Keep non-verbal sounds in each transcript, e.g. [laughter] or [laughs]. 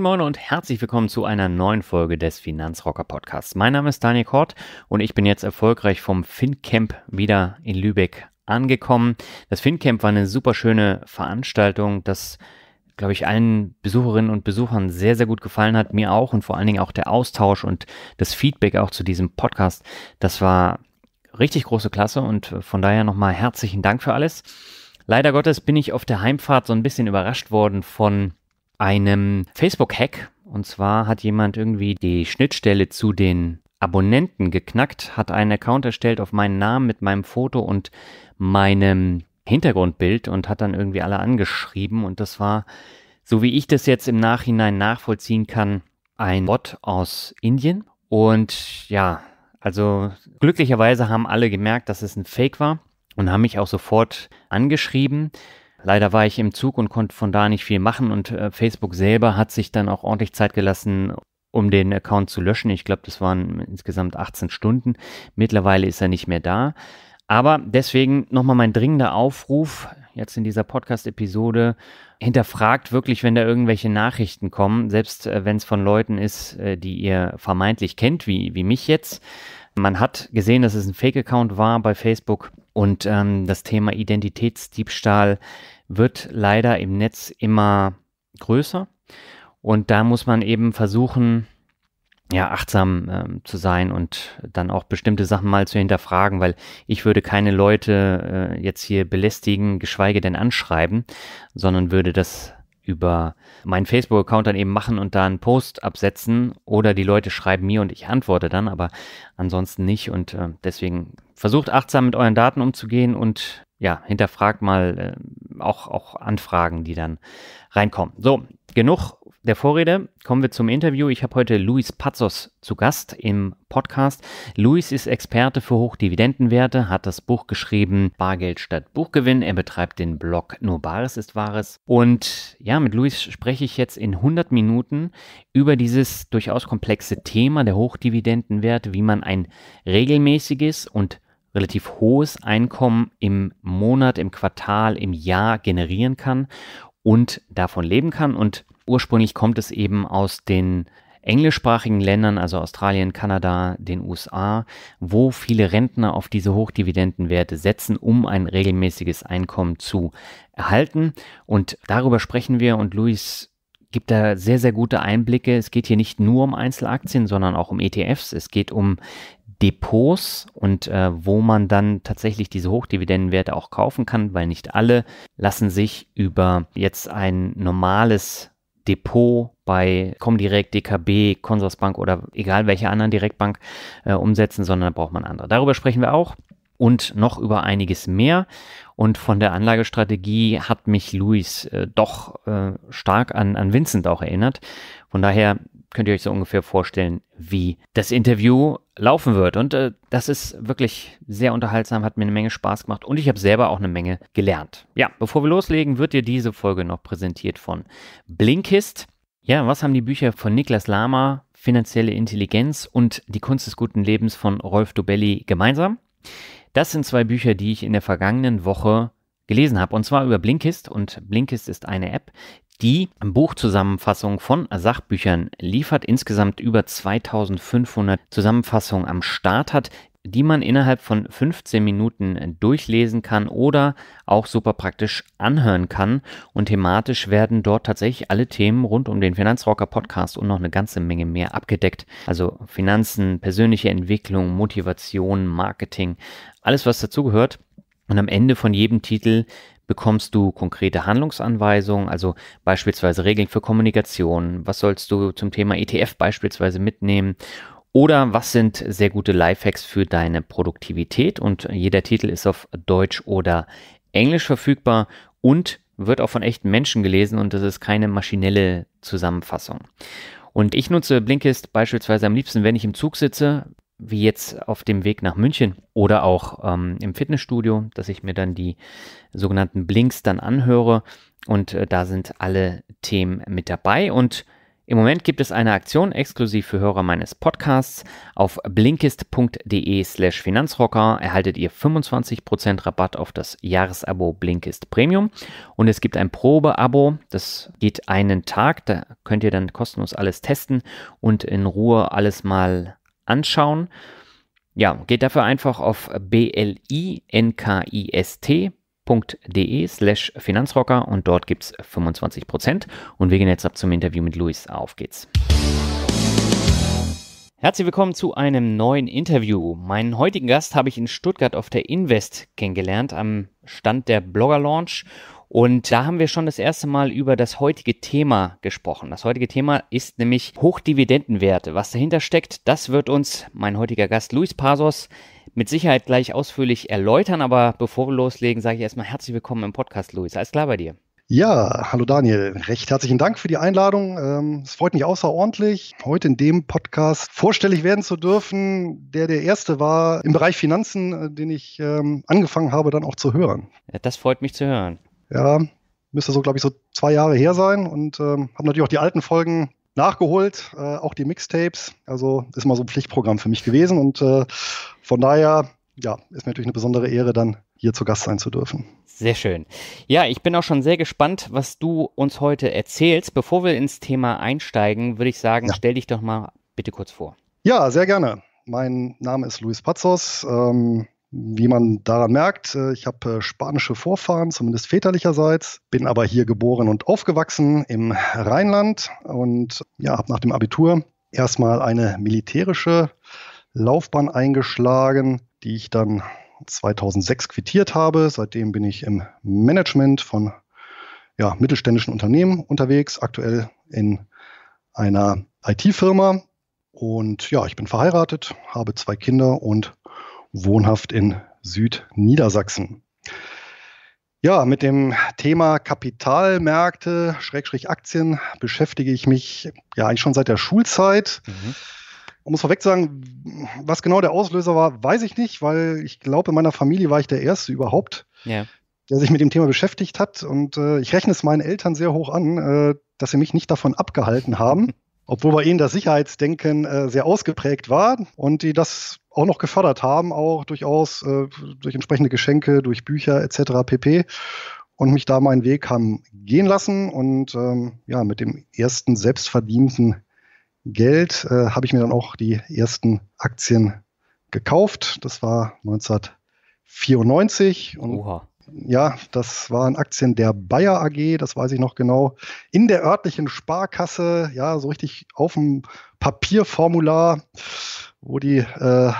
Moin Moin und herzlich willkommen zu einer neuen Folge des Finanzrocker Podcasts. Mein Name ist Daniel Kort und ich bin jetzt erfolgreich vom FinCamp wieder in Lübeck angekommen. Das FinCamp war eine super schöne Veranstaltung, das glaube ich, allen Besucherinnen und Besuchern sehr, sehr gut gefallen hat, mir auch und vor allen Dingen auch der Austausch und das Feedback auch zu diesem Podcast. Das war richtig große Klasse und von daher nochmal herzlichen Dank für alles. Leider Gottes bin ich auf der Heimfahrt so ein bisschen überrascht worden von einem Facebook-Hack. Und zwar hat jemand irgendwie die Schnittstelle zu den Abonnenten geknackt, hat einen Account erstellt auf meinen Namen mit meinem Foto und meinem Hintergrundbild und hat dann irgendwie alle angeschrieben. Und das war, so wie ich das jetzt im Nachhinein nachvollziehen kann, ein Bot aus Indien. Und ja, also glücklicherweise haben alle gemerkt, dass es ein Fake war und haben mich auch sofort angeschrieben. Leider war ich im Zug und konnte von da nicht viel machen und äh, Facebook selber hat sich dann auch ordentlich Zeit gelassen, um den Account zu löschen. Ich glaube, das waren insgesamt 18 Stunden. Mittlerweile ist er nicht mehr da. Aber deswegen nochmal mein dringender Aufruf jetzt in dieser Podcast-Episode. Hinterfragt wirklich, wenn da irgendwelche Nachrichten kommen, selbst äh, wenn es von Leuten ist, äh, die ihr vermeintlich kennt, wie, wie mich jetzt. Man hat gesehen, dass es ein Fake-Account war bei Facebook und ähm, das Thema Identitätsdiebstahl wird leider im Netz immer größer. Und da muss man eben versuchen, ja, achtsam ähm, zu sein und dann auch bestimmte Sachen mal zu hinterfragen, weil ich würde keine Leute äh, jetzt hier belästigen, geschweige denn anschreiben, sondern würde das über meinen Facebook-Account dann eben machen und da einen Post absetzen oder die Leute schreiben mir und ich antworte dann, aber ansonsten nicht und äh, deswegen versucht achtsam mit euren Daten umzugehen und ja, hinterfragt mal äh, auch, auch Anfragen, die dann reinkommen. So, genug der Vorrede, kommen wir zum Interview. Ich habe heute Luis Pazos zu Gast im Podcast. Luis ist Experte für Hochdividendenwerte, hat das Buch geschrieben Bargeld statt Buchgewinn. Er betreibt den Blog Nur Bares ist Wahres. Und ja, mit Luis spreche ich jetzt in 100 Minuten über dieses durchaus komplexe Thema der Hochdividendenwerte, wie man ein regelmäßiges und relativ hohes Einkommen im Monat, im Quartal, im Jahr generieren kann und davon leben kann. Und ursprünglich kommt es eben aus den englischsprachigen Ländern, also Australien, Kanada, den USA, wo viele Rentner auf diese Hochdividendenwerte setzen, um ein regelmäßiges Einkommen zu erhalten. Und darüber sprechen wir und Luis gibt da sehr, sehr gute Einblicke. Es geht hier nicht nur um Einzelaktien, sondern auch um ETFs. Es geht um Depots und äh, wo man dann tatsächlich diese Hochdividendenwerte auch kaufen kann, weil nicht alle lassen sich über jetzt ein normales Depot bei Comdirect, DKB, Consorsbank oder egal welche anderen Direktbank äh, umsetzen, sondern da braucht man andere. Darüber sprechen wir auch und noch über einiges mehr. Und von der Anlagestrategie hat mich Luis äh, doch äh, stark an, an Vincent auch erinnert. Von daher könnt ihr euch so ungefähr vorstellen, wie das Interview laufen wird. Und äh, das ist wirklich sehr unterhaltsam, hat mir eine Menge Spaß gemacht und ich habe selber auch eine Menge gelernt. Ja, bevor wir loslegen, wird dir diese Folge noch präsentiert von Blinkist. Ja, was haben die Bücher von Niklas Lama, Finanzielle Intelligenz und Die Kunst des guten Lebens von Rolf Dobelli gemeinsam? Das sind zwei Bücher, die ich in der vergangenen Woche gelesen habe. Und zwar über Blinkist. Und Blinkist ist eine App, die Buchzusammenfassung von Sachbüchern liefert. Insgesamt über 2500 Zusammenfassungen am Start hat die man innerhalb von 15 Minuten durchlesen kann oder auch super praktisch anhören kann. Und thematisch werden dort tatsächlich alle Themen rund um den Finanzrocker Podcast und noch eine ganze Menge mehr abgedeckt. Also Finanzen, persönliche Entwicklung, Motivation, Marketing, alles, was dazugehört. Und am Ende von jedem Titel bekommst du konkrete Handlungsanweisungen, also beispielsweise Regeln für Kommunikation, was sollst du zum Thema ETF beispielsweise mitnehmen oder was sind sehr gute Lifehacks für deine Produktivität und jeder Titel ist auf Deutsch oder Englisch verfügbar und wird auch von echten Menschen gelesen und das ist keine maschinelle Zusammenfassung. Und ich nutze Blinkist beispielsweise am liebsten, wenn ich im Zug sitze, wie jetzt auf dem Weg nach München oder auch ähm, im Fitnessstudio, dass ich mir dann die sogenannten Blinks dann anhöre und äh, da sind alle Themen mit dabei und im Moment gibt es eine Aktion exklusiv für Hörer meines Podcasts. Auf blinkist.de slash Finanzrocker erhaltet ihr 25% Rabatt auf das Jahresabo Blinkist Premium. Und es gibt ein Probeabo, das geht einen Tag, da könnt ihr dann kostenlos alles testen und in Ruhe alles mal anschauen. Ja, geht dafür einfach auf blinkist.de slash Finanzrocker und dort gibt es 25%. Und wir gehen jetzt ab zum Interview mit Luis. Auf geht's. Herzlich willkommen zu einem neuen Interview. Meinen heutigen Gast habe ich in Stuttgart auf der Invest kennengelernt, am Stand der Blogger Launch. Und da haben wir schon das erste Mal über das heutige Thema gesprochen. Das heutige Thema ist nämlich Hochdividendenwerte. Was dahinter steckt, das wird uns mein heutiger Gast Luis Pasos mit Sicherheit gleich ausführlich erläutern. Aber bevor wir loslegen, sage ich erstmal herzlich willkommen im Podcast, Luis. Alles klar bei dir? Ja, hallo Daniel. Recht herzlichen Dank für die Einladung. Ähm, es freut mich außerordentlich, heute in dem Podcast vorstellig werden zu dürfen, der der erste war im Bereich Finanzen, äh, den ich ähm, angefangen habe, dann auch zu hören. Das freut mich zu hören. Ja, müsste so, glaube ich, so zwei Jahre her sein und ähm, habe natürlich auch die alten Folgen nachgeholt, äh, auch die Mixtapes. Also ist mal so ein Pflichtprogramm für mich gewesen und äh, von daher, ja, ist mir natürlich eine besondere Ehre, dann hier zu Gast sein zu dürfen. Sehr schön. Ja, ich bin auch schon sehr gespannt, was du uns heute erzählst. Bevor wir ins Thema einsteigen, würde ich sagen, ja. stell dich doch mal bitte kurz vor. Ja, sehr gerne. Mein Name ist Luis Pazos. Ähm, wie man daran merkt, äh, ich habe äh, spanische Vorfahren, zumindest väterlicherseits, bin aber hier geboren und aufgewachsen im Rheinland und ja, habe nach dem Abitur erstmal eine militärische Laufbahn eingeschlagen, die ich dann 2006 quittiert habe. Seitdem bin ich im Management von ja, mittelständischen Unternehmen unterwegs, aktuell in einer IT-Firma. Und ja, ich bin verheiratet, habe zwei Kinder und wohnhaft in Südniedersachsen. Ja, mit dem Thema Kapitalmärkte, Schrägstrich Aktien, beschäftige ich mich ja eigentlich schon seit der Schulzeit. Mhm. Ich muss vorweg sagen, was genau der Auslöser war, weiß ich nicht, weil ich glaube, in meiner Familie war ich der Erste überhaupt, yeah. der sich mit dem Thema beschäftigt hat. Und äh, ich rechne es meinen Eltern sehr hoch an, äh, dass sie mich nicht davon abgehalten haben. [laughs] obwohl bei ihnen das Sicherheitsdenken äh, sehr ausgeprägt war und die das auch noch gefördert haben, auch durchaus äh, durch entsprechende Geschenke, durch Bücher etc. pp. Und mich da meinen Weg haben gehen lassen. Und ähm, ja, mit dem ersten selbstverdienten Geld äh, habe ich mir dann auch die ersten Aktien gekauft. Das war 1994. Und Oha. Ja, das waren Aktien der Bayer AG, das weiß ich noch genau, in der örtlichen Sparkasse, ja, so richtig auf dem Papierformular wo die äh,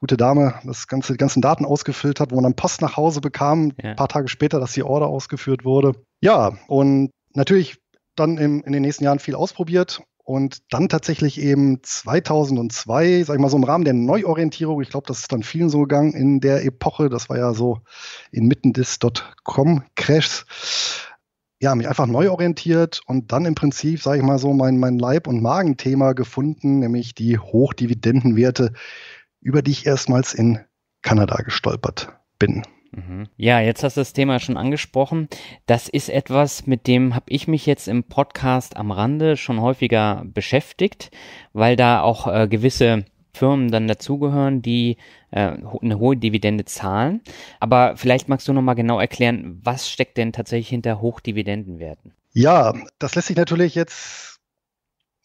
gute Dame das ganze, die ganzen Daten ausgefüllt hat, wo man dann Post nach Hause bekam, ja. ein paar Tage später, dass die Order ausgeführt wurde. Ja, und natürlich dann im, in den nächsten Jahren viel ausprobiert und dann tatsächlich eben 2002, sag ich mal so im Rahmen der Neuorientierung, ich glaube, das ist dann vielen so gegangen in der Epoche, das war ja so inmitten des Dotcom-Crashs, ja, mich einfach neu orientiert und dann im Prinzip, sage ich mal so, mein, mein Leib- und Magenthema gefunden, nämlich die Hochdividendenwerte, über die ich erstmals in Kanada gestolpert bin. Mhm. Ja, jetzt hast du das Thema schon angesprochen. Das ist etwas, mit dem habe ich mich jetzt im Podcast am Rande schon häufiger beschäftigt, weil da auch äh, gewisse Firmen dann dazugehören, die äh, eine hohe Dividende zahlen. Aber vielleicht magst du nochmal genau erklären, was steckt denn tatsächlich hinter Hochdividendenwerten? Ja, das lässt sich natürlich jetzt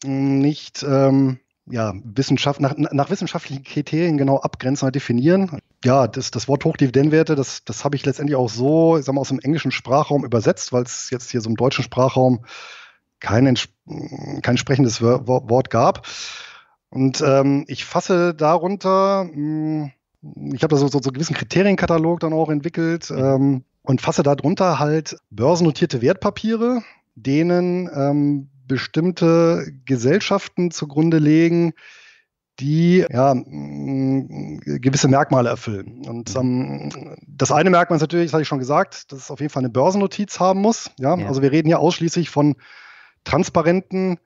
hm, nicht ähm, ja, Wissenschaft, nach, nach wissenschaftlichen Kriterien genau abgrenzen oder definieren. Ja, das, das Wort Hochdividendenwerte, das, das habe ich letztendlich auch so, ich sag mal, aus dem englischen Sprachraum übersetzt, weil es jetzt hier so im deutschen Sprachraum hm, kein, kein entsprechendes Wort gab. Und ähm, ich fasse darunter, mh, hm, ich habe da so, so, so einen gewissen Kriterienkatalog dann auch entwickelt mhm. ähm, und fasse darunter halt börsennotierte Wertpapiere, denen ähm, bestimmte Gesellschaften zugrunde legen, die ja, hm, gewisse Merkmale erfüllen. Und mhm. ähm, das eine Merkmal ist natürlich, das hatte ich schon gesagt, dass es auf jeden Fall eine Börsennotiz haben muss. Ja? ja. Also wir reden hier ausschließlich von transparenten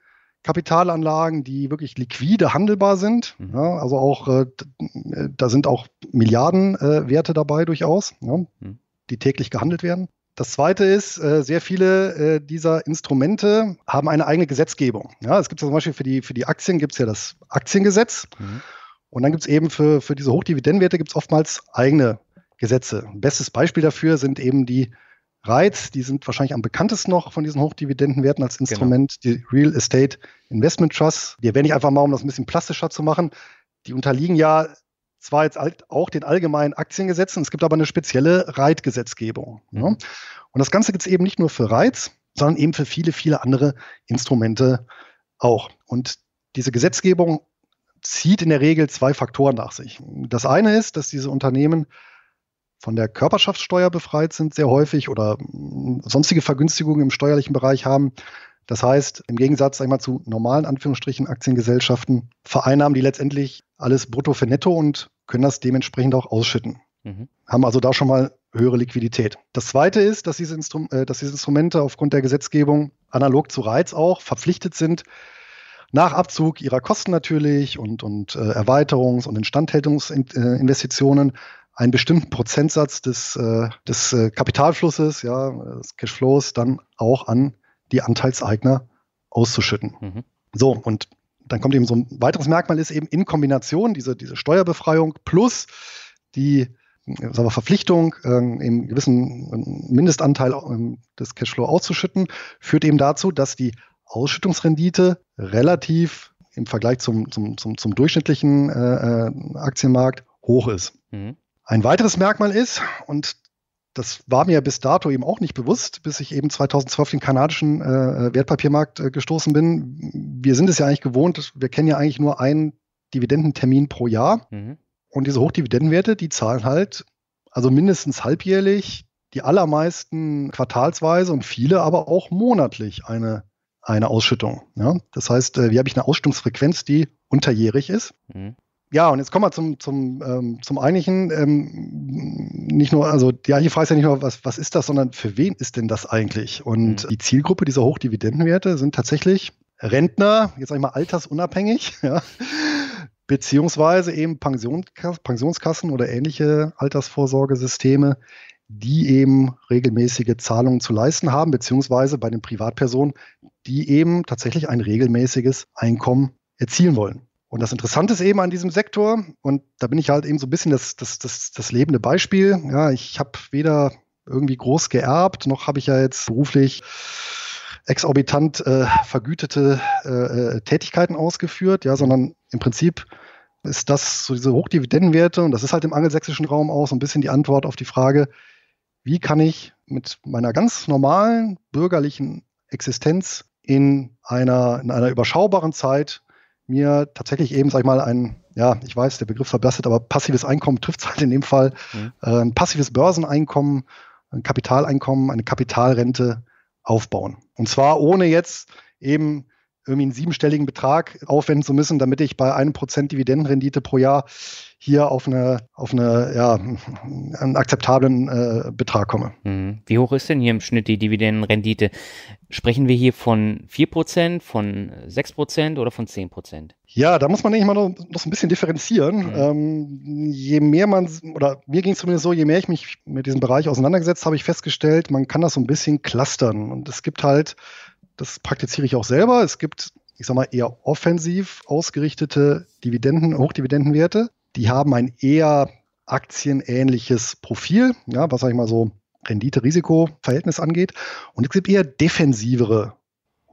Kapitalanlagen, die wirklich liquide handelbar sind. Mhm. Ja, also auch, äh, äh da sind auch Milliardenwerte äh, dabei durchaus, ja, mhm. die täglich gehandelt werden. Das zweite ist, äh, sehr viele äh, dieser Instrumente haben eine eigene Gesetzgebung. Ja, es gibt zum Beispiel für die, für die Aktien gibt es ja das Aktiengesetz. Mhm. Und dann gibt es eben für, für diese Hochdividendenwerte gibt es oftmals eigene Gesetze. bestes Beispiel dafür sind eben die Reiz, die sind wahrscheinlich am bekanntesten noch von diesen Hochdividendenwerten als genau. Instrument, genau. die Real Estate Investment Trusts. Die erwähne ich einfach mal, um das ein bisschen plastischer zu machen. Die unterliegen ja zwar jetzt auch den allgemeinen Aktiengesetzen, es gibt aber eine spezielle Reitgesetzgebung. Ne? Mhm. Ne? Und das Ganze gibt es eben nicht nur für Reiz, sondern eben für viele, viele andere Instrumente auch. Und diese Gesetzgebung zieht in der Regel zwei Faktoren nach sich. Das eine ist, dass diese Unternehmen von der Körperschaftssteuer befreit sind, sehr häufig oder mm, sonstige Vergünstigungen im steuerlichen Bereich haben. Das heißt, im Gegensatz sag zu normalen Anführungsstrichen Aktiengesellschaften vereinnahmen die letztendlich alles brutto für netto und können das dementsprechend auch ausschütten. Mhm. Haben also da schon mal höhere Liquidität. Das Zweite ist, dass diese, Instrum äh, dass diese Instrumente aufgrund der Gesetzgebung analog zu Reiz auch verpflichtet sind, nach Abzug ihrer Kosten natürlich und, und äh, Erweiterungs- und Instandhaltungsinvestitionen äh, einen bestimmten Prozentsatz des, äh, des äh, Kapitalflusses, ja, des Cashflows, dann auch an die Anteilseigner auszuschütten. Mhm. So, und dann kommt eben so ein weiteres Merkmal ist eben in Kombination diese, diese Steuerbefreiung plus die äh, sagen wir, Verpflichtung, ähm, einen gewissen ähm, Mindestanteil ähm, des Cashflow auszuschütten, führt eben dazu, dass die Ausschüttungsrendite relativ im Vergleich zum, zum, zum, zum durchschnittlichen äh, äh Aktienmarkt hoch ist. Mhm. Ein weiteres Merkmal ist, und das war mir bis dato eben auch nicht bewusst, bis ich eben 2012 den kanadischen äh, Wertpapiermarkt äh, gestoßen bin. Wir sind es ja eigentlich gewohnt, wir kennen ja eigentlich nur einen Dividendentermin pro Jahr. Mhm. Und diese Hochdividendenwerte, die zahlen halt, also mindestens halbjährlich, die allermeisten quartalsweise und viele aber auch monatlich eine, eine Ausschüttung. Ja? Das heißt, äh, hier habe ich eine Ausschüttungsfrequenz, die unterjährig ist. Mhm ja, und jetzt kommen wir zum, zum, ähm, zum eigentlichen. Ähm, nicht nur, also die eigentliche Frage ist ja nicht nur, was, was ist das, sondern für wen ist denn das eigentlich? Und mhm. die Zielgruppe dieser Hochdividendenwerte sind tatsächlich Rentner, jetzt sag ich mal altersunabhängig, [laughs] ja, beziehungsweise eben Pensionskassen, Pensionskassen oder ähnliche Altersvorsorgesysteme, die eben regelmäßige Zahlungen zu leisten haben, beziehungsweise bei den Privatpersonen, die eben tatsächlich ein regelmäßiges Einkommen erzielen wollen. Und das Interessante ist eben an diesem Sektor, und da bin ich halt eben so ein bisschen das, das, das, das lebende Beispiel. Ja, ich habe weder irgendwie groß geerbt, noch habe ich ja jetzt beruflich exorbitant äh, vergütete äh, äh, Tätigkeiten ausgeführt, ja, sondern im Prinzip ist das so diese Hochdividendenwerte und das ist halt im angelsächsischen Raum auch so ein bisschen die Antwort auf die Frage, wie kann ich mit meiner ganz normalen bürgerlichen Existenz in einer, in einer überschaubaren Zeit mir tatsächlich eben, sag ich mal, ein, ja, ich weiß, der Begriff verblastet, aber passives Einkommen trifft es halt in dem Fall, mhm. äh, ein passives Börseneinkommen, ein Kapitaleinkommen, eine Kapitalrente aufbauen. Und zwar ohne jetzt eben irgendwie einen siebenstelligen Betrag aufwenden zu müssen, damit ich bei einem Prozent Dividendenrendite pro Jahr hier auf, eine, auf eine, ja, einen akzeptablen äh, Betrag komme. Mhm. Wie hoch ist denn hier im Schnitt die Dividendenrendite? Sprechen wir hier von 4%, von 6% oder von 10%? Ja, da muss man eigentlich mal noch, noch so ein bisschen differenzieren. Mhm. Ähm, je mehr man, oder mir ging es zumindest so, je mehr ich mich mit diesem Bereich auseinandergesetzt habe, ich festgestellt, man kann das so ein bisschen clustern. Und es gibt halt das praktiziere ich auch selber. Es gibt, ich sage mal, eher offensiv ausgerichtete Dividenden, Hochdividendenwerte. Die haben ein eher aktienähnliches Profil, ja, was sage ich mal so Rendite-Risiko-Verhältnis angeht. Und es gibt eher defensivere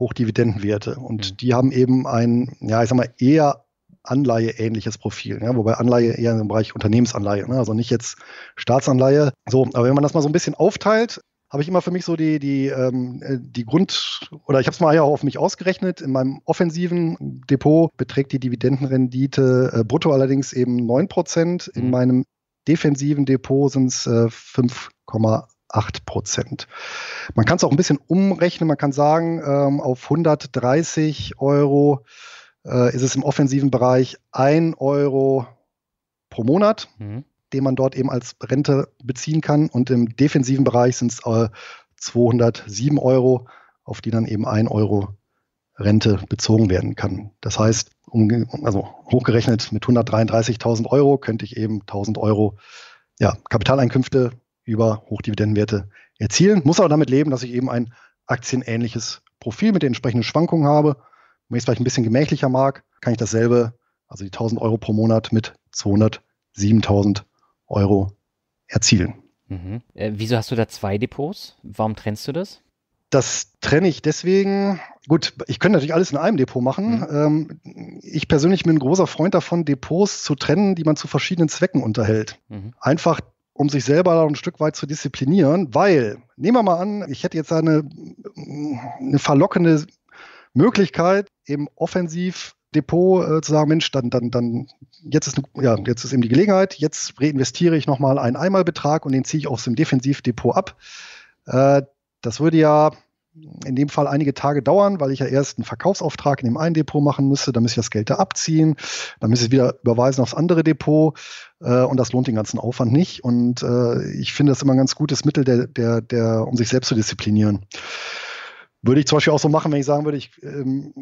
Hochdividendenwerte. Und mhm. die haben eben ein, ja, ich sage mal, eher Anleihe-ähnliches Profil. Ja, wobei Anleihe eher im Bereich Unternehmensanleihe, ne, also nicht jetzt Staatsanleihe. So, aber wenn man das mal so ein bisschen aufteilt, habe ich immer für mich so die, die, ähm, äh, die Grund, oder ich habe es mal ja auch auf mich ausgerechnet, in meinem offensiven Depot beträgt die Dividendenrendite äh, brutto allerdings eben 9%, in mhm. meinem defensiven Depot sind es äh, 5,8%. Prozent. Man kann es auch ein bisschen umrechnen. Man kann sagen, ähm, auf 130 Euro äh, ist es im offensiven Bereich 1 Euro pro Monat. Mhm den man dort eben als Rente beziehen kann. Und im defensiven Bereich sind es äh, 207 Euro, auf die dann eben ein Euro Rente bezogen werden kann. Das heißt, um, also hochgerechnet mit 133.000 Euro könnte ich eben 1.000 Euro ja, Kapitaleinkünfte über Hochdividendenwerte erzielen. Muss aber damit leben, dass ich eben ein aktienähnliches Profil mit den entsprechenden Schwankungen habe. Wenn ich es vielleicht ein bisschen gemächlicher mag, kann ich dasselbe, also die 1.000 Euro pro Monat mit 207.000 Euro. Euro erzielen. Mhm. Äh, wieso hast du da zwei Depots? Warum trennst du das? Das trenne ich deswegen. Gut, ich könnte natürlich alles in einem Depot machen. Mhm. Ähm, ich persönlich bin ein großer Freund davon, Depots zu trennen, die man zu verschiedenen Zwecken unterhält. Mhm. Einfach, um sich selber ein Stück weit zu disziplinieren, weil, nehmen wir mal an, ich hätte jetzt eine, eine verlockende Möglichkeit, eben offensiv Depot äh, zu sagen, Mensch, dann, dann, dann, jetzt ist, ja, jetzt ist eben die Gelegenheit, jetzt reinvestiere ich nochmal einen Einmalbetrag und den ziehe ich aus dem Defensivdepot ab. Äh, das würde ja in dem Fall einige Tage dauern, weil ich ja erst einen Verkaufsauftrag in dem einen Depot machen müsste, dann müsste ich das Geld da abziehen, dann müsste ich wieder überweisen aufs andere Depot äh, und das lohnt den ganzen Aufwand nicht. Und äh, ich finde das immer ein ganz gutes Mittel, der, der, der, um sich selbst zu disziplinieren. Würde ich zum Beispiel auch so machen, wenn ich sagen würde, ich, ähm,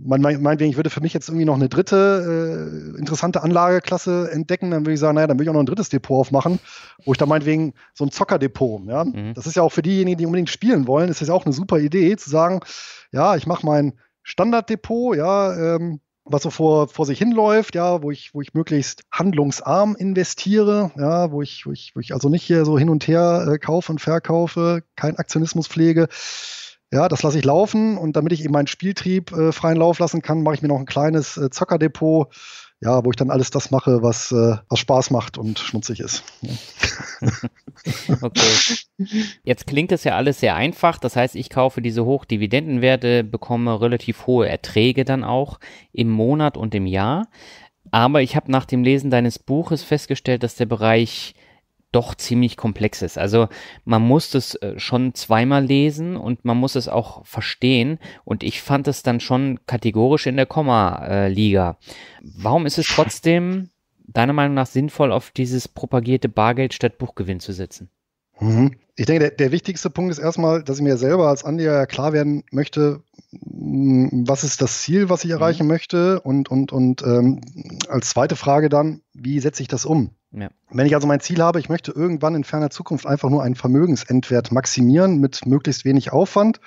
man meint, ich würde für mich jetzt irgendwie noch eine dritte äh, interessante Anlageklasse entdecken, dann würde ich sagen, naja, dann würde ich auch noch ein drittes Depot aufmachen, wo ich da meinetwegen so ein Zockerdepot, ja. Mhm. Das ist ja auch für diejenigen, die unbedingt spielen wollen, ist das ja auch eine super Idee, zu sagen, ja, ich mache mein Standarddepot, ja, ähm, was so vor, vor sich hinläuft, ja, wo ich, wo ich möglichst handlungsarm investiere, ja, wo ich, wo ich, wo ich also nicht hier so hin und her äh, kaufe und verkaufe, kein Aktionismus pflege ja, das lasse ich laufen und damit ich eben meinen Spieltrieb äh, freien Lauf lassen kann, mache ich mir noch ein kleines äh, Zockerdepot, ja, wo ich dann alles das mache, was, äh, was Spaß macht und schmutzig ist. [laughs] okay. Jetzt klingt es ja alles sehr einfach. Das heißt, ich kaufe diese Hochdividendenwerte, bekomme relativ hohe Erträge dann auch im Monat und im Jahr. Aber ich habe nach dem Lesen deines Buches festgestellt, dass der Bereich doch ziemlich komplex ist. Also man muss es äh, schon zweimal lesen und man muss es auch verstehen. Und ich fand es dann schon kategorisch in der Komma-Liga. Warum ist es trotzdem deiner Meinung nach sinnvoll, auf dieses propagierte Bargeld statt Buchgewinn zu setzen? Mhm. Ich denke, der, der, wichtigste Punkt ist erstmal, dass ich mir selber als Anleger klar werden möchte, mm, was ist das Ziel, was ich mhm. erreichen mhm. möchte? Und, und, und ähm, als zweite Frage dann, wie setze ich das um? Ja. Wenn ich also mein Ziel habe, ich möchte irgendwann in ferner Zukunft einfach nur einen Vermögensendwert maximieren mit möglichst wenig Aufwand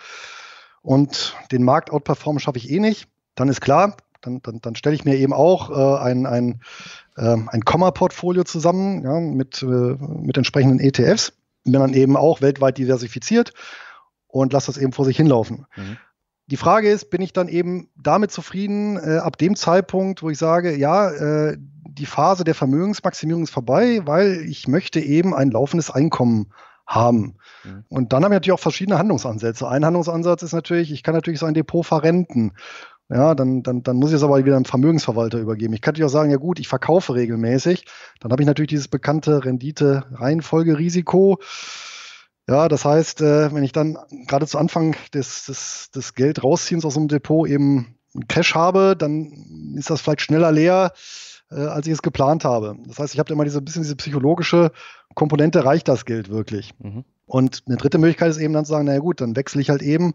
und den Markt outperformen schaffe ich eh nicht, dann ist klar, dann, dann, dann stelle ich mir eben auch äh, ein, ein, äh, ein Komma-Portfolio zusammen ja, mit, äh, mit entsprechenden ETFs wenn man eben auch weltweit diversifiziert und lasst das eben vor sich hinlaufen. Mhm. Die Frage ist, bin ich dann eben damit zufrieden, äh, ab dem Zeitpunkt, wo ich sage, ja, äh, die Phase der Vermögensmaximierung ist vorbei, weil ich möchte eben ein laufendes Einkommen haben. Mhm. Und dann habe ich natürlich auch verschiedene Handlungsansätze. Ein Handlungsansatz ist natürlich, ich kann natürlich so ein Depot verrenten ja, dann, dann, dann muss ich es aber wieder einem Vermögensverwalter übergeben. Ich könnte natürlich auch sagen, ja gut, ich verkaufe regelmäßig. Dann habe ich natürlich dieses bekannte rendite reihenfolgerisiko Ja, das heißt, äh, wenn ich dann gerade zu Anfang des, des, des Geld rausziehens aus einem Depot eben Cash habe, dann ist das vielleicht schneller leer, äh, als ich es geplant habe. Das heißt, ich habe immer diese bisschen diese psychologische Komponente, reicht das Geld wirklich? Mhm. Und eine dritte Möglichkeit ist eben dann zu sagen, naja gut, dann wechsle ich halt eben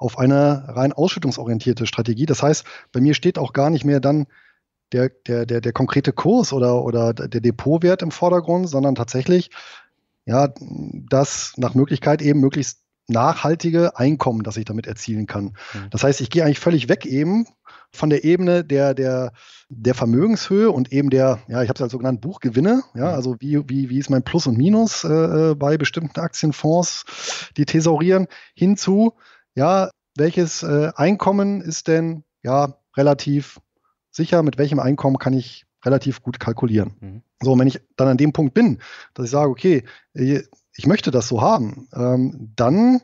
auf eine rein ausschüttungsorientierte Strategie. Das heißt, bei mir steht auch gar nicht mehr dann der, der, der, der konkrete Kurs oder, oder der Depotwert im Vordergrund, sondern tatsächlich, ja, das nach Möglichkeit eben möglichst nachhaltige Einkommen, das ich damit erzielen kann. Mhm. Das heißt, ich gehe eigentlich völlig weg eben von der Ebene der, der, der Vermögenshöhe und eben der, ja, ich habe es als sogenannten Buchgewinne, ja, mhm. also wie, wie, wie ist mein Plus und Minus äh, äh bei bestimmten Aktienfonds, die thesaurieren, hinzu, ja, welches äh, Einkommen ist denn ja relativ sicher, mit welchem Einkommen kann ich relativ gut kalkulieren. Mhm. So, wenn ich dann an dem Punkt bin, dass ich sage, okay, äh, ich möchte das so haben, ähm, dann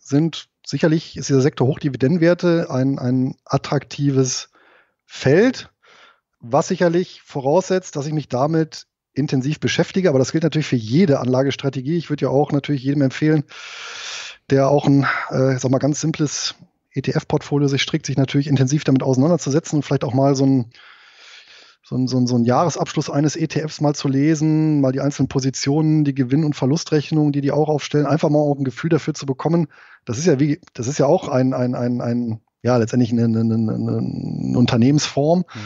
sind sicherlich ist dieser Sektor Hochdividendenwerte ein, ein attraktives Feld, was sicherlich voraussetzt, dass ich mich damit intensiv beschäftige. Aber das gilt natürlich für jede Anlagestrategie. Ich würde ja auch natürlich jedem empfehlen, der auch ein, äh, sag mal, ganz simples ETF-Portfolio sich strickt, sich natürlich intensiv damit auseinanderzusetzen und vielleicht auch mal so ein so einen, so, einen, so einen Jahresabschluss eines ETFs mal zu lesen, mal die einzelnen Positionen, die Gewinn- und Verlustrechnungen, die die auch aufstellen, einfach mal auch ein Gefühl dafür zu bekommen. Das ist ja wie, das ist ja auch ein, ein, ein, ein ja, letztendlich eine, eine, eine, eine Unternehmensform, mhm.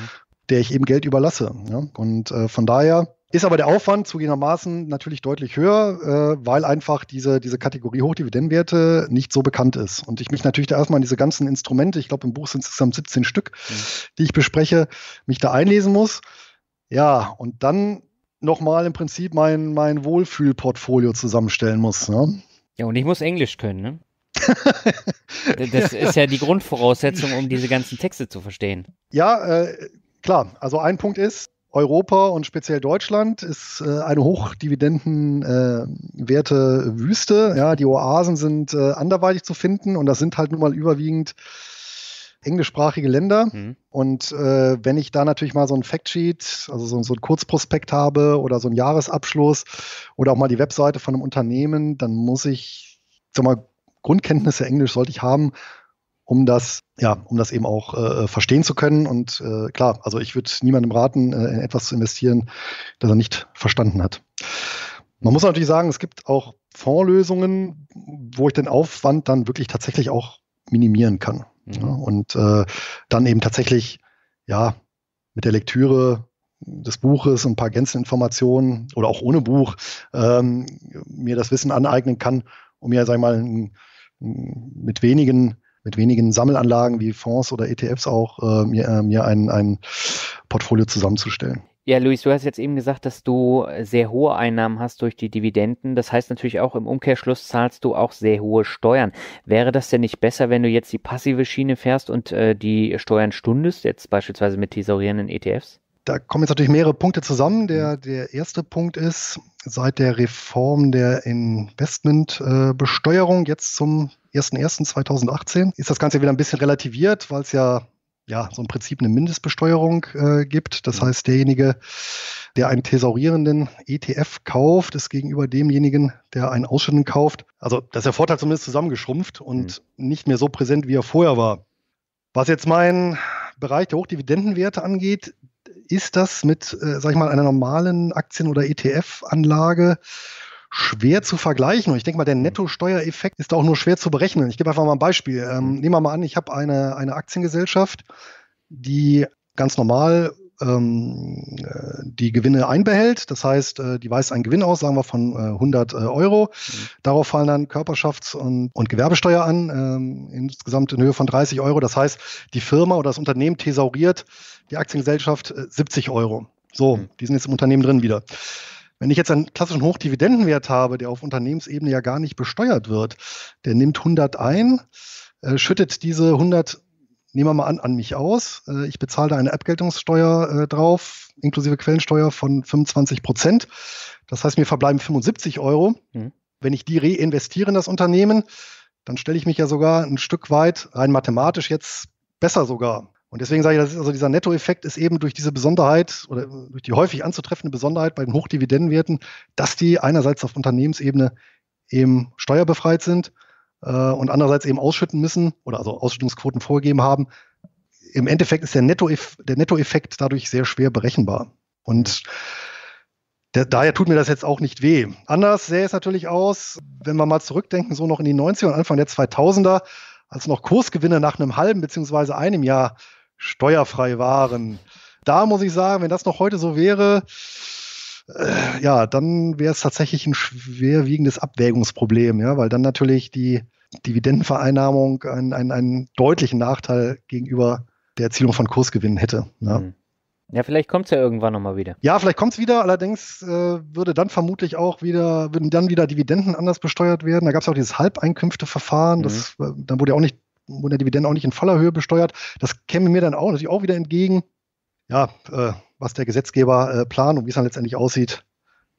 der ich eben Geld überlasse. Ja? Ne? Und äh, von daher ist aber der Aufwand zugegebenermaßen natürlich deutlich höher, äh, weil einfach diese, diese Kategorie Hochdividendenwerte nicht so bekannt ist. Und ich mich natürlich da erstmal in diese ganzen Instrumente, ich glaube im Buch sind es insgesamt 17 Stück, mhm. die ich bespreche, mich da einlesen muss. Ja, und dann nochmal im Prinzip mein, mein Wohlfühlportfolio zusammenstellen muss. Ne? Ja, und ich muss Englisch können, ne? [laughs] das ist ja die Grundvoraussetzung, um diese ganzen Texte zu verstehen. Ja, äh, klar. Also ein Punkt ist, Europa und speziell Deutschland ist äh, eine hochdividendenwerte äh, Wüste. Ja, die Oasen sind äh, anderweitig zu finden und das sind halt nun mal überwiegend englischsprachige Länder. Mhm. Und äh, wenn ich da natürlich mal so ein Factsheet, also so, so ein Kurzprospekt habe oder so einen Jahresabschluss oder auch mal die Webseite von einem Unternehmen, dann muss ich, sag mal, Grundkenntnisse Englisch sollte ich haben, um das, ja, um das eben auch äh, verstehen zu können. Und äh, klar, also ich würde niemandem raten, äh, in etwas zu investieren, das er nicht verstanden hat. Man muss natürlich sagen, es gibt auch Fondslösungen, wo ich den Aufwand dann wirklich tatsächlich auch minimieren kann. Mhm. Ja, und äh, dann eben tatsächlich, ja, mit der Lektüre des Buches und ein paar ergänzende Informationen oder auch ohne Buch ähm, mir das Wissen aneignen kann, um ja, sag ich mal, ein, mit wenigen mit wenigen Sammelanlagen wie Fonds oder ETFs auch äh, mir, äh, mir ein, ein Portfolio zusammenzustellen. Ja, Luis, du hast jetzt eben gesagt, dass du sehr hohe Einnahmen hast durch die Dividenden. Das heißt natürlich auch, im Umkehrschluss zahlst du auch sehr hohe Steuern. Wäre das denn nicht besser, wenn du jetzt die passive Schiene fährst und äh, die Steuern stundest, jetzt beispielsweise mit thesaurierenden ETFs? Da kommen jetzt natürlich mehrere Punkte zusammen. Der, der erste Punkt ist, seit der Reform der Investmentbesteuerung jetzt zum 01.01.2018 ist das Ganze wieder ein bisschen relativiert, weil es ja ja, so im Prinzip eine Mindestbesteuerung äh, gibt. Das heißt, derjenige, der einen thesaurierenden ETF kauft, ist gegenüber demjenigen, der einen ausschüttenden kauft. Also dass der Vorteil zumindest zusammengeschrumpft und mhm. nicht mehr so präsent, wie er vorher war. Was jetzt meinen Bereich der Hochdividendenwerte angeht, ist das mit, äh, sag ich mal, einer normalen Aktien- oder ETF-Anlage schwer zu vergleichen. Und ich denke mal, der Netto-Steuereffekt ist auch nur schwer zu berechnen. Ich gebe einfach mal ein Beispiel. Ähm, mhm. nehmen wir mal an, ich habe eine, eine Aktiengesellschaft, die ganz normal ähm, äh, die Gewinne einbehält. Das heißt, äh, die weist einen Gewinn aus, sagen wir von 100 äh, Euro. Mhm. Darauf fallen dann Körperschafts- und, und Gewerbesteuer an, ähm, insgesamt in Höhe von 30 Euro. Das heißt, die Firma oder das Unternehmen thesauriert die Aktiengesellschaft 70 äh, Euro. So, mhm. die sind jetzt im Unternehmen drin wieder. Wenn ich jetzt einen klassischen Hochdividendenwert habe, der auf Unternehmensebene ja gar nicht besteuert wird, der nimmt 100 ein, äh, schüttet diese 100, nehmen wir mal an, an mich aus. Äh, ich bezahle da eine Abgeltungssteuer äh, drauf, inklusive Quellensteuer von 25 Prozent. Das heißt, mir verbleiben 75 Euro. Mhm. Wenn ich die reinvestiere in das Unternehmen, dann stelle ich mich ja sogar ein Stück weit, rein mathematisch jetzt besser sogar und deswegen sage ich, das also dieser Nettoeffekt ist eben durch diese Besonderheit oder durch die häufig anzutreffende Besonderheit bei den Hochdividendenwerten, dass die einerseits auf Unternehmensebene eben steuerbefreit sind äh, und andererseits eben ausschütten müssen oder also Ausschüttungsquoten vorgegeben haben. Im Endeffekt ist der, Nettoeff der Nettoeffekt dadurch sehr schwer berechenbar. Und der, daher tut mir das jetzt auch nicht weh. Anders sähe es natürlich aus, wenn wir mal zurückdenken, so noch in die 90er und Anfang der 2000er, als noch Kursgewinne nach einem halben beziehungsweise einem Jahr steuerfrei waren. Da muss ich sagen, wenn das noch heute so wäre, äh, ja, dann wäre es tatsächlich ein schwerwiegendes Abwägungsproblem, ja, weil dann natürlich die Dividendenvereinnahmung einen, einen, einen deutlichen Nachteil gegenüber der Erzielung von Kursgewinnen hätte. Ja. Hm. Ja, vielleicht kommt es ja irgendwann nochmal wieder. Ja, vielleicht kommt es wieder, allerdings äh, würde dann vermutlich auch wieder, würden dann wieder Dividenden anders besteuert werden. Da gab es auch dieses Halbeinkünfteverfahren, mhm. das, hm. dann wurde ja auch nicht wurden ja Dividenden auch nicht in voller Höhe besteuert. Das käme mir dann auch natürlich auch wieder entgegen. Ja, äh, was der Gesetzgeber äh, plant und wie es dann letztendlich aussieht,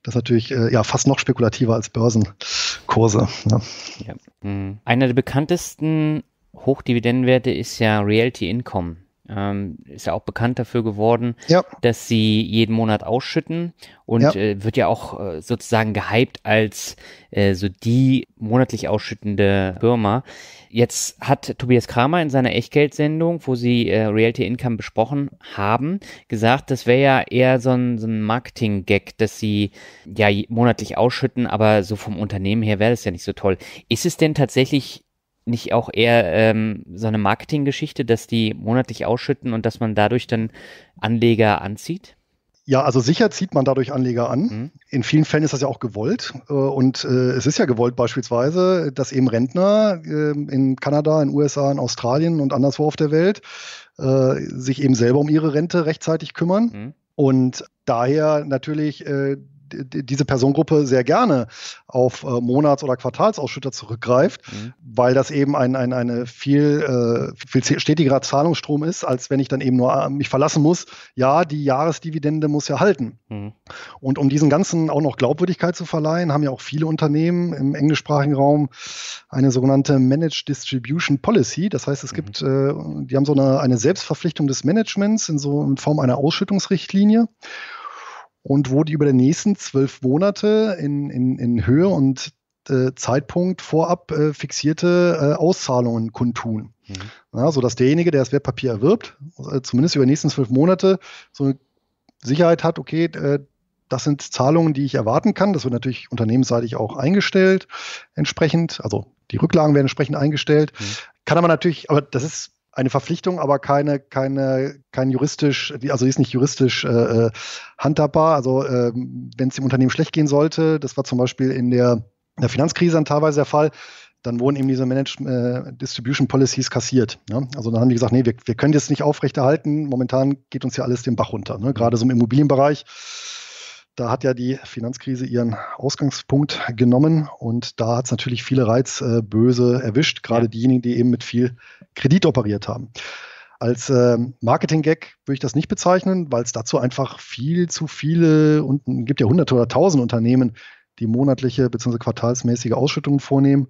das ist natürlich äh, ja, fast noch spekulativer als Börsenkurse. Ne? Ja. Ja. Hm. Einer der bekanntesten Hochdividendenwerte ist ja Realty Income. Ähm, ist ja auch bekannt dafür geworden, ja. dass sie jeden Monat ausschütten und ja. Äh, wird ja auch äh, sozusagen gehypt als äh, so die monatlich ausschüttende Firma. Jetzt hat Tobias Kramer in seiner Echtgeldsendung, wo sie äh, Realty Income besprochen haben, gesagt, das wäre ja eher so ein, so ein Marketing-Gag, dass sie ja monatlich ausschütten, aber so vom Unternehmen her wäre das ja nicht so toll. Ist es denn tatsächlich nicht auch eher ähm, so eine Marketinggeschichte, dass die monatlich ausschütten und dass man dadurch dann Anleger anzieht? Ja, also sicher zieht man dadurch Anleger an. Mhm. In vielen Fällen ist das ja auch gewollt. Äh, und äh, es ist ja gewollt beispielsweise, dass eben Rentner äh, in Kanada, in USA, in Australien und anderswo auf der Welt sich eben selber um ihre Rente rechtzeitig kümmern. Mhm. Und daher natürlich diese Personengruppe sehr gerne auf äh, Monats- oder Quartalsausschütter zurückgreift, mhm. weil das eben ein, ein eine viel, äh, viel stetigerer Zahlungsstrom ist, als wenn ich dann eben nur äh, mich verlassen muss, ja, die Jahresdividende muss ja halten. Mhm. Und um diesen ganzen auch noch Glaubwürdigkeit zu verleihen, haben ja auch viele Unternehmen im englischsprachigen Raum eine sogenannte Managed Distribution Policy. Das heißt, es mhm. gibt, äh, die haben so eine, eine Selbstverpflichtung des Managements in so in Form einer Ausschüttungsrichtlinie und wo die über die nächsten zwölf Monate in, in, in Höhe und äh, Zeitpunkt vorab äh, fixierte äh, Auszahlungen kundtun. Mhm. Ja, sodass derjenige, der das Wertpapier erwirbt, äh, zumindest über die nächsten zwölf Monate, so eine Sicherheit hat, okay, äh, das sind Zahlungen, die ich erwarten kann. Das wird natürlich unternehmensseitig auch eingestellt, entsprechend. Also die Rücklagen werden entsprechend eingestellt. Mhm. Kann aber natürlich, aber das ist eine Verpflichtung, aber keine, keine, kein juristisch, also die ist nicht juristisch äh, äh handhabbar. Also äh, wenn es dem Unternehmen schlecht gehen sollte, das war zum Beispiel in der, in der Finanzkrise dann teilweise der Fall, dann wurden eben diese Management äh, Distribution Policies kassiert. Ne? Also dann haben die gesagt, nee, wir, wir können das nicht aufrechterhalten, momentan geht uns ja alles den Bach runter, ne? gerade so im Immobilienbereich da hat ja die Finanzkrise ihren Ausgangspunkt genommen und da hat es natürlich viele Reizböse äh, erwischt, gerade diejenigen, die eben mit viel Kredit operiert haben. Als äh, Marketing-Gag würde ich das nicht bezeichnen, weil es dazu einfach viel zu viele und es hm, gibt ja hunderte oder tausend Unternehmen, die monatliche bzw. quartalsmäßige Ausschüttungen vornehmen.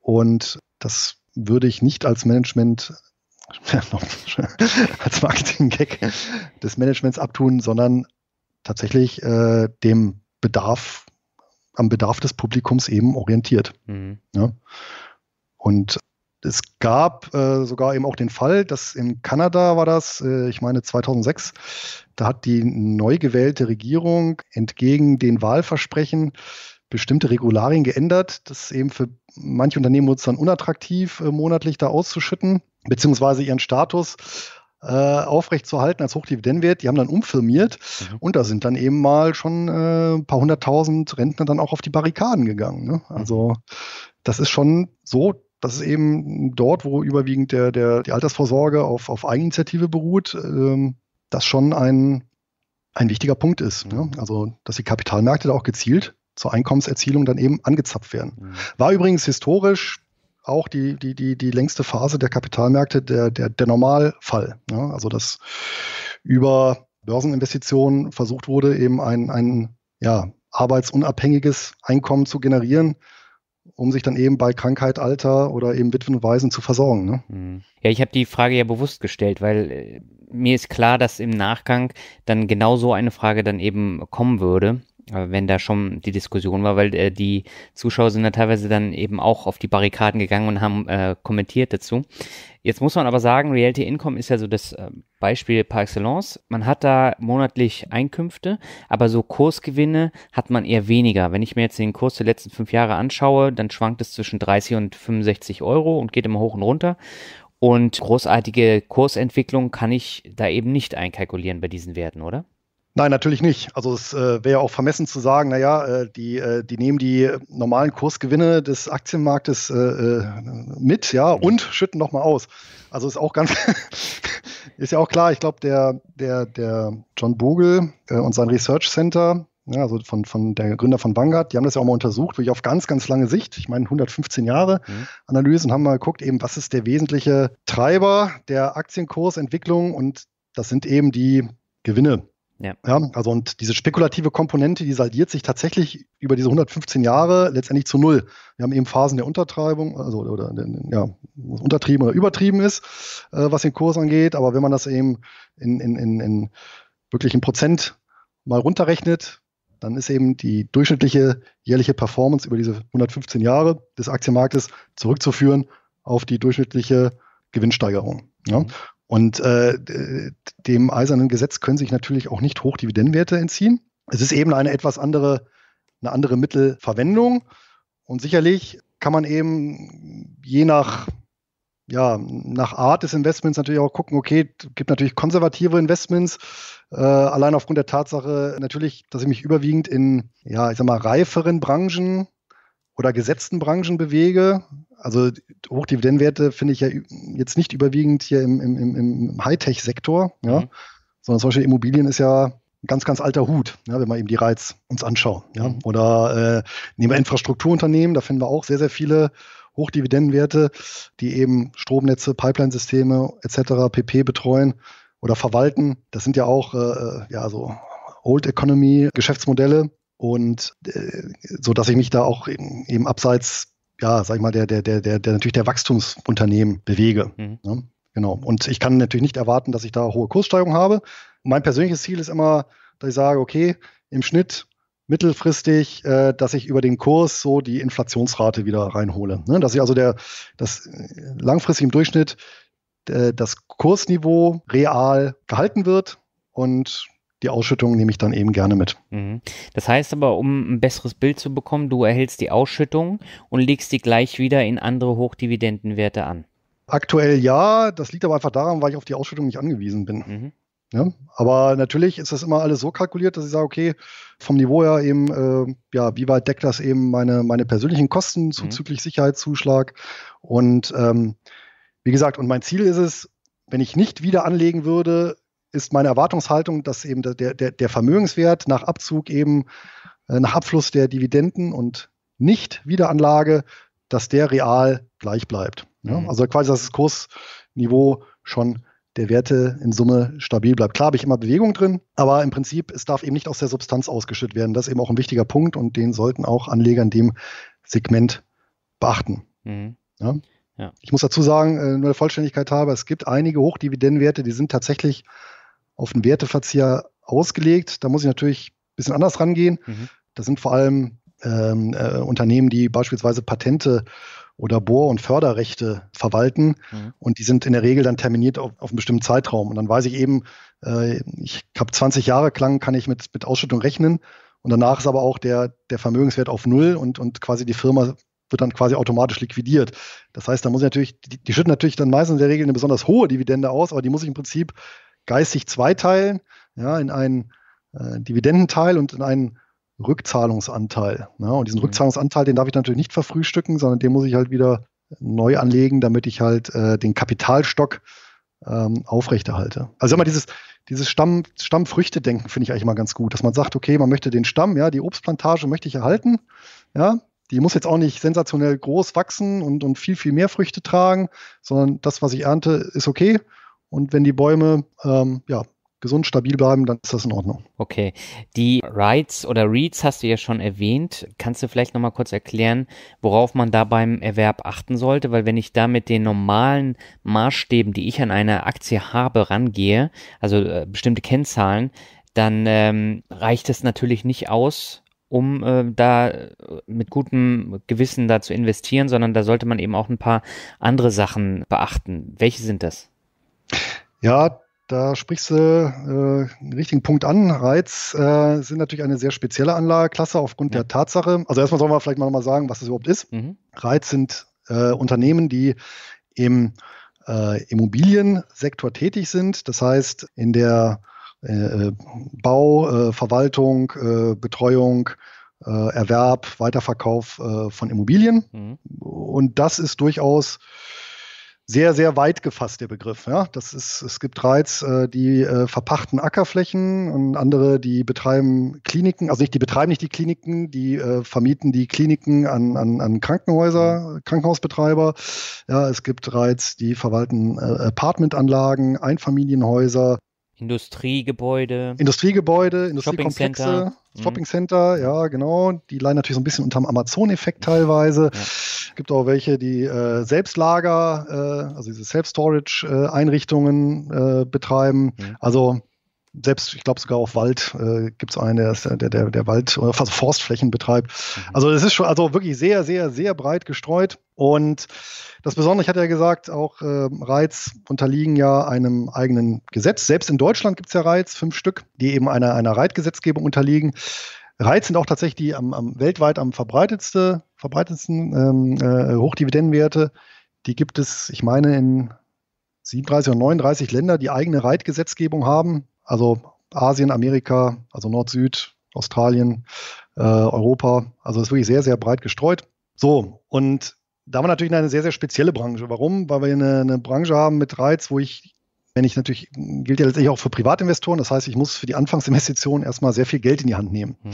Und das würde ich nicht als Management, [laughs] als Marketing-Gag des Managements abtun, sondern tatsächlich äh, dem Bedarf, am Bedarf des Publikums eben orientiert. Mhm. Ja? Und es gab äh, sogar eben auch den Fall, dass in Kanada war das, äh, ich meine 2006, da hat die neu gewählte Regierung entgegen den Wahlversprechen bestimmte Regularien geändert, das eben für manche Unternehmen wurde es dann unattraktiv, äh, monatlich da auszuschütten, beziehungsweise ihren Status äh, aufrechtzuerhalten als Hochdividendenwert. Die haben dann umfirmiert mhm. und da sind dann eben mal schon äh, ein paar hunderttausend Rentner dann auch auf die Barrikaden gegangen. Ne? Mhm. Also das ist schon so, dass es eben dort, wo überwiegend der, der, die Altersvorsorge auf, auf Eigeninitiative beruht, ähm, das schon ein, ein wichtiger Punkt ist. Ne? Mhm. Also dass die Kapitalmärkte da auch gezielt zur Einkommenserzielung dann eben angezapft werden. Mhm. War übrigens historisch auch die, die, die, die längste Phase der Kapitalmärkte der, der, der Normalfall. Ja? Ne? Also dass über Börseninvestitionen versucht wurde, eben ein, ein ja, arbeitsunabhängiges Einkommen zu generieren, um sich dann eben bei Krankheit, Alter oder eben Witwen und Waisen zu versorgen. Ne? Mhm. Ja, ich habe die Frage ja bewusst gestellt, weil äh, mir ist klar, dass im Nachgang dann genau so eine Frage dann eben kommen würde wenn da schon die Diskussion war, weil äh, die Zuschauer sind da teilweise dann eben auch auf die Barrikaden gegangen und haben äh, kommentiert dazu. Jetzt muss man aber sagen, Reality Income ist ja so das äh, Beispiel par excellence. Man hat da monatlich Einkünfte, aber so Kursgewinne hat man eher weniger. Wenn ich mir jetzt den Kurs der letzten fünf Jahre anschaue, dann schwankt es zwischen 30 und 65 Euro und geht immer hoch und runter. Und großartige Kursentwicklung kann ich da eben nicht einkalkulieren bei diesen Werten, oder? Nein, natürlich nicht. Also es äh, wäre auch vermessen zu sagen, naja, äh, die, äh, die nehmen die normalen Kursgewinne des Aktienmarktes äh, äh, mit, ja, mhm. und schütten nochmal aus. Also ist auch ganz, [laughs] ist ja auch klar, ich glaube, der, der, der John Bogle äh, und sein Research Center, ja, also von, von der Gründer von Vanguard, die haben das ja auch mal untersucht, wirklich auf ganz, ganz lange Sicht, ich meine 115 Jahre mhm. und haben mal geguckt, eben, was ist der wesentliche Treiber der Aktienkursentwicklung und das sind eben die Gewinne ja. ja. also und diese spekulative Komponente, die saldiert sich tatsächlich über diese 115 Jahre letztendlich zu null. Wir haben eben Phasen der Untertreibung, also oder ja, untertrieben oder übertrieben ist, äh, was den Kurs angeht. Aber wenn man das eben in, in, in, in wirklich in Prozent mal runterrechnet, dann ist eben die durchschnittliche jährliche Performance über diese 115 Jahre des Aktienmarktes zurückzuführen auf die durchschnittliche Gewinnsteigerung. Ja? Mhm. Und äh, dem eisernen Gesetz können sich natürlich auch nicht Hochdividendenwerte entziehen. Es ist eben eine etwas andere, eine andere Mittelverwendung. Und sicherlich kann man eben je nach, ja, nach Art des Investments natürlich auch gucken, okay, es gibt natürlich konservative Investments, äh, allein aufgrund der Tatsache natürlich, dass ich mich überwiegend in, ja, ich sag mal, reiferen Branchen oder gesetzten Branchen bewege. Also Hochdividendenwerte finde ich ja jetzt nicht überwiegend hier im, im, im Hightech-Sektor, ja? Mhm. sondern zum Beispiel Immobilien ist ja ein ganz, ganz alter Hut, ja, wenn wir eben die Reiz uns anschauen. Ja? Mhm. Oder äh, nehmen wir Infrastrukturunternehmen, da finden wir auch sehr, sehr viele Hochdividendenwerte, die eben Stromnetze, Pipeline-Systeme etc. pp betreuen oder verwalten. Das sind ja auch äh, äh ja, so Old Economy Geschäftsmodelle, und äh, so dass ich mich da auch eben, eben abseits, ja, sag ich mal, der, der, der, der, der natürlich der Wachstumsunternehmen bewege. Mhm. Ne? Genau. Und ich kann natürlich nicht erwarten, dass ich da hohe Kurssteigerungen habe. Mein persönliches Ziel ist immer, dass ich sage, okay, im Schnitt mittelfristig, äh, dass ich über den Kurs so die Inflationsrate wieder reinhole. Ne? Dass ich also der, das äh, langfristig im Durchschnitt äh, das Kursniveau real gehalten wird und die Ausschüttung nehme ich dann eben gerne mit. Mhm. Das heißt aber, um ein besseres Bild zu bekommen, du erhältst die Ausschüttung und legst die gleich wieder in andere Hochdividendenwerte an. Aktuell ja, das liegt aber einfach daran, weil ich auf die Ausschüttung nicht angewiesen bin. Mhm. Ja, aber natürlich ist das immer alles so kalkuliert, dass ich sage, okay, vom Niveau her eben, äh, ja, wie weit deckt das eben meine, meine persönlichen Kosten mhm. zuzüglich mhm. Sicherheitszuschlag? Und ähm, wie gesagt, und mein Ziel ist es, wenn ich nicht wieder anlegen würde, ist meine Erwartungshaltung, dass eben der, der, der Vermögenswert nach Abzug eben, äh, nach Abfluss der Dividenden und nicht Wiederanlage, dass der real gleich bleibt. Ja? Mhm. Also quasi, dass das Kursniveau schon der Werte in Summe stabil bleibt. Klar habe ich immer Bewegung drin, aber im Prinzip, es darf eben nicht aus der Substanz ausgeschüttet werden. Das ist eben auch ein wichtiger Punkt und den sollten auch Anleger in dem Segment beachten. Mhm. Ja? Ja. Ich muss dazu sagen, äh, nur der Vollständigkeit habe, es gibt einige Hochdividendenwerte, die sind tatsächlich auf den Werteverzehr ausgelegt. Da muss ich natürlich ein bisschen anders rangehen. Mhm. Das sind vor allem ähm, äh, Unternehmen, die beispielsweise Patente oder Bohr- und Förderrechte verwalten. Mhm. Und die sind in der Regel dann terminiert auf, auf einen bestimmten Zeitraum. Und dann weiß ich eben, äh, ich habe 20 Jahre klang, kann ich mit, mit Ausschüttung rechnen. Und danach ist aber auch der, der Vermögenswert auf Null und, und quasi die Firma wird dann quasi automatisch liquidiert. Das heißt, da muss ich natürlich, die, die schütten natürlich dann meistens in der Regel eine besonders hohe Dividende aus, aber die muss ich im Prinzip geistig zweiteilen, ja, in einen äh, Dividendenteil und in einen Rückzahlungsanteil. Ne? Und diesen mhm. Rückzahlungsanteil, den darf ich natürlich nicht verfrühstücken, sondern den muss ich halt wieder neu anlegen, damit ich halt äh, den Kapitalstock ähm, aufrechterhalte. Also immer dieses, dieses Stamm, Stammfrüchte-Denken finde ich eigentlich mal ganz gut, dass man sagt, okay, man möchte den Stamm, ja, die Obstplantage möchte ich erhalten, ja, die muss jetzt auch nicht sensationell groß wachsen und, und viel, viel mehr Früchte tragen, sondern das, was ich ernte, ist okay. Und wenn die Bäume ähm, ja, gesund, stabil bleiben, dann ist das in Ordnung. Okay. Die Rights oder Reads hast du ja schon erwähnt. Kannst du vielleicht nochmal kurz erklären, worauf man da beim Erwerb achten sollte? Weil wenn ich da mit den normalen Maßstäben, die ich an eine Aktie habe, rangehe, also äh, bestimmte Kennzahlen, dann ähm, reicht es natürlich nicht aus, um äh, da äh, mit gutem Gewissen da zu investieren, sondern da sollte man eben auch ein paar andere Sachen beachten. Welche sind das? Ja, da sprichst du äh, einen richtigen Punkt an. Reiz äh, sind natürlich eine sehr spezielle Anlageklasse aufgrund ja. der Tatsache. Also erstmal sollen wir vielleicht mal nochmal sagen, was das überhaupt ist. Mhm. Reiz sind äh, Unternehmen, die im äh, Immobiliensektor tätig sind. Das heißt, in der äh, äh, Bau, Verwaltung, Betreuung, Erwerb, Weiterverkauf von Immobilien. Mhm. Und das ist durchaus sehr, sehr weit gefasst, der Begriff. Ja? Das ist, es gibt Reiz, äh, die äh, verpachten Ackerflächen und andere, die betreiben Kliniken, also nicht die betreiben nicht die Kliniken, die äh, vermieten die Kliniken an, an, an Krankenhäuser, mhm. Krankenhausbetreiber. Ja, es gibt Reiz, die verwalten äh, Apartmentanlagen, Einfamilienhäuser, Industriegebäude. Industriegebäude, Industriekomplexe, Shopping Center, mhm. Shopping Center mhm. ja, genau. Die leiden natürlich so ein bisschen unterm Amazon-Effekt teilweise. Ja. gibt auch welche, die äh, Selbstlager, äh, also diese Self-Storage-Einrichtungen äh, äh, betreiben. Mhm. Also selbst, ich glaube sogar auf Wald äh, gibt es einen, äh, der, der, der Wald oder äh, also Forstflächen betreibt. Mhm. Also es ist schon also wirklich sehr, sehr, sehr breit gestreut. Und das Besondere, ich hatte ja gesagt, auch äh, Reiz unterliegen ja einem eigenen Gesetz. Selbst in Deutschland gibt es ja Reiz, fünf Stück, die eben einer, einer Reitgesetzgebung unterliegen. Reiz sind auch tatsächlich die am, am weltweit am verbreitetste, verbreitetsten ähm, äh, Hochdividendenwerte. Die gibt es, ich meine, in 37 oder 39 Länder, die eigene Reitgesetzgebung haben. Also Asien, Amerika, also Nord-Süd, Australien, äh, Europa. Also ist wirklich sehr, sehr breit gestreut. So, und da haben wir natürlich eine sehr, sehr spezielle Branche. Warum? Weil wir eine, eine Branche haben mit Reiz, wo ich, wenn ich natürlich, gilt ja letztendlich auch für Privatinvestoren, das heißt, ich muss für die Anfangsinvestition erstmal sehr viel Geld in die Hand nehmen. Mhm.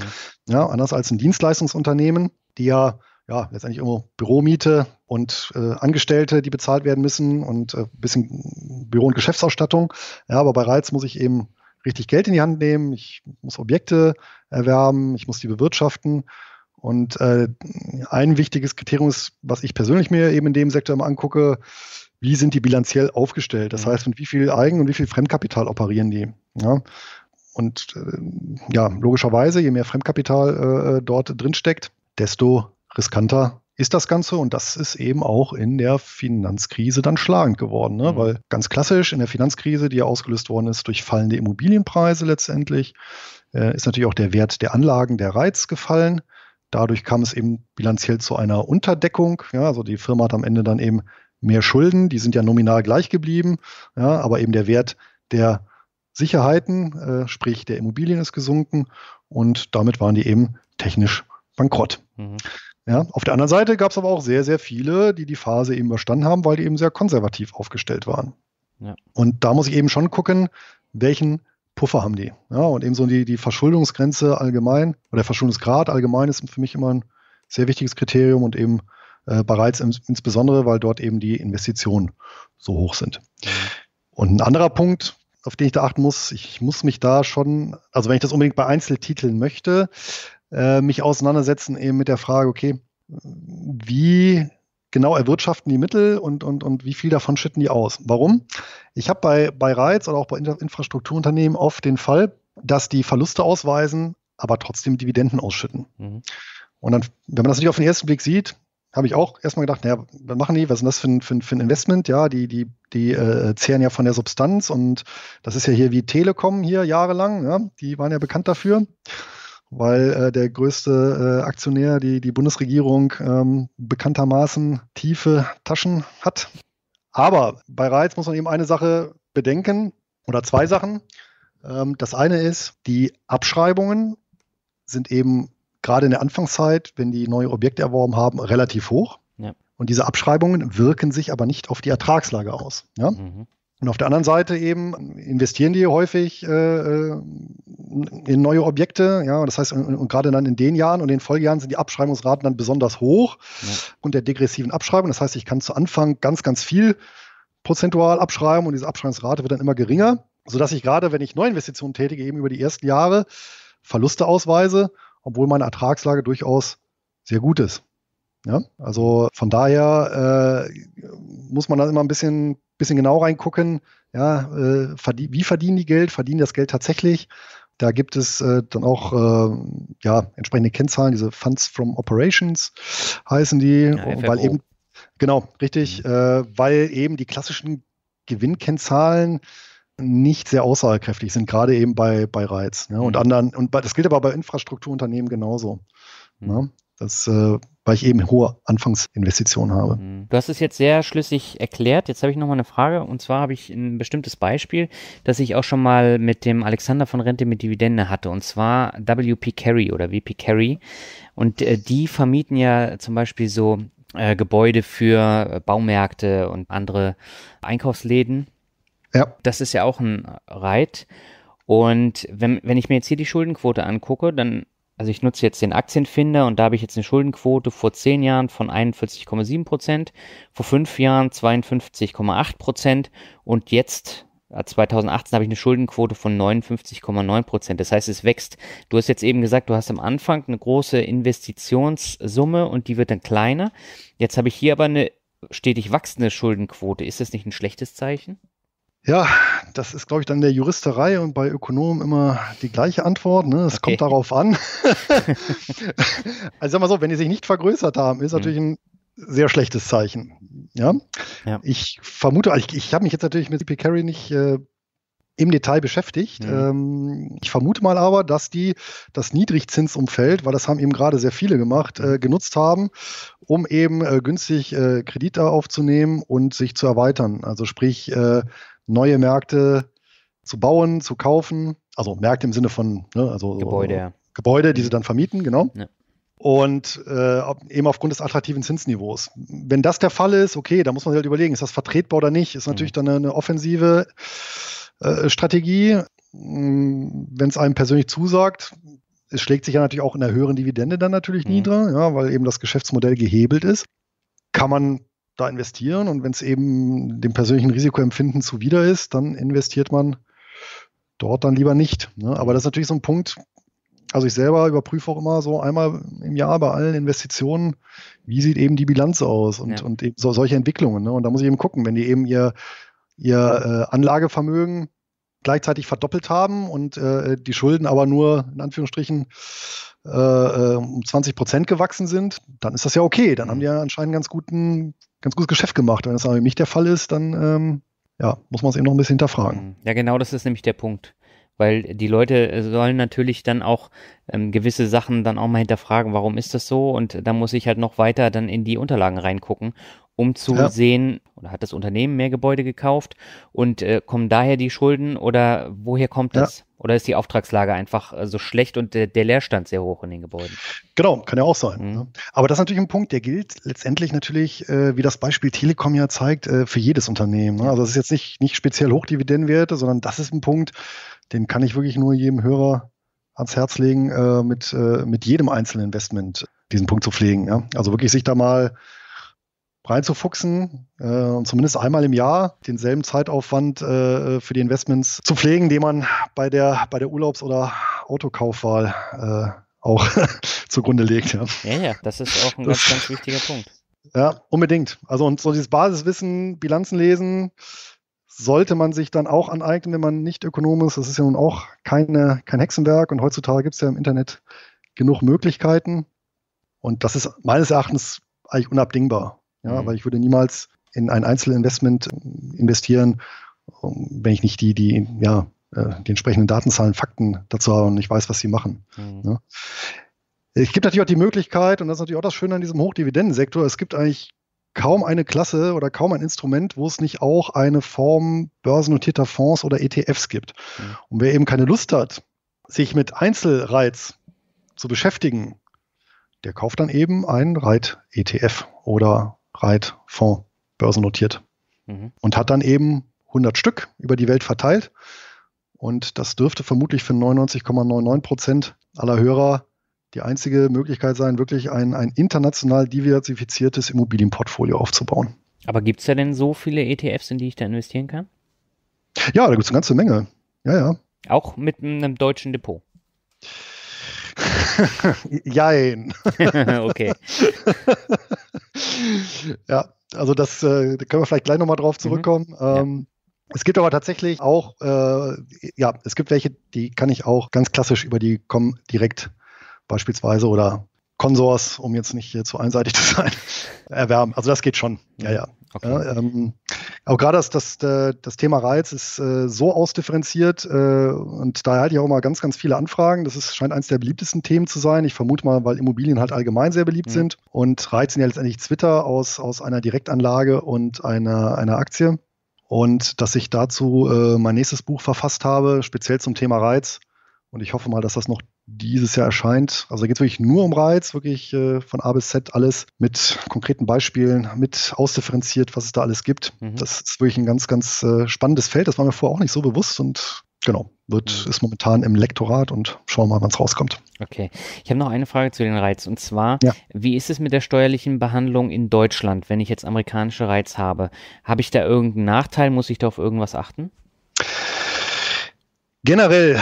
Ja, anders als ein Dienstleistungsunternehmen, die ja ja, letztendlich irgendwo Büromiete und äh, Angestellte, die bezahlt werden müssen und ein äh, bisschen Büro- und Geschäftsausstattung. Ja, aber bei Reiz muss ich eben richtig Geld in die Hand nehmen, ich muss Objekte erwerben, ich muss die bewirtschaften. Und äh, ein wichtiges Kriterium ist, was ich persönlich mir eben in dem Sektor immer angucke, wie sind die bilanziell aufgestellt? Das mhm. heißt, mit wie viel Eigen- und wie viel Fremdkapital operieren die? Ja? Und äh, ja, logischerweise, je mehr Fremdkapital äh, äh dort drin steckt, desto riskanter ist das Ganze und das ist eben auch in der Finanzkrise dann schlagend geworden, ne? Mhm. weil ganz klassisch in der Finanzkrise, die ja ausgelöst worden ist durch fallende Immobilienpreise letztendlich, äh, ist natürlich auch der Wert der Anlagen, der Reiz gefallen. Dadurch kam es eben bilanziell zu einer Unterdeckung. Ja, also die Firma hat am Ende dann eben mehr Schulden, die sind ja nominal gleich geblieben, ja, aber eben der Wert der Sicherheiten, äh, sprich der Immobilien ist gesunken und damit waren die eben technisch bankrott. Mhm. Ja, auf der anderen Seite gab es aber auch sehr, sehr viele, die die Phase eben überstanden haben, weil die eben sehr konservativ aufgestellt waren. Ja. Und da muss ich eben schon gucken, welchen Puffer haben die. Ja, und ebenso die, die Verschuldungsgrenze allgemein oder der Verschuldungsgrad allgemein ist für mich immer ein sehr wichtiges Kriterium und eben äh, bereits ins, insbesondere, weil dort eben die Investitionen so hoch sind. Mhm. Und ein anderer Punkt, auf den ich da achten muss, ich muss mich da schon, also wenn ich das unbedingt bei Einzeltiteln möchte, äh, mich auseinandersetzen eben mit der Frage, okay, wie genau erwirtschaften die Mittel und, und, und wie viel davon schütten die aus? Warum? Ich habe bei, bei Reiz oder auch bei Infrastrukturunternehmen oft den Fall, dass die Verluste ausweisen, aber trotzdem Dividenden ausschütten. Mhm. Und dann, wenn man das nicht auf den ersten Blick sieht, habe ich auch erstmal gedacht, naja, was machen die? Was ist denn das für ein, für ein, für ein Investment? Ja, die, die, die äh, zehren ja von der Substanz und das ist ja hier wie Telekom hier jahrelang, ja? die waren ja bekannt dafür weil äh, der größte äh, Aktionär, die, die Bundesregierung, ähm, bekanntermaßen tiefe Taschen hat. Aber bei Reiz muss man eben eine Sache bedenken oder zwei Sachen. Ähm, das eine ist, die Abschreibungen sind eben gerade in der Anfangszeit, wenn die neue Objekte erworben haben, relativ hoch. Ja. Und diese Abschreibungen wirken sich aber nicht auf die Ertragslage aus. Ja? Mhm. Und auf der anderen Seite eben investieren die häufig äh, äh in neue Objekte. Ja, das heißt, und, und, gerade dann in den Jahren und den Folgejahren sind die Abschreibungsraten dann besonders hoch ja. und der degressiven Abschreibung. Das heißt, ich kann zu Anfang ganz, ganz viel prozentual abschreiben und diese Abschreibungsrate wird dann immer geringer, sodass ich gerade, wenn ich Neuinvestitionen tätige, eben über die ersten Jahre Verluste ausweise, obwohl meine Ertragslage durchaus sehr gut ist. Ja? Also von daher äh, muss man da immer ein bisschen, bisschen genau reingucken, ja, äh, verdien, wie verdienen die Geld, verdienen das Geld tatsächlich. Da gibt es äh, dann auch äh, ja, entsprechende Kennzahlen, diese Funds from Operations heißen die, ja, weil eben, genau, richtig, mhm. Äh, weil eben die klassischen Gewinnkennzahlen nicht sehr aussagekräftig sind, gerade eben bei, bei Reiz ne? und mhm. anderen. Und bei, das gilt aber bei Infrastrukturunternehmen genauso. Ne? Mhm. Ne? Das äh, weil ich eben hohe Anfangsinvestitionen habe. Mhm. Du hast es jetzt sehr schlüssig erklärt. Jetzt habe ich nochmal eine Frage. Und zwar habe ich ein bestimmtes Beispiel, das ich auch schon mal mit dem Alexander von Rente mit Dividende hatte. Und zwar WP Carry oder WP Carry. Und äh, die vermieten ja zum Beispiel so äh, Gebäude für äh, Baumärkte und andere Einkaufsläden. Ja. Das ist ja auch ein Reit. Und wenn, wenn ich mir jetzt hier die Schuldenquote angucke, dann also ich nutze jetzt den Aktienfinder und da habe ich jetzt eine Schuldenquote vor 10 Jahren von 41,7 Prozent, vor 5 Jahren 52,8 Prozent und jetzt 2018 äh, habe ich eine Schuldenquote von 59,9 Prozent. Das heißt, es wächst. Du hast jetzt eben gesagt, du hast am Anfang eine große Investitionssumme und die wird dann kleiner. Jetzt habe ich hier aber eine stetig wachsende Schuldenquote. Ist das nicht ein schlechtes Zeichen? Ja, das ist, glaube ich, dann der Juristerei und bei Ökonomen immer die gleiche Antwort. Ne? Es okay. kommt darauf an. [laughs] also sagen wir so, wenn die sich nicht vergrößert haben, ist mhm. natürlich ein sehr schlechtes Zeichen. Ja, ja. ich vermute, also ich, ich habe mich jetzt natürlich mit CP Carry nicht äh, im Detail beschäftigt. Mhm. Ähm, ich vermute mal aber, dass die das Niedrigzinsumfeld, weil das haben eben gerade sehr viele gemacht, äh, mhm. genutzt haben, um eben äh, günstig äh, Kredite aufzunehmen und sich zu erweitern. Also sprich äh, neue Märkte zu bauen, zu kaufen. Also Märkte im Sinne von ne, also äh, Gebäude, so, ja. Gebäude, die sie dann vermieten, genau. Ja. Und äh, eben aufgrund des attraktiven Zinsniveaus. Wenn das der Fall ist, okay, da muss man sich halt überlegen, ist das vertretbar oder nicht? Ist natürlich mhm. dann eine, offensive äh, Strategie. Mm, Wenn es einem persönlich zusagt, es schlägt sich ja natürlich auch in der höheren Dividende dann natürlich mhm. nieder, ja, weil eben das Geschäftsmodell gehebelt ist. Kann man da investieren und wenn es eben dem persönlichen Risikoempfinden zuwider ist, dann investiert man dort dann lieber nicht. Ne? Aber das ist natürlich so ein Punkt, also ich selber überprüfe auch immer so einmal im Jahr bei allen Investitionen, wie sieht eben die Bilanz aus und, ja. und eben so, solche Entwicklungen. Ne? Und da muss ich eben gucken, wenn die eben ihr, ihr äh, Anlagevermögen gleichzeitig verdoppelt haben und äh, die Schulden aber nur in Anführungsstrichen äh, äh um 20 Prozent gewachsen sind, dann ist das ja okay. Dann haben mhm. die ja anscheinend einen ganz guten ganz gutes Geschäft gemacht. Wenn das aber nicht der Fall ist, dann ähm, ja, muss man es eben noch ein bisschen hinterfragen. Mhm. Ja, genau, das ist nämlich der Punkt. Weil die Leute äh, sollen natürlich dann auch ähm, gewisse Sachen dann auch mal hinterfragen, warum ist das so? Und da muss ich halt noch weiter dann in die Unterlagen reingucken, um zu ja. sehen, oder hat das Unternehmen mehr Gebäude gekauft und äh, kommen daher die Schulden oder woher kommt das? Ja. Oder ist die Auftragslage einfach äh, so schlecht und der, der Leerstand sehr hoch in den Gebäuden? Genau, kann ja auch sein. Mhm. Ne? Aber das ist natürlich ein Punkt, der gilt letztendlich natürlich, äh, wie das Beispiel Telekom ja zeigt, äh, für jedes Unternehmen. Ne? Also das ist jetzt nicht, nicht speziell Hochdividendenwerte, sondern das ist ein Punkt, den kann ich wirklich nur jedem Hörer ans Herz legen, mit, mit jedem einzelnen Investment diesen Punkt zu pflegen. Also wirklich sich da mal reinzufuchsen äh, und zumindest einmal im Jahr denselben Zeitaufwand äh, für die Investments zu pflegen, den man bei der, bei der Urlaubs- oder Autokaufwahl äh, auch [laughs] zugrunde legt. Ja. ja, ja, das ist auch ein das, ganz, ganz wichtiger Punkt. Ja, unbedingt. Also und so dieses Basiswissen, Bilanzen lesen, sollte man sich dann auch aneignen, wenn man nicht Ökonom ist. Das ist ja nun auch keine, kein Hexenwerk und heutzutage gibt es ja im Internet genug Möglichkeiten. Und das ist meines Erachtens eigentlich unabdingbar. Ja, mhm. Weil ich würde niemals in ein Einzelinvestment äh, investieren, wenn ich nicht die, die, ja, äh, die entsprechenden Datenzahlen, Fakten dazu habe und ich weiß, was sie machen. Mhm. Ja. Es gibt natürlich auch die Möglichkeit, und das ist natürlich auch das Schöne an diesem Hochdividendensektor, es gibt eigentlich kaum eine Klasse oder kaum ein Instrument, wo es nicht auch eine Form börsennotierter Fonds oder ETFs gibt. Mhm. Und wer eben keine Lust hat, sich mit Einzelreiz zu beschäftigen, der kauft dann eben einen Reit-ETF oder Reit Fonds börsennotiert. Mhm. Und hat dann eben 100 Stück über die Welt verteilt. Und das dürfte vermutlich für 99,99 Prozent aller Hörer die einzige Möglichkeit sein, wirklich ein, ein international diversifiziertes Immobilienportfolio aufzubauen. Aber gibt es da denn so viele ETFs, in die ich da investieren kann? Ja, da gibt es eine ganze Menge. Ja, ja. Auch mit einem deutschen Depot. [laughs] Jein. [laughs] okay. [laughs] ja, also das äh, da können wir vielleicht gleich nochmal drauf mhm. zurückkommen. Mhm. Ähm, ja. Es gibt aber tatsächlich auch, äh, ja, es gibt welche, die kann ich auch ganz klassisch über die Com direkt beispielsweise oder Konsors, um jetzt nicht zu einseitig zu sein, erwerben. Also das geht schon. Ja, ja. Okay. ja ähm, aber gerade das, das, äh, das Thema Reiz ist äh, so ausdifferenziert äh, und da hatte ich auch immer ganz, ganz viele Anfragen. Das ist, scheint eines der beliebtesten Themen zu sein. Ich vermute mal, weil Immobilien halt allgemein sehr beliebt mhm. sind und Reiz sind ja letztendlich Twitter aus, aus einer Direktanlage und einer, einer Aktie. Und dass ich dazu mein nächstes Buch verfasst habe, speziell zum Thema Reiz. Und ich hoffe mal, dass das noch dieses Jahr erscheint. Also da geht es wirklich nur um Reiz, wirklich äh, von A bis Z alles mit konkreten Beispielen, mit ausdifferenziert, was es da alles gibt. Mhm. Das ist wirklich ein ganz, ganz äh, spannendes Feld. Das war mir vorher auch nicht so bewusst und genau, wird, mhm. ist momentan im Lektorat und schauen wir mal, wann es rauskommt. Okay. Ich habe noch eine Frage zu den Reiz und zwar, ja. wie ist es mit der steuerlichen Behandlung in Deutschland, wenn ich jetzt amerikanische Reiz habe? Habe ich da irgendeinen Nachteil? Muss ich da auf irgendwas achten? Generell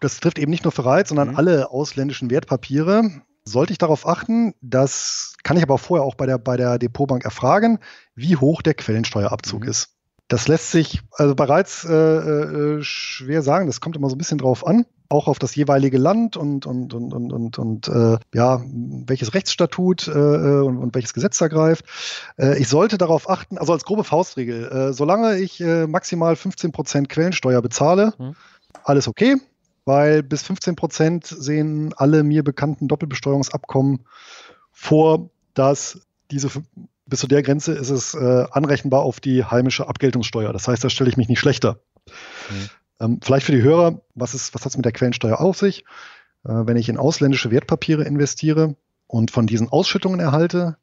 das trifft eben nicht nur für Reit, sondern mhm. alle ausländischen Wertpapiere. Sollte ich darauf achten, das kann ich aber vorher auch bei der, bei der Depotbank erfragen, wie hoch der Quellensteuerabzug mhm. ist. Das lässt sich also bereits äh, äh, äh, schwer sagen. Das kommt immer so ein bisschen drauf an, auch auf das jeweilige Land und und und und und, und äh, ja, welches Rechtsstatut äh, äh, und, und, welches Gesetz da greift. ich sollte darauf achten, also als grobe Faustregel, solange ich maximal 15 Quellensteuer bezahle, mhm. alles okay weil bis 15 Prozent sehen alle mir bekannten Doppelbesteuerungsabkommen vor, dass diese bis zu der Grenze ist es äh, anrechenbar auf die heimische Abgeltungssteuer. Das heißt, da stelle ich mich nicht schlechter. Mhm. Ähm, vielleicht für die Hörer, was, was hat es mit der Quellensteuer auf sich? Äh, wenn ich in ausländische Wertpapiere investiere und von diesen Ausschüttungen erhalte,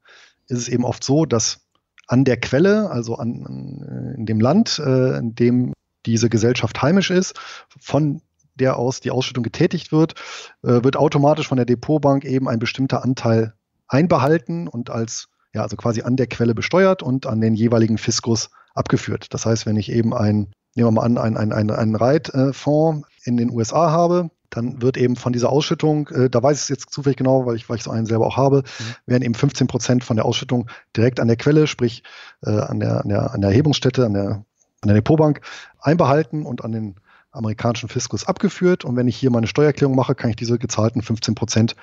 ist es eben oft so, dass an der Quelle, also an, in dem Land, äh, in dem diese Gesellschaft heimisch ist, von der aus die Ausschüttung getätigt wird, äh, wird automatisch von der Depotbank eben ein bestimmter Anteil einbehalten und als, ja, also quasi an der Quelle besteuert und an den jeweiligen Fiskus abgeführt. Das heißt, wenn ich eben einen, nehmen wir mal an, einen ein, ein Reitfonds in den USA habe, dann wird eben von dieser Ausschüttung, äh, da weiß ich es jetzt zufällig genau, weil ich, weil ich so einen selber auch habe, mhm. werden eben 15 Prozent von der Ausschüttung direkt an der Quelle, sprich äh, an, der, an, der, an der Erhebungsstätte, an der, an der Depotbank einbehalten und an den amerikanischen Fiskus abgeführt. Und wenn ich hier meine Steuererklärung mache, kann ich diese gezahlten 15 Prozent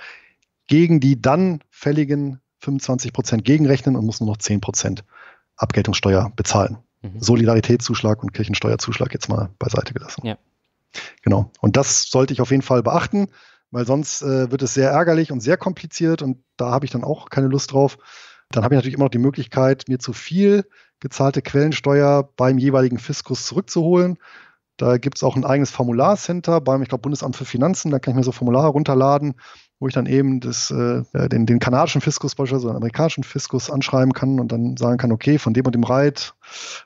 gegen die dann fälligen 25 Prozent gegenrechnen und muss nur noch 10 Prozent Abgeltungssteuer bezahlen. Mhm. Solidaritätszuschlag und Kirchensteuerzuschlag jetzt mal beiseite gelassen. Ja. Genau. Und das sollte ich auf jeden Fall beachten, weil sonst äh, wird es sehr ärgerlich und sehr kompliziert und da habe ich dann auch keine Lust drauf. Dann habe ich natürlich immer noch die Möglichkeit, mir zu viel gezahlte Quellensteuer beim jeweiligen Fiskus zurückzuholen da gibt es auch ein eigenes Formularcenter beim, ich glaube, Bundesamt für Finanzen. Da kann ich mir so Formulare runterladen, wo ich dann eben das, äh, äh, den, den, kanadischen Fiskus beispielsweise oder den amerikanischen Fiskus anschreiben kann und dann sagen kann, okay, von dem und dem Reit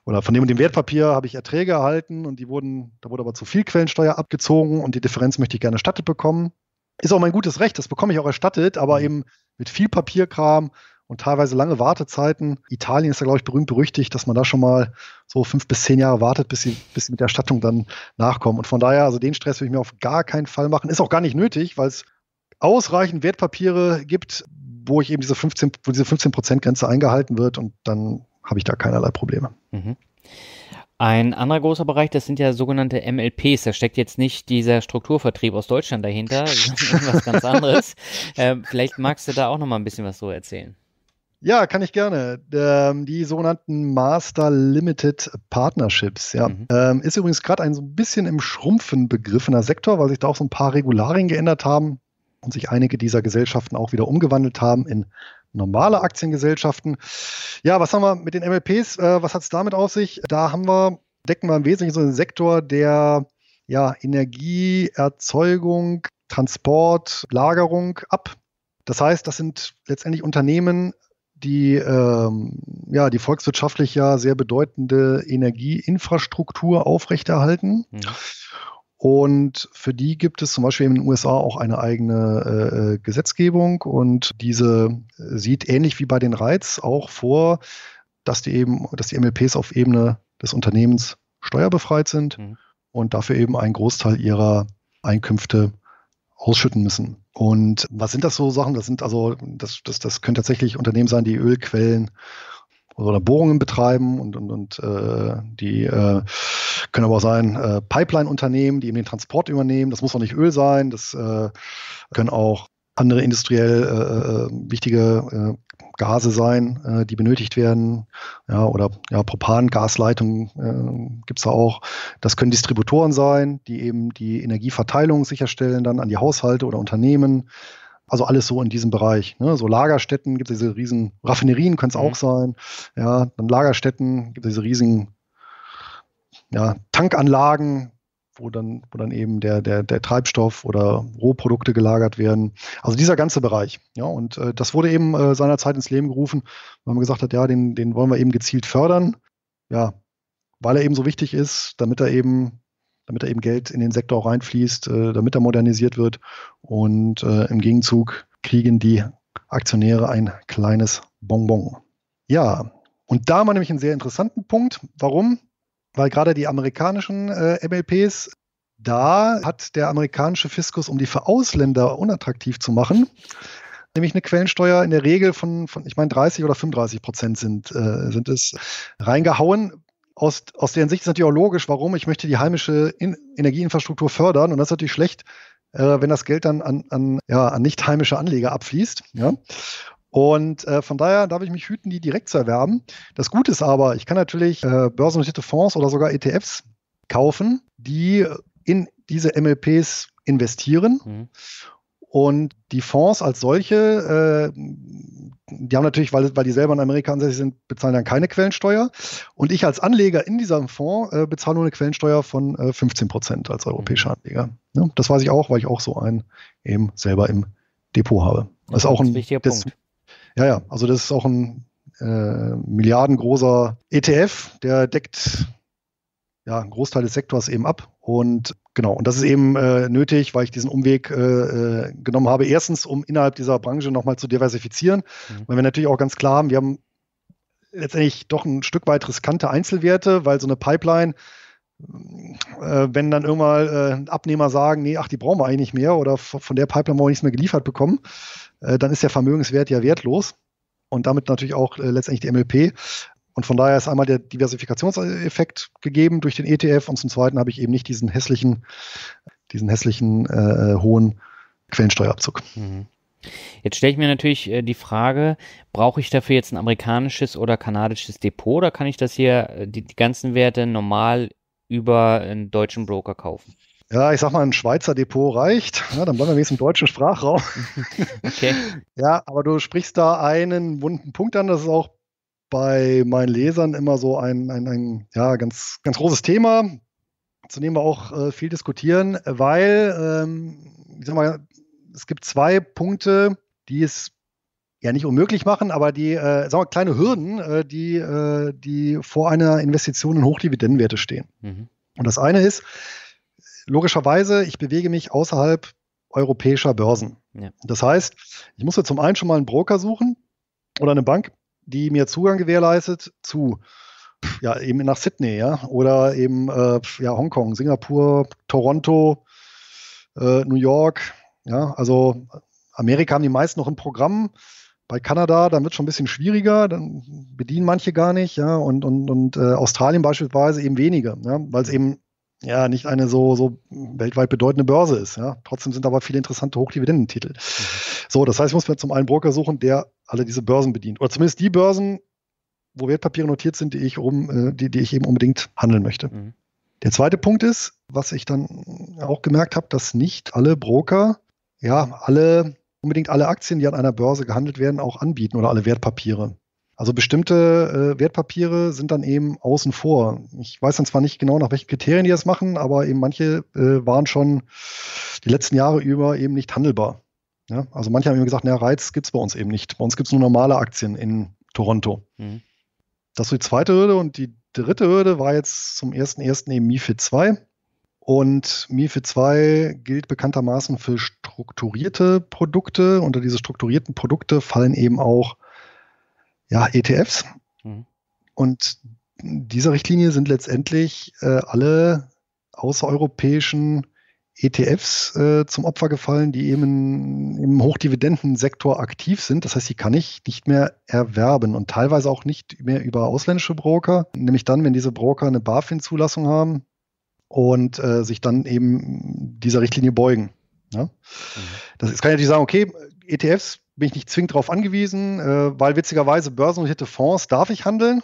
oder von dem und dem Wertpapier habe ich Erträge erhalten und die wurden, da wurde aber zu viel Quellensteuer abgezogen und die Differenz möchte ich gerne erstattet bekommen. Ist auch mein gutes Recht, das bekomme ich auch erstattet, aber mhm. eben mit viel Papierkram und teilweise lange Wartezeiten. Italien ist ja, glaube ich, berühmt berüchtigt, dass man da schon mal so fünf bis zehn Jahre wartet, bis sie, bis sie mit der Erstattung dann nachkommen. Und von daher, also den Stress will ich mir auf gar keinen Fall machen. Ist auch gar nicht nötig, weil es ausreichend Wertpapiere gibt, wo ich eben diese 15, wo diese 15%-Grenze eingehalten wird und dann habe ich da keinerlei Probleme. Mhm. Ein anderer großer Bereich, das sind ja sogenannte MLPs. Da steckt jetzt nicht dieser Strukturvertrieb aus Deutschland dahinter, [laughs] sondern irgendwas ganz anderes. [laughs] äh, vielleicht magst du da auch noch mal ein bisschen was so erzählen. Ja, kann ich gerne. Ähm, die sogenannten Master Limited Partnerships, ja. Mhm. Ähm, ist übrigens gerade ein so ein bisschen im Schrumpfen begriffener Sektor, weil sich da auch so ein paar Regularien geändert haben und sich einige dieser Gesellschaften auch wieder umgewandelt haben in normale Aktiengesellschaften. Ja, was haben wir mit den MLPs? Äh, was hat es damit auf sich? Da haben wir, decken wir im Wesentlichen so einen Sektor der ja, Energie, Erzeugung, Transport, Lagerung ab. Das heißt, das sind letztendlich Unternehmen, die, ähm, ja, die volkswirtschaftlich ja sehr bedeutende Energieinfrastruktur aufrechterhalten. Mhm. Und für die gibt es zum Beispiel in den USA auch eine eigene äh, äh Gesetzgebung und diese äh, sieht ähnlich wie bei den Reiz auch vor, dass die eben, dass die MLPs auf Ebene des Unternehmens steuerbefreit sind mhm. und dafür eben einen Großteil ihrer Einkünfte ausschütten müssen. Und was sind das so Sachen? Das sind also, das, das, das können tatsächlich Unternehmen sein, die Ölquellen oder Bohrungen betreiben und, und, und äh, die äh, können aber auch sein äh, Pipeline-Unternehmen, die eben den Transport übernehmen. Das muss auch nicht Öl sein. Das äh, können auch andere industriell äh, äh, wichtige Gase sein, äh, die benötigt werden. Ja, oder ja, propan äh, gibt es da auch. Das können Distributoren sein, die eben die Energieverteilung sicherstellen, dann an die Haushalte oder Unternehmen. Also alles so in diesem Bereich. Ne? So Lagerstätten gibt es diese riesen Raffinerien, können es mhm. auch sein. Ja, dann Lagerstätten gibt es diese riesigen ja, Tankanlagen, wo dann, wo dann eben der, der, der Treibstoff oder Rohprodukte gelagert werden. Also dieser ganze Bereich. Ja, und äh, das wurde eben äh, seinerzeit ins Leben gerufen, weil man gesagt hat, ja, den, den wollen wir eben gezielt fördern. Ja, weil er eben so wichtig ist, damit er eben, damit er eben Geld in den Sektor auch reinfließt, äh, damit er modernisiert wird. Und äh, im Gegenzug kriegen die Aktionäre ein kleines Bonbon. Ja, und da haben wir nämlich einen sehr interessanten Punkt. Warum? weil gerade die amerikanischen äh, MLPs, da hat der amerikanische Fiskus, um die für Ausländer unattraktiv zu machen, nämlich eine Quellensteuer in der Regel von, von ich meine, 30 oder 35 Prozent sind, äh, sind es reingehauen. Aus, aus deren Sicht ist natürlich auch logisch, warum ich möchte die heimische in Energieinfrastruktur fördern. Und das ist natürlich schlecht, äh, wenn das Geld dann an, an, ja, an nicht heimische Anleger abfließt. Ja? Und äh, von daher darf ich mich hüten, die direkt zu erwerben. Das Gute ist aber, ich kann natürlich äh, börsennotierte Fonds oder sogar ETFs kaufen, die in diese MLPs investieren. Mhm. Und die Fonds als solche, äh, die haben natürlich, weil, weil die selber in Amerika ansässig sind, bezahlen dann keine Quellensteuer. Und ich als Anleger in diesem Fonds äh, bezahle nur eine Quellensteuer von äh, 15 Prozent als europäischer Anleger. Ja, ne? das weiß ich auch, weil ich auch so einen eben selber im Depot habe. Das, das ist auch ein, wichtiger Punkt. Ja, ja, also das ist auch ein äh, milliardengroßer ETF, der deckt ja einen Großteil des Sektors eben ab. Und genau, und das ist eben äh, nötig, weil ich diesen Umweg äh, äh genommen habe. Erstens, um innerhalb dieser Branche nochmal zu diversifizieren, mhm. weil wir natürlich auch ganz klar haben, wir haben letztendlich doch ein Stück weit riskante Einzelwerte, weil so eine Pipeline äh, wenn dann irgendwann äh, Abnehmer sagen, nee, ach, die brauchen wir eigentlich nicht mehr oder von der Pipeline wollen wir nichts mehr geliefert bekommen, äh, dann ist der Vermögenswert ja wertlos und damit natürlich auch äh, letztendlich die MLP. Und von daher ist einmal der Diversifikationseffekt gegeben durch den ETF und zum Zweiten habe ich eben nicht diesen hässlichen, diesen hässlichen äh, äh hohen Quellensteuerabzug. Mhm. Jetzt stelle ich mir natürlich äh, die Frage, brauche ich dafür jetzt ein amerikanisches oder kanadisches Depot oder kann ich das hier, die, die ganzen Werte normal über einen deutschen Broker kaufen? Ja, ich sag mal, ein Schweizer Depot reicht. Ja, dann bleiben wir wenigstens im deutschen Sprachraum. [laughs] Okay. ja, aber du sprichst da einen wunden Punkt an. Das ist auch bei meinen Lesern immer so ein, ein, ein ja, ganz, ganz großes Thema, zu dem wir auch äh, viel diskutieren, weil, ähm, ich sag mal, es gibt zwei Punkte, die es ja nicht unmöglich machen, aber die äh, sagen wir, kleine Hürden, äh, die, äh, die vor einer Investition in Hochdividendenwerte stehen. Mhm. Und das eine ist, logischerweise, ich bewege mich außerhalb europäischer Börsen. Ja. Das heißt, ich muss mir zum einen schon mal einen Broker suchen oder eine Bank, die mir Zugang gewährleistet zu ja, eben nach Sydney, ja, oder eben äh, ja, Hongkong, Singapur, Toronto, äh, New York, ja, also Amerika haben die meisten noch im Programm. Bei Kanada, dann wird es schon ein bisschen schwieriger, dann bedienen manche gar nicht, ja, und, und, und äh, Australien beispielsweise eben weniger, ja, weil es eben ja nicht eine so, so weltweit bedeutende Börse ist. Ja. Trotzdem sind aber viele interessante Hochdividendentitel. Mhm. So, das heißt, ich muss mir zum einen Broker suchen, der alle diese Börsen bedient. Oder zumindest die Börsen, wo Wertpapiere notiert sind, die ich, um, äh, die, die ich eben unbedingt handeln möchte. Mhm. Der zweite Punkt ist, was ich dann auch gemerkt habe, dass nicht alle Broker, ja, alle, unbedingt alle Aktien, die an einer Börse gehandelt werden, auch anbieten oder alle Wertpapiere. Also bestimmte äh, Wertpapiere sind dann eben außen vor. Ich weiß dann zwar nicht genau, nach welchen Kriterien die das machen, aber eben manche äh, waren schon die letzten Jahre über eben nicht handelbar. Ja? Also manche haben eben gesagt, naja, Reiz gibt es bei uns eben nicht. Bei uns gibt es nur normale Aktien in Toronto. Mhm. Das ist die zweite Hürde und die dritte Hürde war jetzt zum 1.1. eben MIFID 2. Und MIFID 2 gilt bekanntermaßen für strukturierte Produkte. Unter diese strukturierten Produkte fallen eben auch ja, ETFs. Mhm. Und dieser Richtlinie sind letztendlich äh, alle außereuropäischen ETFs äh, zum Opfer gefallen, die eben in, im Hochdividendensektor aktiv sind. Das heißt, die kann ich nicht mehr erwerben und teilweise auch nicht mehr über ausländische Broker, nämlich dann, wenn diese Broker eine BaFin-Zulassung haben und äh, sich dann eben dieser Richtlinie beugen. Ja? Mhm. Das, das kann ich natürlich sagen, okay, ETFs bin ich nicht zwingend darauf angewiesen, äh, weil witzigerweise börsennotierte Fonds darf ich handeln,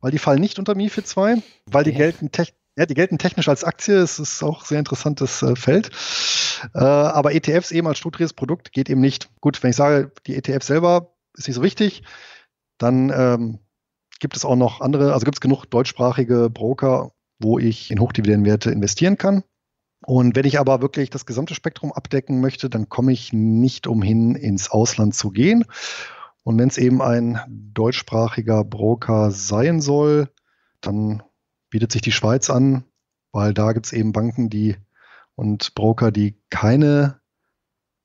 weil die fallen nicht unter MIFID 2, weil die gelten, ja, die gelten technisch als Aktie, es ist auch ein sehr interessantes äh, Feld. Äh, aber ETFs eben als strukturiertes Produkt geht eben nicht. Gut, wenn ich sage, die ETFs selber ist nicht so wichtig, dann ähm, gibt es auch noch andere, also gibt es genug deutschsprachige Broker, wo ich in Hochdividendenwerte investieren kann. Und wenn ich aber wirklich das gesamte Spektrum abdecken möchte, dann komme ich nicht umhin, ins Ausland zu gehen. Und wenn es eben ein deutschsprachiger Broker sein soll, dann bietet sich die Schweiz an, weil da gibt es eben Banken, die und Broker, die keine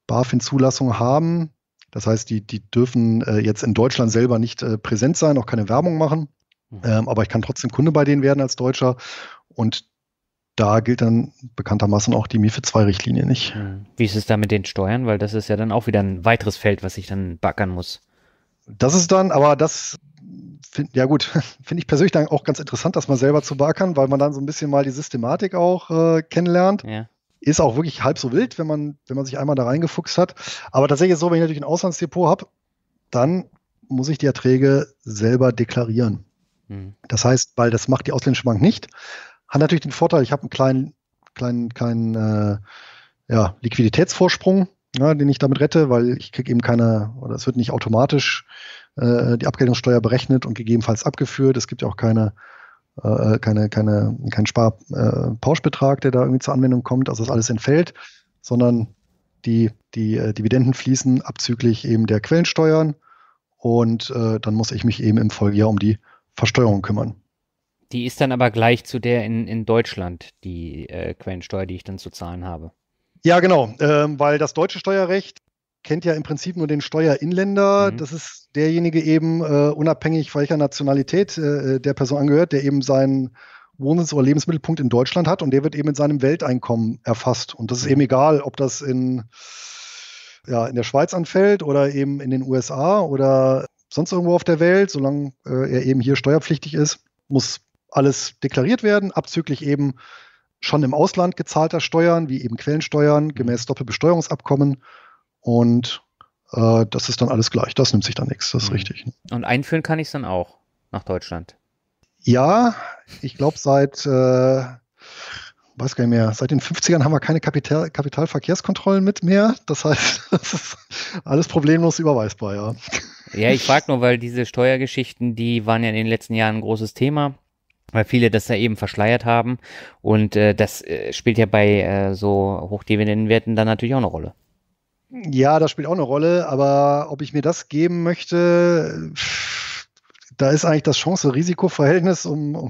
BaFin-Zulassung haben. Das heißt, die, die dürfen äh, jetzt in Deutschland selber nicht äh, präsent sein, auch keine Werbung machen. Mhm. Ähm, aber ich kann trotzdem Kunde bei denen werden als Deutscher. Und da gilt dann bekanntermaßen auch die MIFID 2-Richtlinie nicht. Hm. Wie ist es da mit den Steuern? Weil das ist ja dann auch wieder ein weiteres Feld, was ich dann backern muss. Das ist dann, aber das find, ja gut, [laughs] finde ich persönlich dann auch ganz interessant, das mal selber zu backern, weil man dann so ein bisschen mal die Systematik auch äh, kennenlernt. Ja. Ist auch wirklich halb so wild, wenn man, wenn man sich einmal da reingefuchst hat. Aber tatsächlich ist es so, wenn ich natürlich ein Auslandsdepot habe, dann muss ich die Erträge selber deklarieren. Hm. Das heißt, weil das macht die ausländische Bank nicht. Hat natürlich den Vorteil, ich habe einen kleinen, kleinen, kleinen äh, ja, Liquiditätsvorsprung, ja, ne, den ich damit rette, weil ich kriege eben keine, oder es wird nicht automatisch äh, die Abgeltungssteuer berechnet und gegebenenfalls abgeführt. Es gibt ja auch keine, äh, keine, keine, keinen Sparpauschbetrag, äh, der da irgendwie zur Anwendung kommt, also das alles entfällt, sondern die, die äh, Dividenden fließen abzüglich eben der Quellensteuern und äh, dann muss ich mich eben im Folgejahr um die Versteuerung kümmern. Die ist dann aber gleich zu der in, in Deutschland, die äh, Quellensteuer, die ich dann zu zahlen habe. Ja, genau, ähm, weil das deutsche Steuerrecht kennt ja im Prinzip nur den Steuerinländer. Mhm. Das ist derjenige eben, äh, unabhängig welcher Nationalität äh, äh der Person angehört, der eben seinen Wohnsitz oder Lebensmittelpunkt in Deutschland hat und der wird eben in seinem Welteinkommen erfasst. Und das ist eben egal, ob das in, ja, in der Schweiz anfällt oder eben in den USA oder sonst irgendwo auf der Welt, solange äh, er eben hier steuerpflichtig ist, muss alles deklariert werden, abzüglich eben schon im Ausland gezahlter Steuern, wie eben Quellensteuern, mhm. gemäß Doppelbesteuerungsabkommen. Und äh, das ist dann alles gleich. Das nimmt sich dann nichts, das ist mhm. richtig. Und einführen kann ich es dann auch nach Deutschland. Ja, ich glaube, seit, äh, weiß gar nicht mehr, seit den 50ern haben wir keine Kapital Kapitalverkehrskontrollen mit mehr. Das heißt, [laughs] das ist alles problemlos überweisbar, ja. Ja, ich frage nur, weil diese Steuergeschichten, die waren ja in den letzten Jahren ein großes Thema weil viele das ja eben verschleiert haben. Und äh, das äh, spielt ja bei äh, so Hochdividendenwerten dann natürlich auch eine Rolle. Ja, das spielt auch eine Rolle, aber ob ich mir das geben möchte, da ist eigentlich das Chance-Risiko-Verhältnis, um, um,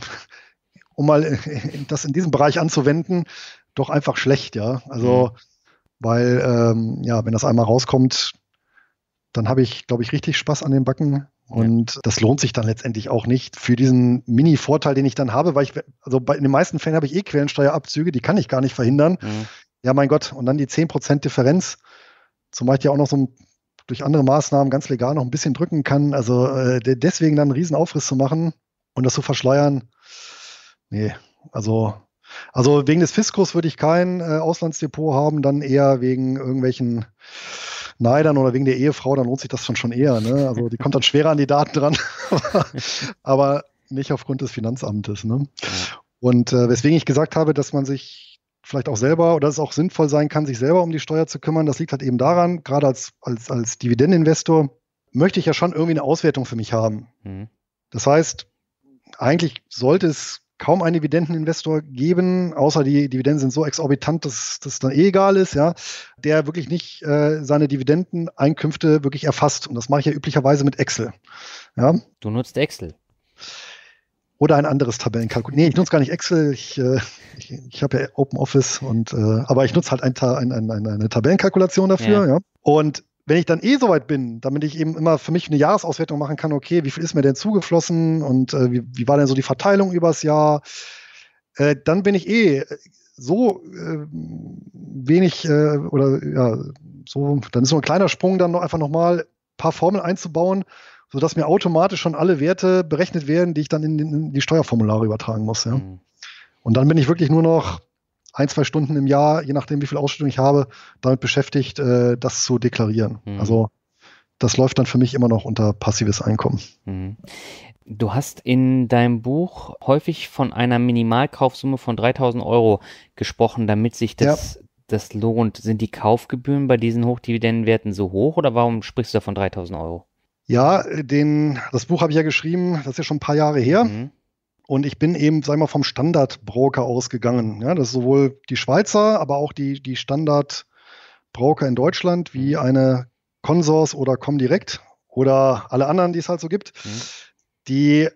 um mal [laughs] das in diesem Bereich anzuwenden, doch einfach schlecht, ja. Also, mhm. weil, ähm, ja, wenn das einmal rauskommt, dann habe ich, glaube ich, richtig Spaß an den Backen und ja. das lohnt sich dann letztendlich auch nicht für diesen Mini-Vorteil, den ich dann habe, weil ich, also bei, in den meisten Fällen habe ich eh Quellensteuerabzüge, die kann ich gar nicht verhindern. Mhm. Ja, mein Gott, und dann die 10% Differenz, zumal ich ja auch noch so ein, durch andere Maßnahmen ganz legal noch ein bisschen drücken kann. Also äh, deswegen dann einen riesen Aufriss zu machen und das zu verschleiern, nee, also also wegen des Fiskus würde ich kein äh, Auslandsdepot haben, dann eher wegen irgendwelchen Neidern oder wegen der Ehefrau, dann lohnt sich das dann schon eher. Ne? Also die kommt dann schwerer an die Daten dran, [laughs] aber nicht aufgrund des Finanzamtes. Ne? Und äh, weswegen ich gesagt habe, dass man sich vielleicht auch selber oder es auch sinnvoll sein kann, sich selber um die Steuer zu kümmern, das liegt halt eben daran, gerade als, als, als Dividendeninvestor möchte ich ja schon irgendwie eine Auswertung für mich haben. Mhm. Das heißt, eigentlich sollte es kaum einen Dividendeninvestor geben, außer die Dividenden sind so exorbitant, dass das dann eh egal ist, ja, der wirklich nicht äh, seine Dividendeneinkünfte wirklich erfasst. Und das mache ich ja üblicherweise mit Excel. Ja. Du nutzt Excel. Oder ein anderes Tabellenkalkul. Nee, ich nutze gar nicht Excel. Ich, äh, ich, ich habe ja Open Office und äh, aber ich nutze halt ein, ein, ein, eine Tabellenkalkulation dafür, ja. ja. Und wenn ich dann eh soweit bin, damit ich eben immer für mich eine Jahresauswertung machen kann, okay, wie viel ist mir denn zugeflossen und äh, wie, wie, war denn so die Verteilung übers Jahr, äh, dann bin ich eh äh, so äh, wenig äh, oder ja, so, dann ist so ein kleiner Sprung dann noch einfach nochmal ein paar Formeln einzubauen, sodass mir automatisch schon alle Werte berechnet werden, die ich dann in, in die Steuerformulare übertragen muss. Ja. Mhm. Und dann bin ich wirklich nur noch ein, zwei Stunden im Jahr, je nachdem, wie viel Ausstattung ich habe, damit beschäftigt, äh, das zu deklarieren. Mhm. Also das läuft dann für mich immer noch unter passives Einkommen. Mhm. Du hast in deinem Buch häufig von einer Minimalkaufsumme von 3000 Euro gesprochen, damit sich das, ja. das lohnt. Sind die Kaufgebühren bei diesen Hochdividendenwerten so hoch oder warum sprichst du da von 3000 Euro? Ja, den, das Buch habe ich ja geschrieben, das ist ja schon ein paar Jahre her. Mhm. Und ich bin eben, sagen wir mal, vom Standardbroker ausgegangen. Ja, ist sowohl die Schweizer, aber auch die, die Standardbroker in Deutschland, wie mhm. eine Consors oder Comdirect oder alle anderen, die es halt so gibt, mhm. die,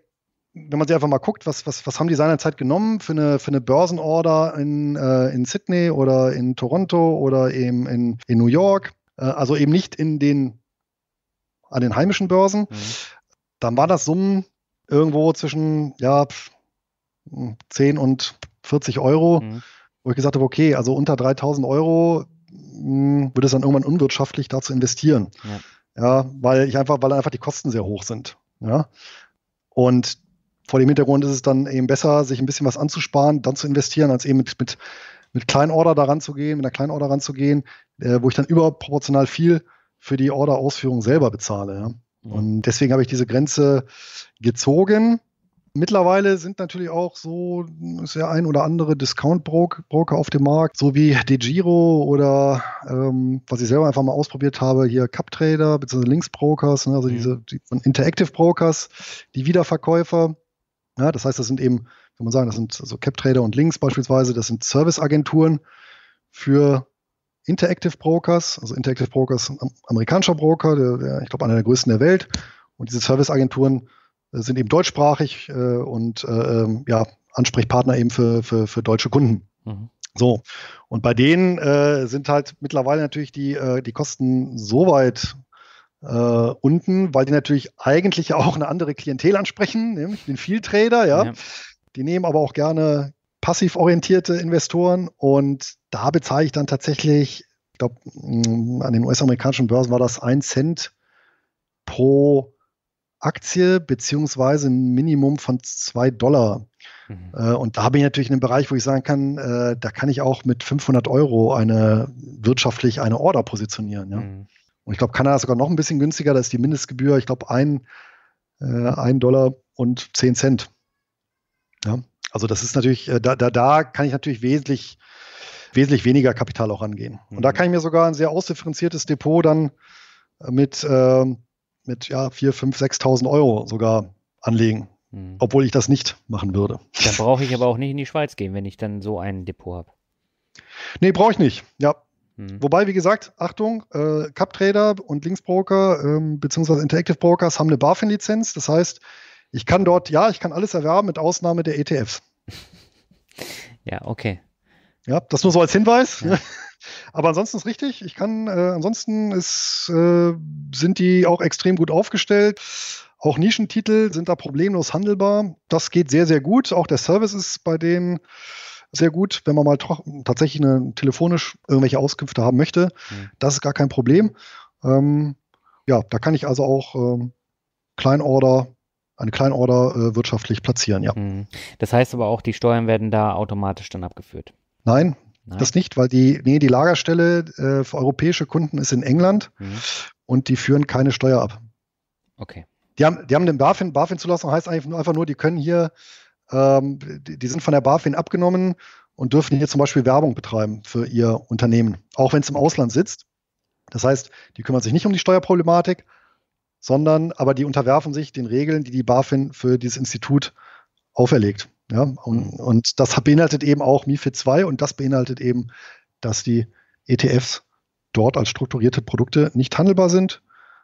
wenn man sich einfach mal guckt, was, was, was haben die seinerzeit genommen für eine, für eine Börsenorder in, äh, in Sydney oder in Toronto oder eben in, in New York, äh, also eben nicht in den, an den heimischen Börsen, mhm. dann war das Summen irgendwo zwischen ja, 10 und 40 Euro, mhm. wo ich gesagt habe, okay, also unter 3000 Euro mh, hm, wird es dann irgendwann unwirtschaftlich, da zu investieren. Ja. ja. weil ich einfach, weil einfach die Kosten sehr hoch sind. Ja. Und vor dem Hintergrund ist es dann eben besser, sich ein bisschen was anzusparen, dann zu investieren, als eben mit, mit, mit Kleinorder daran zu gehen, mit einer Kleinorder ranzugehen, äh, wo ich dann überproportional viel für die Order-Ausführung selber bezahle. Ja. Mhm. Und deswegen habe ich diese Grenze gezogen. Mittlerweile sind natürlich auch so ist ja ein oder andere Discount-Broker auf dem Markt, so wie De oder ähm, was ich selber einfach mal ausprobiert habe, hier Cup Trader bzw. Links Brokers, ne, also mhm. diese die, von Interactive Brokers, die Wiederverkäufer. Ja, das heißt, das sind eben, kann man sagen, das sind also CapTrader und Links beispielsweise, das sind Serviceagenturen für Interactive Brokers. Also Interactive Brokers, ein amerikanischer Broker, der, der ich glaube, einer der größten der Welt. Und diese Serviceagenturen äh, sind eben deutschsprachig äh, und äh, ähm, ja, Ansprechpartner eben für, für, für deutsche Kunden. Mhm. So, und bei denen äh, sind halt mittlerweile natürlich die, äh, die Kosten so weit Uh, unten, weil die natürlich eigentlich auch eine andere Klientel ansprechen, nämlich den Field trader ja. ja. Die nehmen aber auch gerne passiv orientierte Investoren und da bezahle ich dann tatsächlich, ich glaube, mm, an den US-amerikanischen Börsen war das ein Cent pro Aktie beziehungsweise ein Minimum von zwei Dollar. Mhm. Äh, und da bin ich natürlich in einem Bereich, wo ich sagen kann, äh, da kann ich auch mit 500 Euro eine wirtschaftlich eine Order positionieren. Ja? Mhm. Und ich glaube, Kanada ist sogar noch ein bisschen günstiger. Da ist die Mindestgebühr, ich glaube, ein, äh, ein Dollar und zehn Cent. Ja. Also das ist natürlich, äh, da, da, da kann ich natürlich wesentlich, wesentlich weniger Kapital auch angehen. Und mhm. da kann ich mir sogar ein sehr ausdifferenziertes Depot dann mit, äh, mit ähm, ja, 4, 5, 6.000 Euro sogar anlegen, mhm. obwohl ich das nicht machen würde. Dann brauche ich aber auch nicht in die Schweiz gehen, wenn ich dann so ein Depot habe. Nee, brauche ich nicht. Ja, Mhm. Wobei, wie gesagt, Achtung, äh, Cup Trader und Linksbroker ähm, bzw. Interactive Brokers haben eine BaFin-Lizenz. Das heißt, ich kann dort, ja, ich kann alles erwerben mit Ausnahme der ETFs. [laughs] Ja, okay. Ja, das nur so als Hinweis. Ja. [laughs] Aber ansonsten ist richtig. Ich kann, äh, ansonsten ist, äh, sind die auch extrem gut aufgestellt. Auch Nischentitel sind da problemlos handelbar. Das geht sehr, sehr gut. Auch der Service ist bei denen sehr gut, wenn man mal tatsächlich eine, telefonisch irgendwelche Auskünfte haben möchte. Mhm. Das ist gar kein Problem. Ähm, ja, da kann ich also auch ähm, Kleinorder eine Kleinorder äh, wirtschaftlich platzieren, ja. Hm. Das heißt aber auch, die Steuern werden da automatisch dann abgeführt. Nein, Nein. das nicht, weil die, nee, die Lagerstelle äh, für europäische Kunden ist in England mhm. und die führen keine Steuer ab. Okay. Die haben, die haben den BaFin, BaFin-Zulassung heißt einfach nur, einfach nur, die können hier, ähm, die, die, sind von der BaFin abgenommen und dürfen hier zum Beispiel Werbung betreiben für ihr Unternehmen, auch wenn es im Ausland sitzt. Das heißt, die kümmern sich nicht um die Steuerproblematik, sondern aber die unterwerfen sich den Regeln, die die BaFin für dieses Institut auferlegt. Ja, und, mhm. und das beinhaltet eben auch MIFID 2 und das beinhaltet eben, dass die ETFs dort als strukturierte Produkte nicht handelbar sind,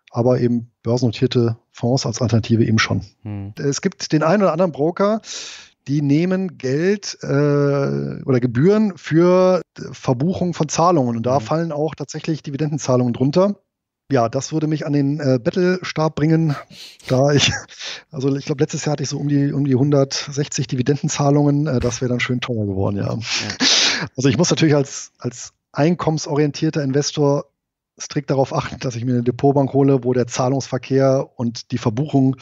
aber eben börsennotierte Fonds als Alternative eben schon. Hm. Es gibt den einen oder anderen Broker, die nehmen Geld äh, oder Gebühren für Verbuchung von Zahlungen und da hm. fallen auch tatsächlich Dividendenzahlungen drunter ja, das würde mich an den äh, Battle-Stab bringen, da ich, [laughs] also ich glaube, letztes Jahr hatte ich so um die, um die 160 Dividendenzahlungen, äh, das wäre dann schön teuer geworden, ja. Also ich muss natürlich als, als einkommensorientierter Investor strikt darauf achten, dass ich mir eine Depotbank hole, wo der Zahlungsverkehr und die Verbuchung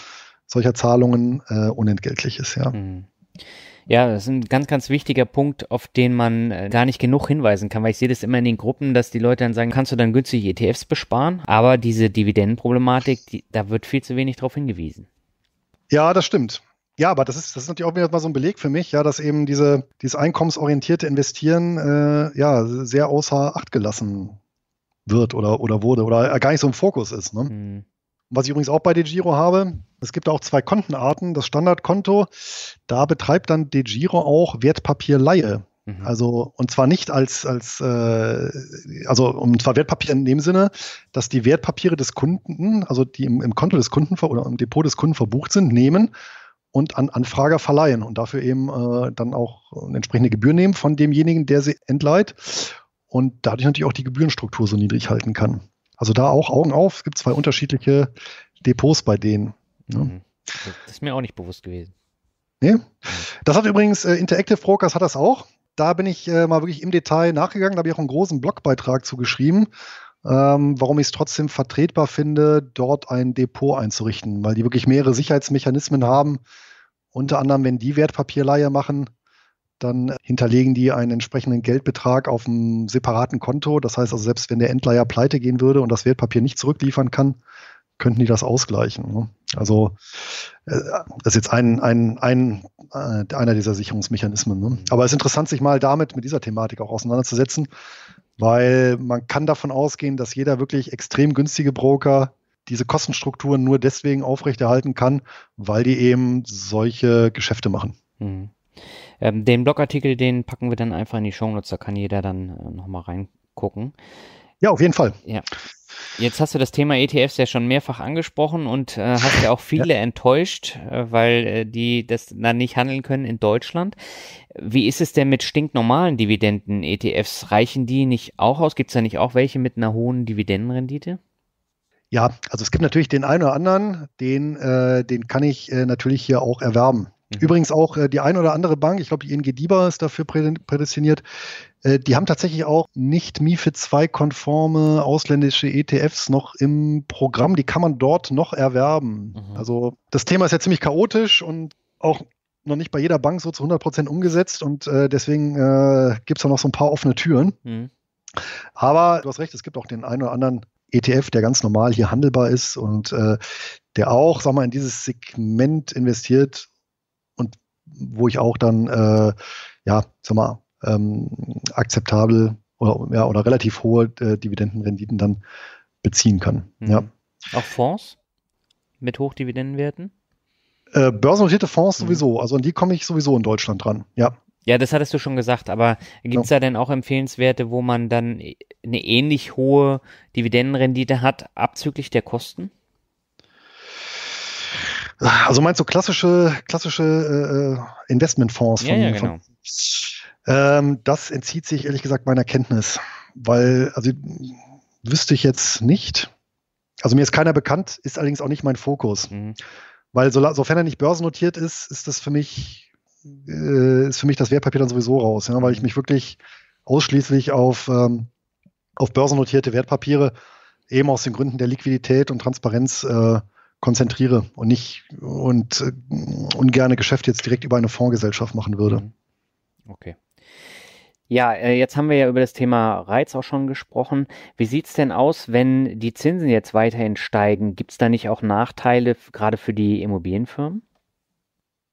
solcher Zahlungen äh, unentgeltlich ist, ja. Mhm. Ja, das ist ein ganz, ganz wichtiger Punkt, auf den man äh, gar nicht genug hinweisen kann, weil ich sehe das immer in den Gruppen, dass die Leute dann sagen, kannst du dann günstig ETFs besparen? Aber diese Dividendenproblematik, die, da wird viel zu wenig darauf hingewiesen. Ja, das stimmt. Ja, aber das ist, das ist natürlich auch wieder mal so ein Beleg für mich, ja, dass eben diese, dieses einkommensorientierte Investieren äh, ja, sehr außer Acht gelassen wird oder, oder wurde oder gar nicht so im Fokus ist. Ne? Hm was ich übrigens auch bei DeGiro habe, es gibt auch zwei Kontenarten. Das Standardkonto, da betreibt dann DeGiro auch Wertpapierleihe. Mhm. Also, und zwar nicht als, als äh, also und zwar Wertpapier in dem Sinne, dass die Wertpapiere des Kunden, also die im, im Konto des Kunden oder im Depot des Kunden verbucht sind, nehmen und an Anfrager verleihen und dafür eben äh, dann auch eine entsprechende Gebühr nehmen von demjenigen, der sie entleiht und dadurch natürlich auch die Gebührenstruktur so niedrig halten kann. Also da auch Augen auf, es gibt zwei unterschiedliche Depots bei denen. Ne? Mhm. Das ist mir auch nicht bewusst gewesen. Nee? Das hat übrigens äh, Interactive Brokers hat das auch. Da bin ich äh, mal wirklich im Detail nachgegangen, da habe ich auch einen großen Blogbeitrag zugeschrieben, ähm, warum ich es trotzdem vertretbar finde, dort ein Depot einzurichten, weil die wirklich mehrere Sicherheitsmechanismen haben. Unter anderem, wenn die Wertpapierleihe machen, dann hinterlegen die einen entsprechenden Geldbetrag auf einem separaten Konto. Das heißt also, selbst wenn der Endleiher pleite gehen würde und das Wertpapier nicht zurückliefern kann, könnten die das ausgleichen. Ne? Also äh, das ist jetzt ein, ein, ein, äh, einer dieser Sicherungsmechanismen. Ne? Aber es ist interessant, sich mal damit, mit dieser Thematik auch auseinanderzusetzen, weil man kann davon ausgehen, dass jeder wirklich extrem günstige Broker diese Kostenstrukturen nur deswegen aufrechterhalten kann, weil die eben solche Geschäfte machen. Mhm. Ähm, den Blogartikel, den packen wir dann einfach in die Show Notes, da kann jeder dann äh, nochmal reingucken. Ja, auf jeden Fall. Ja. Jetzt hast du das Thema ETFs ja schon mehrfach angesprochen und äh, hast ja auch viele ja. enttäuscht, äh, weil äh, die das dann nicht handeln können in Deutschland. Wie ist es denn mit stinknormalen Dividenden-ETFs? Reichen die nicht auch aus? Gibt es da nicht auch welche mit einer hohen Dividendenrendite? Ja, also es gibt natürlich den einen oder anderen, den, äh, den kann ich äh, natürlich hier auch erwerben. Mhm. Übrigens auch äh, die ein oder andere Bank, ich glaube die ING DIBA ist dafür prädestiniert, äh, die haben tatsächlich auch nicht MIFID II konforme ausländische ETFs noch im Programm. Die kann man dort noch erwerben. Mhm. Also das Thema ist ja ziemlich chaotisch und auch noch nicht bei jeder Bank so zu 100% Prozent umgesetzt und äh, deswegen äh, gibt es da noch so ein paar offene Türen. Mhm. Aber du hast recht, es gibt auch den einen oder anderen ETF, der ganz normal hier handelbar ist und äh, der auch, sag mal, in dieses Segment investiert, wo ich auch dann, äh, ja, sag mal, ähm, akzeptabel oder, ja, oder relativ hohe äh, Dividendenrenditen dann beziehen kann. Mhm. Ja. Auch Fonds mit Hochdividendenwerten? Äh, börsennotierte Fonds mhm. sowieso, also an die komme ich sowieso in Deutschland dran, ja. Ja, das hattest du schon gesagt, aber gibt es ja. da denn auch Empfehlenswerte, wo man dann e, eine ähnlich hohe Dividendenrendite hat, abzüglich der Kosten? Also meinst du klassische, klassische äh, äh Investmentfonds? Von, ja, ja, genau. Von, ähm, das entzieht sich ehrlich gesagt meiner Kenntnis, weil, also wüsste ich jetzt nicht. Also mir ist keiner bekannt, ist allerdings auch nicht mein Fokus. Mhm. Weil so, sofern er nicht börsennotiert ist, ist das für mich, äh, ist für mich das Wertpapier dann sowieso raus, ja? weil ich mhm. mich wirklich ausschließlich auf, ähm, auf börsennotierte Wertpapiere eben aus den Gründen der Liquidität und Transparenz äh, konzentriere und nicht und äh, ungerne Geschäft jetzt direkt über eine Fondsgesellschaft machen würde. Mhm. Okay. Ja, äh, jetzt haben wir ja über das Thema Reiz auch schon gesprochen. Wie sieht es denn aus, wenn die Zinsen jetzt weiterhin steigen? Gibt es da nicht auch Nachteile, gerade für die Immobilienfirmen?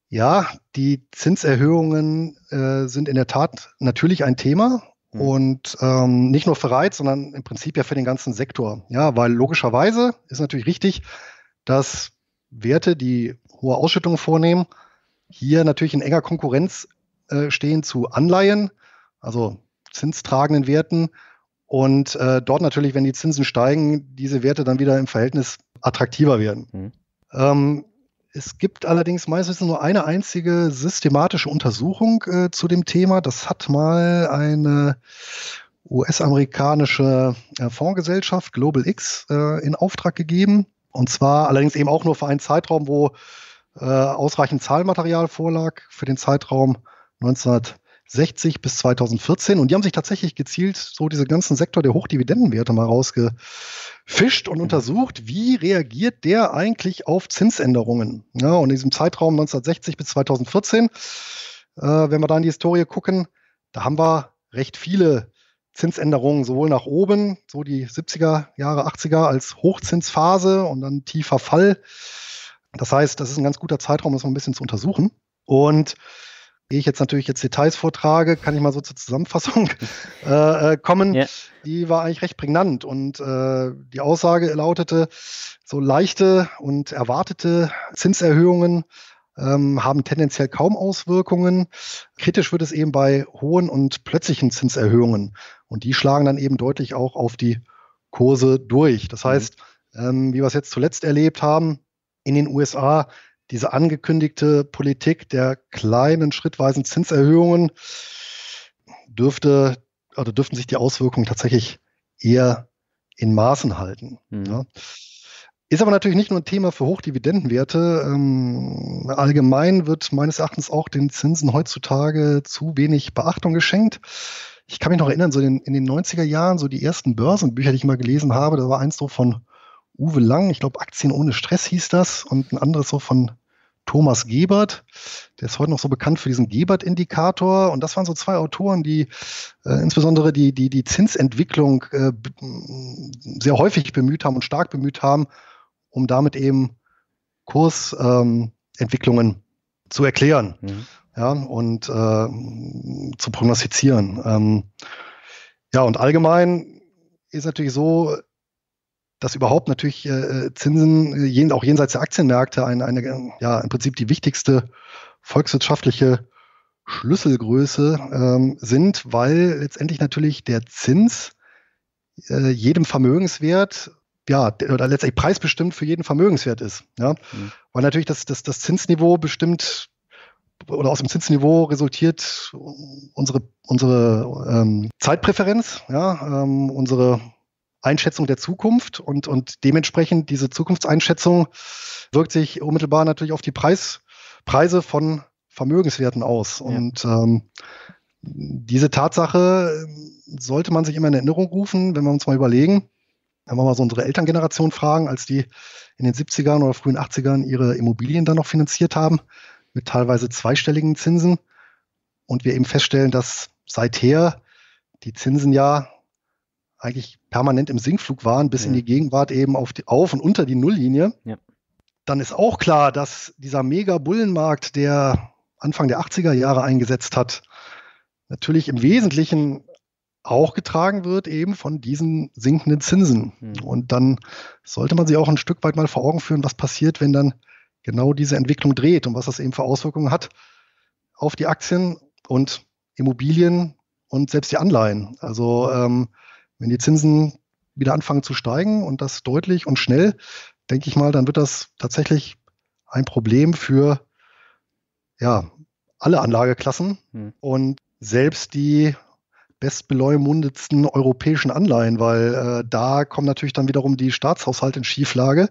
Ja, die Zinserhöhungen äh, sind in der Tat natürlich ein Thema mhm. und ähm, nicht nur für Reiz, sondern im Prinzip ja für den ganzen Sektor. Ja, weil logischerweise ist natürlich richtig, dass Werte, die hohe Ausschüttungen vornehmen, hier natürlich in enger Konkurrenz äh, stehen zu Anleihen, also zinstragenden Werten. Und äh, dort natürlich, wenn die Zinsen steigen, diese Werte dann wieder im Verhältnis attraktiver werden. Mhm. Ähm, es gibt allerdings meistens nur eine einzige systematische Untersuchung äh, zu dem Thema. Das hat mal eine US-amerikanische äh, Fondsgesellschaft Global X äh, in Auftrag gegeben. Und zwar allerdings eben auch nur für einen Zeitraum, wo äh, ausreichend Zahlmaterial vorlag für den Zeitraum 1960 bis 2014. Und die haben sich tatsächlich gezielt so diesen ganzen Sektor der Hochdividendenwerte mal rausgefischt und mhm. untersucht, wie reagiert der eigentlich auf Zinsänderungen. Ja, und in diesem Zeitraum 1960 bis 2014, äh, wenn wir da in die Historie gucken, da haben wir recht viele Zinsänderungen sowohl nach oben, so die 70er Jahre, 80er als Hochzinsphase und dann tiefer Fall. Das heißt, das ist ein ganz guter Zeitraum, das mal ein bisschen zu untersuchen. Und ehe ich jetzt natürlich jetzt Details vortrage, kann ich mal so zur Zusammenfassung [laughs] äh, äh, kommen. Yeah. Die war eigentlich recht prägnant und äh, die Aussage lautete, so leichte und erwartete Zinserhöhungen ähm, haben tendenziell kaum Auswirkungen. Kritisch wird es eben bei hohen und plötzlichen Zinserhöhungen. Und die schlagen dann eben deutlich auch auf die Kurse durch. Das mhm. heißt, ähm, wie wir es jetzt zuletzt erlebt haben, in den USA diese angekündigte Politik der kleinen schrittweisen Zinserhöhungen dürfte oder also dürften sich die Auswirkungen tatsächlich eher in Maßen halten. Mhm. Ja. Ist aber natürlich nicht nur ein Thema für Hochdividendenwerte. Ähm, allgemein wird meines Erachtens auch den Zinsen heutzutage zu wenig Beachtung geschenkt ich kann mich noch erinnern, so in, in den 90er Jahren, so die ersten Börsenbücher, die ich mal gelesen habe, da war eins so von Uwe Lang, ich glaube Aktien ohne Stress hieß das, und ein anderes so von Thomas Gebert, der ist heute noch so bekannt für diesen Gebert-Indikator. Und das waren so zwei Autoren, die äh, insbesondere die, die, die Zinsentwicklung äh, sehr häufig bemüht haben und stark bemüht haben, um damit eben Kursentwicklungen ähm, zu erklären. Mhm ja, und äh, zu prognostizieren. Ähm, ja, und allgemein ist natürlich so, dass überhaupt natürlich äh, Zinsen jen, auch jenseits der Aktienmärkte ein, eine, ja, im Prinzip die wichtigste volkswirtschaftliche Schlüsselgröße ähm, sind, weil letztendlich natürlich der Zins äh, jedem Vermögenswert ja, oder letztendlich preisbestimmt für jeden Vermögenswert ist. Ja? Mhm. Weil natürlich das, das, das Zinsniveau bestimmt oder aus dem Zinsniveau resultiert unsere, unsere ähm, Zeitpräferenz, ja, ähm, unsere Einschätzung der Zukunft und, und dementsprechend diese Zukunftseinschätzung wirkt sich unmittelbar natürlich auf die Preis, Preise von Vermögenswerten aus. Ja. Und ähm, diese Tatsache sollte man sich immer in Erinnerung rufen, wenn wir uns mal überlegen, wenn wir mal so unsere Elterngeneration fragen, als die in den 70ern oder frühen 80ern ihre Immobilien dann noch finanziert haben, mit teilweise zweistelligen Zinsen. Und wir eben feststellen, dass seither die Zinsen ja eigentlich permanent im Sinkflug waren, bis ja. in die Gegenwart eben auf, die, auf und unter die Nulllinie. Ja. Dann ist auch klar, dass dieser Mega-Bullenmarkt, der Anfang der 80er Jahre eingesetzt hat, natürlich im Wesentlichen auch getragen wird eben von diesen sinkenden Zinsen. Mhm. Und dann sollte man sich auch ein Stück weit mal vor Augen führen, was passiert, wenn dann genau diese Entwicklung dreht und was das eben für Auswirkungen hat auf die Aktien und Immobilien und selbst die Anleihen. Also ähm, wenn die Zinsen wieder anfangen zu steigen und das deutlich und schnell, denke ich mal, dann wird das tatsächlich ein Problem für ja, alle Anlageklassen. Hm. Und selbst die bestbeleumundetsten europäischen Anleihen, weil äh, da kommen natürlich dann wiederum die Staatshaushalte in Schieflage,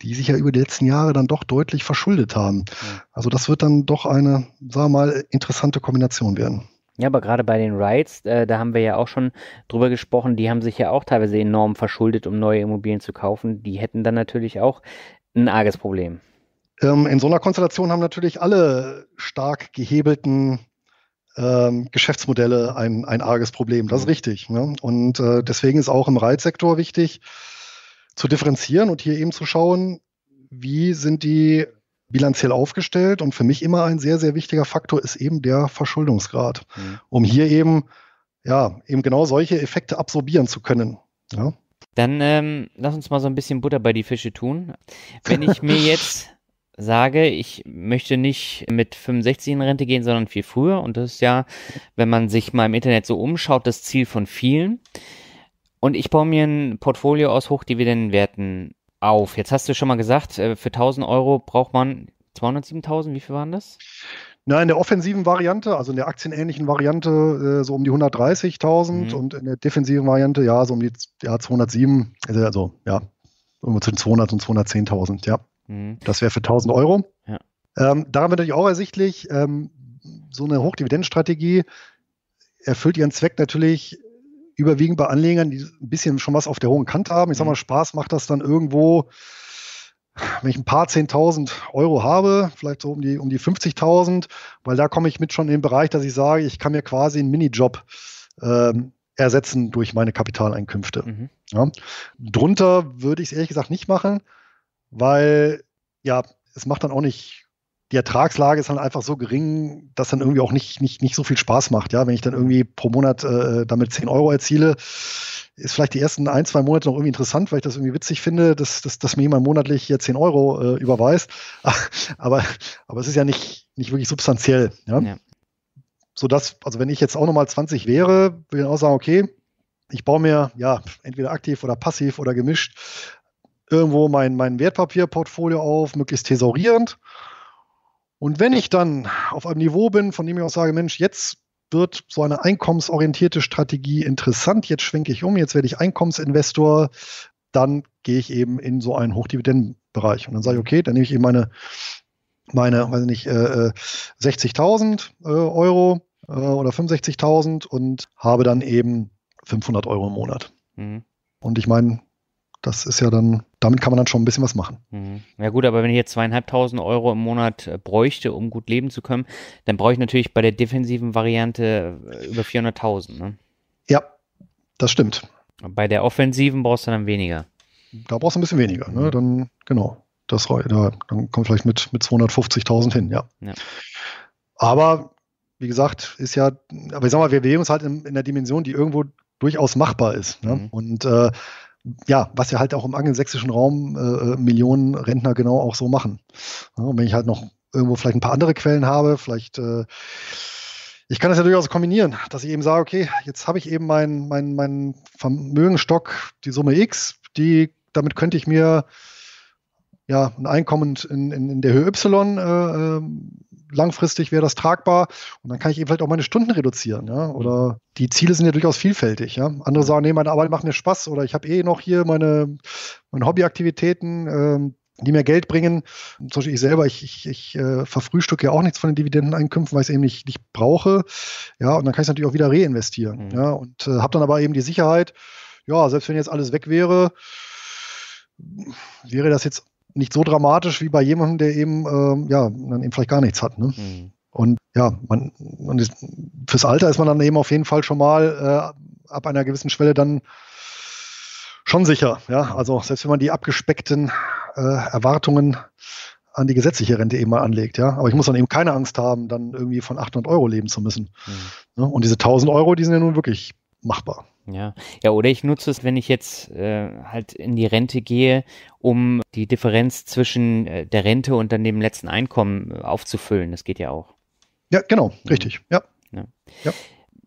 die sich ja über die letzten Jahre dann doch deutlich verschuldet haben. Ja. Also das wird dann doch eine, sagen wir mal, interessante Kombination werden. Ja, aber gerade bei den Rides, äh, da haben wir ja auch schon drüber gesprochen, die haben sich ja auch teilweise enorm verschuldet, um neue Immobilien zu kaufen. Die hätten dann natürlich auch ein arges Problem. Ähm, in so einer Konstellation haben natürlich alle stark gehebelten ähm, Geschäftsmodelle ein, ein arges Problem. Das ist mhm. richtig. Ne? Und äh, deswegen ist auch im Reitsektor wichtig, zu differenzieren und hier eben zu schauen, wie sind die bilanziell aufgestellt. Und für mich immer ein sehr, sehr wichtiger Faktor ist eben der Verschuldungsgrad, mhm. um hier eben, ja, eben genau solche Effekte absorbieren zu können. Ja? Dann ähm, lass uns mal so ein bisschen Butter bei die Fische tun. Wenn ich mir [laughs] jetzt sage, ich möchte nicht mit 65 in Rente gehen, sondern viel früher. Und das ist ja, wenn man sich mal im Internet so umschaut, das Ziel von vielen. Und ich baue mir ein Portfolio aus Hochdividendenwerten auf. Jetzt hast du schon mal gesagt, äh, für 1000 Euro braucht man 207.000. Wie viel waren das? Na, in der offensiven Variante, also in der aktienähnlichen Variante, äh, so um die 130.000 mhm. und in der defensiven Variante, ja, so um die ja, 207, also ja, irgendwo zwischen 200 und 210.000, ja. Mhm. Das wäre für 1000 Euro. Ja. Ähm, daran wird natürlich auch ersichtlich, ähm, so eine Hochdividendenstrategie erfüllt ihren Zweck natürlich überwiegend bei Anlegern, die ein bisschen schon was auf der hohen Kante haben. Ich sag mhm. mal, Spaß macht das dann irgendwo, wenn ich ein paar 10.000 Euro habe, vielleicht so um die, um die 50.000, weil da komme ich mit schon in den Bereich, dass ich sage, ich kann mir quasi einen Minijob ähm, ersetzen durch meine Kapitaleinkünfte. Mhm. Ja. Drunter würde ich es ehrlich gesagt nicht machen, weil ja, es macht dann auch nicht, die Ertragslage ist dann einfach so gering, dass dann irgendwie auch nicht, nicht, nicht so viel Spaß macht. Ja, wenn ich dann irgendwie pro Monat äh, damit 10 Euro erziele, ist vielleicht die ersten ein, zwei Monate noch irgendwie interessant, weil ich das irgendwie witzig finde, dass, dass, dass mir jemand monatlich hier 10 Euro äh, überweist. [laughs] Aber, aber es ist ja nicht, nicht wirklich substanziell. Ja? ja. So also wenn ich jetzt auch nochmal 20 wäre, würde ich dann auch sagen, okay, ich baue mir ja entweder aktiv oder passiv oder gemischt irgendwo mein, mein Wertpapierportfolio auf, möglichst thesaurierend. Und wenn ich dann auf einem Niveau bin, von dem ich auch sage, Mensch, jetzt wird so eine einkommensorientierte Strategie interessant, jetzt schwenke ich um, jetzt werde ich Einkommensinvestor, dann gehe ich eben in so einen Hochdividendenbereich. Und dann sage ich, okay, dann nehme ich eben meine, meine weiß nicht, äh, 60.000 äh, äh, Euro äh, oder 65.000 und habe dann eben 500 Euro im Monat. Mhm. Und ich meine, das ist ja dann damit kann man dann schon ein bisschen was machen. Mhm. Ja gut, aber wenn ich jetzt zweieinhalbtausend Euro im Monat äh, bräuchte, um gut leben zu können, dann brauche ich natürlich bei der defensiven Variante äh, über 400.000. Ne? Ja, das stimmt. Bei der offensiven brauchst du dann weniger. Da brauchst du ein bisschen weniger. Ne? Mhm. Dann genau, das da, dann kommt vielleicht mit mit 250.000 hin. Ja. ja. Aber wie gesagt, ist ja, aber ich sag mal, wir bewegen uns halt in, in der Dimension, die irgendwo durchaus machbar ist. Ne? Mhm. Und äh, ja, was ja halt auch im angelsächsischen Raum äh, äh, Millionen Rentner genau auch so machen. Ja, und wenn ich halt noch irgendwo vielleicht ein paar andere Quellen habe, vielleicht äh, ich kann das ja durchaus kombinieren, dass ich eben sage, okay, jetzt habe ich eben meinen mein, mein Vermögenstock, die Summe X, die, damit könnte ich mir ja ein Einkommen in, in, in der Höhe Y äh, ähm, langfristig wäre das tragbar und dann kann ich eben vielleicht auch meine Stunden reduzieren. Ja? Oder mhm. die Ziele sind ja durchaus vielfältig. Ja? Andere mhm. sagen, nee, meine Arbeit macht mir Spaß oder ich habe eh noch hier meine, meine Hobbyaktivitäten. Ähm, die mir Geld bringen. Zum Beispiel ich selber, ich, ich, ich äh, verfrühstücke ja auch nichts von den Dividendeneinkünften, weil ich es eben nicht, nicht brauche. Ja, und dann kann ich es natürlich auch wieder reinvestieren. Mhm. Ja, und äh, habe dann aber eben die Sicherheit, ja, selbst wenn jetzt alles weg wäre, wäre das jetzt nicht so dramatisch wie bei jemandem, der eben, äh, ja, dann eben vielleicht gar nichts hat. Ne? Mhm. Und ja, man, man ist, fürs Alter ist man dann eben auf jeden Fall schon mal äh, ab einer gewissen Schwelle dann schon sicher. Ja, also selbst wenn man die abgespeckten äh, Erwartungen an die gesetzliche Rente eben mal anlegt, ja. Aber ich muss dann eben keine Angst haben, dann irgendwie von 800 Euro leben zu müssen. Mhm. Ne? Und diese 1000 Euro, die sind ja nun wirklich machbar. Ja. ja, oder ich nutze es, wenn ich jetzt äh, halt in die Rente gehe, um die Differenz zwischen äh, der Rente und dann dem letzten Einkommen äh, aufzufüllen. Das geht ja auch. Ja, genau, mhm. richtig. Ja. ja. ja.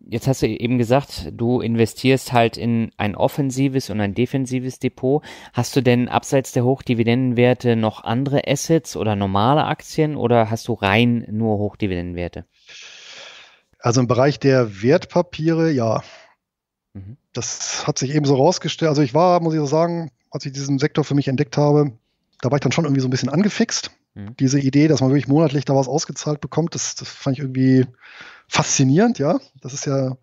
Jetzt hast du eben gesagt, du investierst halt in ein offensives und ein defensives Depot. Hast du denn abseits der Hochdividendenwerte noch andere Assets oder normale Aktien oder hast du rein nur Hochdividendenwerte? Also im Bereich der Wertpapiere, ja, Mhm. Das hat sich eben so rausgestellt. Also ich war, muss ich so sagen, als ich diesen Sektor für mich entdeckt habe, da war ich dann schon irgendwie so ein bisschen angefixt. Mhm. Diese Idee, dass man wirklich monatlich da was ausgezahlt bekommt, das, das fand ich irgendwie faszinierend, ja. Das ist ja,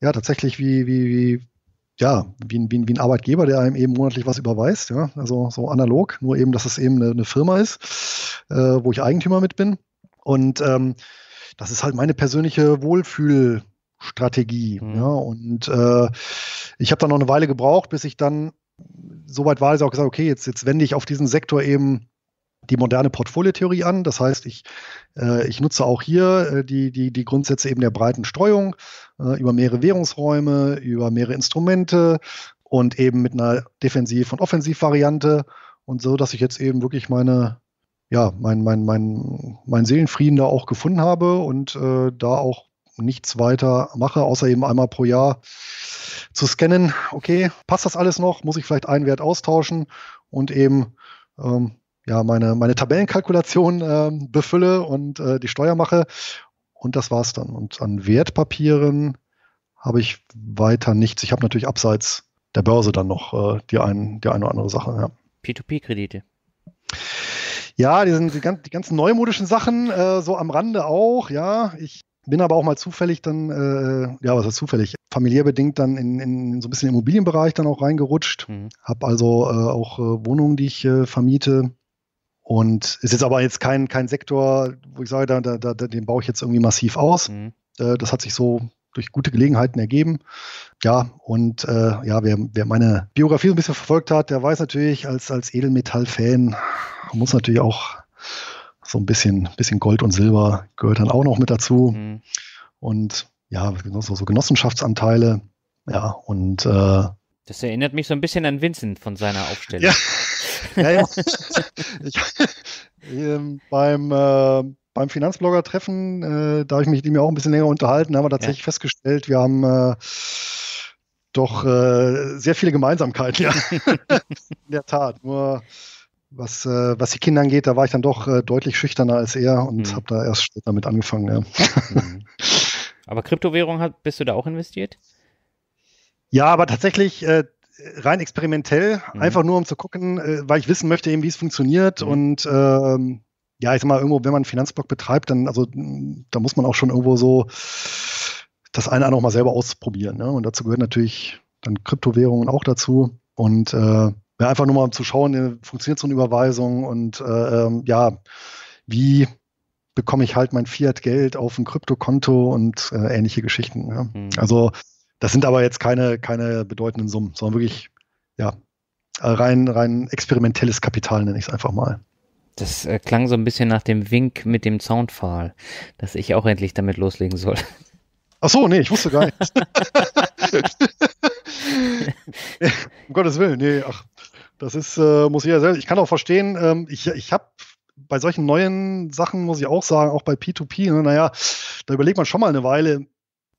ja tatsächlich wie, wie, wie ja, wie ein, wie, wie ein Arbeitgeber, der einem eben monatlich was überweist, ja, also so analog, nur eben, dass es eben eine, eine Firma ist, äh, wo ich Eigentümer mit bin. Und ähm, das ist halt meine persönliche Wohlfühl- Strategie. Mhm. Ja, und äh, ich habe dann noch eine Weile gebraucht, bis ich dann soweit war, dass ich auch gesagt okay, jetzt, jetzt wende ich auf diesen Sektor eben die moderne Portfoliotheorie an. Das heißt, ich, äh, ich nutze auch hier äh, die, die, die Grundsätze eben der breiten Streuung äh, über mehrere Währungsräume, über mehrere Instrumente und eben mit einer Defensiv- und Offensivvariante und so, dass ich jetzt eben wirklich meine, ja, mein, mein, mein, mein Seelenfrieden da auch gefunden habe und äh, da auch nichts weiter mache, außer eben einmal pro Jahr zu scannen, okay, passt das alles noch? Muss ich vielleicht einen Wert austauschen und eben ähm, ja, meine, meine Tabellenkalkulation äh, befülle und äh, die Steuer mache. Und das war's dann. Und an Wertpapieren habe ich weiter nichts. Ich habe natürlich abseits der Börse dann noch äh, die, ein, die eine oder andere Sache. Ja. P2P-Kredite. Ja, die, sind die, ganzen neumodischen Sachen, äh, so am Rande auch, ja. Ich bin aber auch mal zufällig dann, äh, ja, was heißt zufällig, familiär bedingt dann in, in so ein bisschen Immobilienbereich dann auch reingerutscht. Mhm. Habe also äh, auch äh, Wohnungen, die ich äh, vermiete. Und ist jetzt aber jetzt kein, kein Sektor, wo ich sage, da, da, da, den baue ich jetzt irgendwie massiv aus. Mhm. Äh, das hat sich so durch gute Gelegenheiten ergeben. Ja, und äh, ja, wer, wer, meine Biografie so ein bisschen verfolgt hat, der weiß natürlich, als, als Edelmetall-Fan muss natürlich auch so ein bisschen, bisschen Gold und Silber gehört dann auch noch mit dazu. Mhm. Und ja, genau, so, so, Genossenschaftsanteile. Ja, und äh, das erinnert mich so ein bisschen an Vincent von seiner Aufstellung. Ja, [laughs] ja, ja. ich, ähm, beim, äh, beim Finanzblogger-Treffen, äh, da habe ich mich mit ihm auch ein bisschen länger unterhalten, haben wir tatsächlich ja. festgestellt, wir haben äh, doch äh, sehr viele Gemeinsamkeiten, ja. [laughs] In der Tat. Nur was, äh, was die Kinder angeht, da war ich dann doch äh, deutlich schüchterner als er und mhm. habe da erst später damit angefangen. Ja. Mhm. [laughs] Aber Kryptowährung hat, bist du da auch investiert? Ja, aber tatsächlich äh, rein experimentell, mhm. einfach nur um zu gucken, äh, weil ich wissen möchte, eben wie es funktioniert mhm. und ähm, ja, ich sag mal, irgendwo, wenn man einen Finanzblock betreibt, dann, also, da muss man auch schon irgendwo so das eine auch mal selber ausprobieren. Ne? Und dazu gehört natürlich dann Kryptowährungen auch dazu. Und äh, ja, einfach nur mal um zu schauen, äh, funktioniert so eine Überweisung und äh, ähm, ja, wie bekomme ich halt mein Fiat-Geld auf ein Kryptokonto und äh, ähnliche Geschichten. Ja. Mhm. Also das sind aber jetzt keine, keine bedeutenden Summen, sondern wirklich, ja, rein, rein experimentelles Kapital, nenne ich es einfach mal. Das äh, klang so ein bisschen nach dem Wink mit dem Zaunpfahl, dass ich auch endlich damit loslegen soll. Ach so, nee, ich wusste gar nicht. [laughs] [laughs] um Gottes Willen, nee, ach, das ist, äh, muss jeder selbst. Ich kann auch verstehen, ähm, ich, ich habe bei solchen neuen Sachen, muss ich auch sagen, auch bei P2P, ne, naja, da überlegt man schon mal eine Weile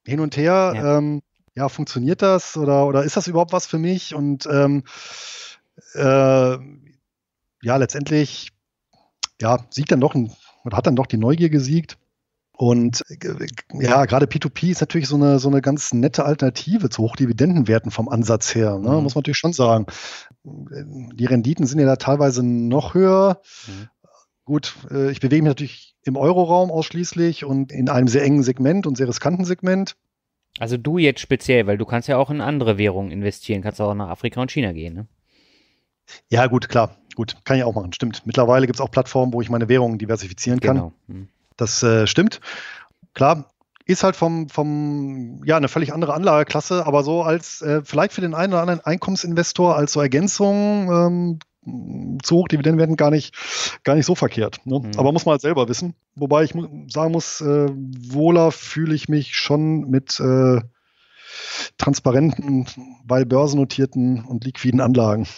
hin und her, ja, ähm, ja funktioniert das oder, oder ist das überhaupt was für mich? Und ähm, äh, ja, letztendlich, ja, siegt dann doch, ein, oder hat dann doch die Neugier gesiegt. Und äh, ja, gerade P2P ist natürlich so eine, so eine ganz nette Alternative zu Hochdividendenwerten vom Ansatz her, ne? mhm. muss man natürlich schon sagen. Die Renditen sind ja da teilweise noch höher. Mhm. Gut, äh, ich bewege mich natürlich im Euroraum ausschließlich und in einem sehr engen Segment und sehr riskanten Segment. Also du jetzt speziell, weil du kannst ja auch in andere Währungen investieren, kannst auch nach Afrika und China gehen, ne? Ja, gut, klar. Gut, kann ich auch machen, stimmt. Mittlerweile gibt es auch Plattformen, wo ich meine Währungen diversifizieren kann. Genau. Mhm. Das äh, stimmt. Klar, ist halt vom, vom, ja, eine völlig andere Anlageklasse, aber so als äh, vielleicht für den einen oder anderen Einkommensinvestor als so Ergänzung ähm, zu Hochdividenden werden gar nicht, gar nicht so verkehrt. Ne? Mhm. Aber muss man halt selber wissen. Wobei ich mu sagen muss, äh, wohler fühle ich mich schon mit äh, transparenten, bei börsennotierten und liquiden Anlagen. [laughs]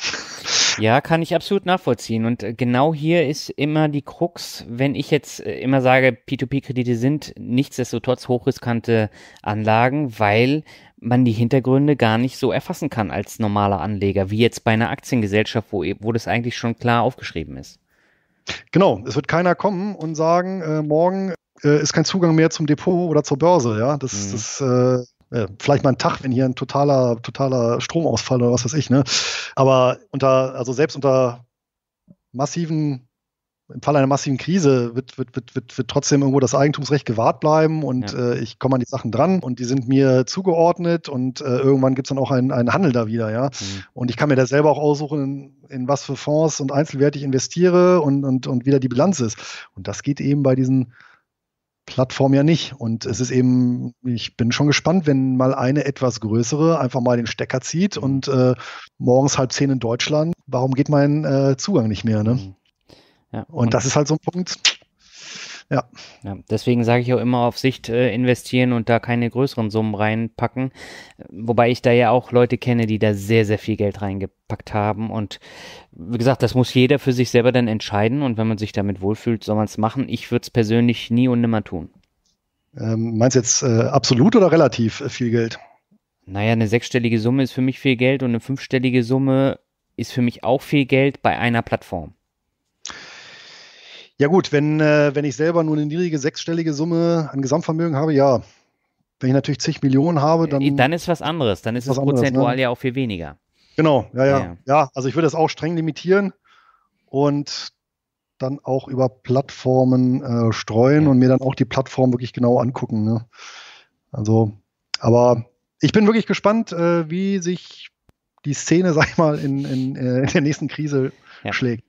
Ja, kann ich absolut nachvollziehen. Und äh, genau hier ist immer die Krux, wenn ich jetzt äh, immer sage, P2P-Kredite sind nichtsdestotrotz hochriskante Anlagen, weil man die Hintergründe gar nicht so erfassen kann als normaler Anleger, wie jetzt bei einer Aktiengesellschaft, wo, e-, wo das eigentlich schon klar aufgeschrieben ist. Genau, es wird keiner kommen und sagen, äh, morgen äh, ist kein Zugang mehr zum Depot oder zur Börse, ja. Das, mhm. das äh, äh, vielleicht mal einen Tag, wenn hier ein totaler, totaler Stromausfall oder was weiß ich, ne? Aber unter, also selbst unter massiven, im Fall einer massiven Krise wird, wird, wird, wird, wird trotzdem irgendwo das Eigentumsrecht gewahrt bleiben und ja. äh, ich komme an die Sachen dran und die sind mir zugeordnet und äh, irgendwann gibt es dann auch einen, Handel da wieder, ja. Mhm. Und ich kann mir da selber auch aussuchen, in, in was für Fonds und Einzelwerte ich investiere und, und, und wie da die Bilanz ist. Und das geht eben bei diesen Plattform ja nicht. Und es ist eben, ich bin schon gespannt, wenn mal eine etwas größere einfach mal den Stecker zieht und äh, morgens halb zehn in Deutschland, warum geht mein äh, Zugang nicht mehr? Ne? Mhm. Ja, und, und, das ist halt so ein Punkt, ja. ja deswegen sage ich auch immer auf Sicht äh, investieren und da keine größeren Summen reinpacken. Wobei ich da ja auch Leute kenne, die da sehr, sehr viel Geld reingepackt haben. Und wie gesagt, das muss jeder für sich selber dann entscheiden. Und wenn man sich damit wohlfühlt, soll man es machen. Ich würde es persönlich nie und nimmer tun. Ähm, meinst du jetzt äh, absolut oder relativ äh, viel Geld? Naja, eine sechsstellige Summe ist für mich viel Geld und eine fünfstellige Summe ist für mich auch viel Geld bei einer Plattform. Ja gut, wenn, äh, wenn ich selber nur eine niedrige sechsstellige Summe an Gesamtvermögen habe, ja. Wenn ich natürlich zig Millionen habe, äh, dann. Eh, dann ist was anderes. Dann ist es ne? prozentual ne? ja auch viel weniger. Genau, ja, ja, ja. Ja, also ich würde das auch streng limitieren und dann auch über Plattformen äh, streuen ja. und mir dann auch die Plattform wirklich genau angucken. Ne? Also, aber ich bin wirklich gespannt, äh, wie sich die Szene, [laughs] sag ich mal, in, in, äh, in der nächsten Krise ja, schlägt.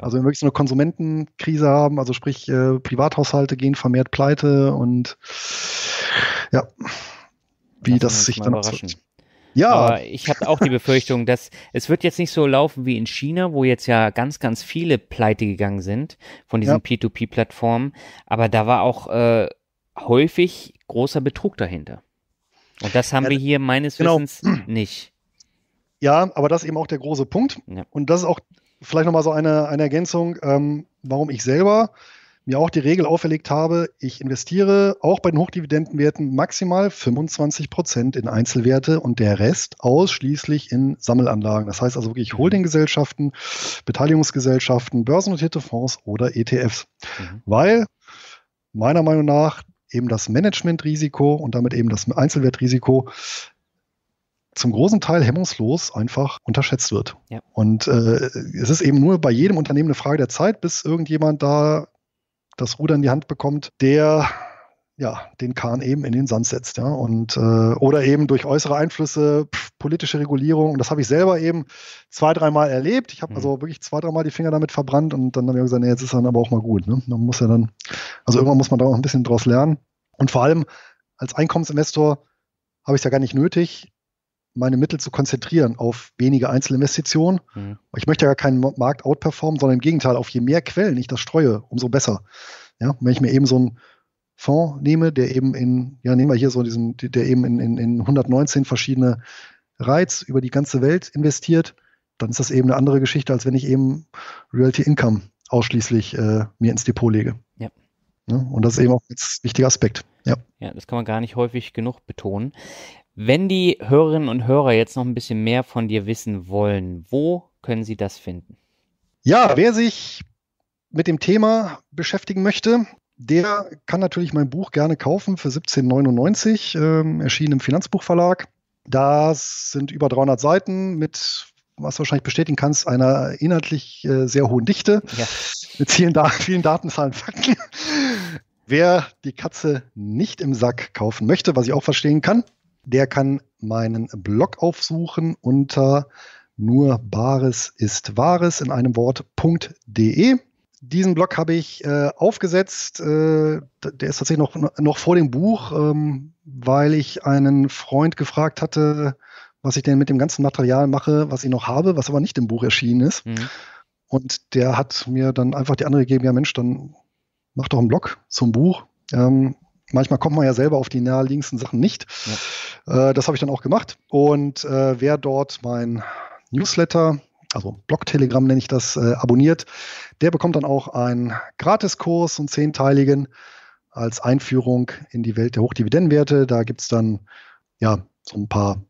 Also wenn wir wirklich so eine Konsumentenkrise haben, also sprich äh, Privathaushalte gehen vermehrt pleite und ja, wie Lass das sich dann überraschen. Ja. Aber ich habe auch die Befürchtung, dass es wird jetzt nicht so laufen wie in China, wo jetzt ja ganz, ganz viele pleite gegangen sind von diesen ja. P2P-Plattformen. Aber da war auch äh, häufig großer Betrug dahinter. Und das haben ja, wir hier meines genau. Wissens nicht. Ja, aber das ist eben auch der große Punkt. Ja. Und das ist auch vielleicht nochmal so eine, eine Ergänzung, ähm, warum ich selber mir auch die Regel auferlegt habe, ich investiere auch bei den Hochdividendenwerten maximal 25 Prozent in Einzelwerte und der Rest ausschließlich in Sammelanlagen. Das heißt also wirklich mhm. Holdinggesellschaften, Beteiligungsgesellschaften, börsennotierte Fonds oder ETFs. Mhm. Weil meiner Meinung nach eben das Managementrisiko und damit eben das Einzelwertrisiko zum großen Teil hemmungslos einfach unterschätzt wird. Ja. Und äh, es ist eben nur bei jedem Unternehmen eine Frage der Zeit, bis irgendjemand da das Ruder in die Hand bekommt, der ja, den Kahn eben in den Sand setzt. Ja? Und, äh, oder eben durch äußere Einflüsse, pf, politische Regulierung. Und das habe ich selber eben zwei, dreimal erlebt. Ich habe mhm. also wirklich zwei, dreimal die Finger damit verbrannt und dann habe ich gesagt, nee, jetzt ist dann aber auch mal gut. Ne? Man muss ja dann, also irgendwann muss man da auch ein bisschen draus lernen. Und vor allem als Einkommensinvestor habe ich es ja gar nicht nötig, meine Mittel zu konzentrieren auf wenige Einzelinvestitionen. Mhm. Ich möchte ja keinen Markt outperformen, sondern im Gegenteil, auf je mehr Quellen ich das streue, umso besser. Ja, wenn ich mir eben so einen Fonds nehme, der eben in, ja, nehmen wir hier so diesen, der eben in, in, in 119 verschiedene Reiz über die ganze Welt investiert, dann ist das eben eine andere Geschichte, als wenn ich eben Realty Income ausschließlich äh, mir ins Depot lege. Ja. ja. Ne? Und das ist eben auch ein wichtiger Aspekt. Ja. ja, das kann man gar nicht häufig genug betonen. Wenn die Hörerinnen und Hörer jetzt noch ein bisschen mehr von dir wissen wollen, wo können sie das finden? Ja, wer sich mit dem Thema beschäftigen möchte, der kann natürlich mein Buch gerne kaufen für 17,99, ähm, erschienen im Finanzbuchverlag. Das sind über 300 Seiten mit, was du wahrscheinlich bestätigen kannst, einer inhaltlich äh, sehr hohen Dichte, ja. mit vielen, da vielen Daten, Fakten. Wer die Katze nicht im Sack kaufen möchte, was ich auch verstehen kann, der kann meinen Blog aufsuchen unter nur Bares ist Wahres in einem Wort.de. Diesen Blog habe ich äh, aufgesetzt. Äh, der ist tatsächlich noch, noch vor dem Buch, ähm, weil ich einen Freund gefragt hatte, was ich denn mit dem ganzen Material mache, was ich noch habe, was aber nicht im Buch erschienen ist. Mhm. Und der hat mir dann einfach die andere gegeben, ja Mensch, dann mach doch einen Blog zum Buch. Ähm, manchmal kommt man ja selber auf die naheliegendsten Sachen nicht. Ja. Äh, das habe ich dann auch gemacht. Und äh, wer dort mein Newsletter, also Blog-Telegram nenne ich das, äh, abonniert, der bekommt dann auch einen Gratiskurs, einen zehnteiligen, als Einführung in die Welt der Hochdividendenwerte. Da gibt es dann ja so ein paar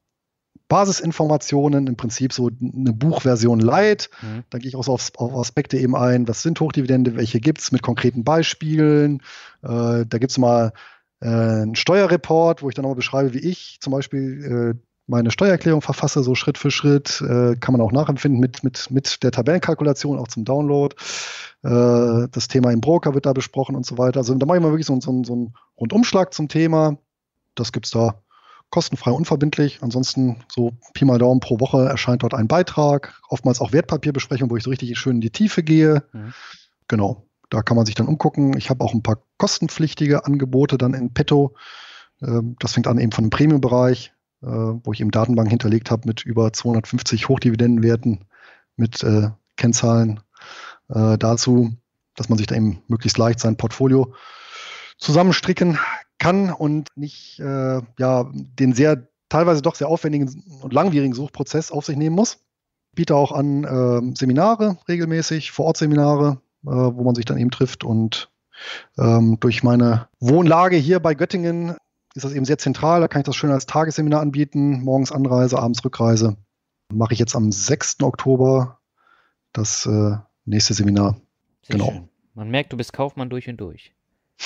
Basisinformationen, im Prinzip so eine Buchversion Light. Mhm. Dann gehe ich auch so auf, auf, Aspekte eben ein, was sind Hochdividende, welche gibt es mit konkreten Beispielen. Äh, da gibt es mal äh, einen Steuerreport, wo ich dann auch beschreibe, wie ich zum Beispiel äh, meine Steuererklärung verfasse, so Schritt für Schritt. Äh, kann man auch nachempfinden mit, mit, mit der Tabellenkalkulation, auch zum Download. Äh, das Thema im Broker wird da besprochen und so weiter. Also da mache ich mal wirklich so, so, so einen Rundumschlag zum Thema. Das gibt es da kostenfrei, unverbindlich. Ansonsten so Pi mal Daumen pro Woche erscheint dort ein Beitrag. Oftmals auch Wertpapierbesprechung, wo ich so richtig schön in die Tiefe gehe. Mhm. Genau. Da kann man sich dann umgucken. Ich habe auch ein paar kostenpflichtige Angebote dann in petto. Ähm, das fängt an eben von dem Premium-Bereich, äh, wo ich eben Datenbank hinterlegt habe mit über 250 Hochdividendenwerten mit äh, Kennzahlen äh, dazu, dass man sich da eben möglichst leicht sein Portfolio zusammenstricken kann und nicht ja, den sehr teilweise doch sehr aufwendigen und langwierigen Suchprozess auf sich nehmen muss. Biete auch an äh, Seminare regelmäßig, Vorortseminare, äh, wo man sich dann eben trifft. Und ähm, durch meine Wohnlage hier bei Göttingen ist das eben sehr zentral. Da kann ich das schön als Tagesseminar anbieten. Morgens Anreise, abends Rückreise. Mache ich jetzt am 6. Oktober das äh, nächste Seminar. Sehr genau. Schön. Man merkt, du bist Kaufmann durch und durch. [laughs]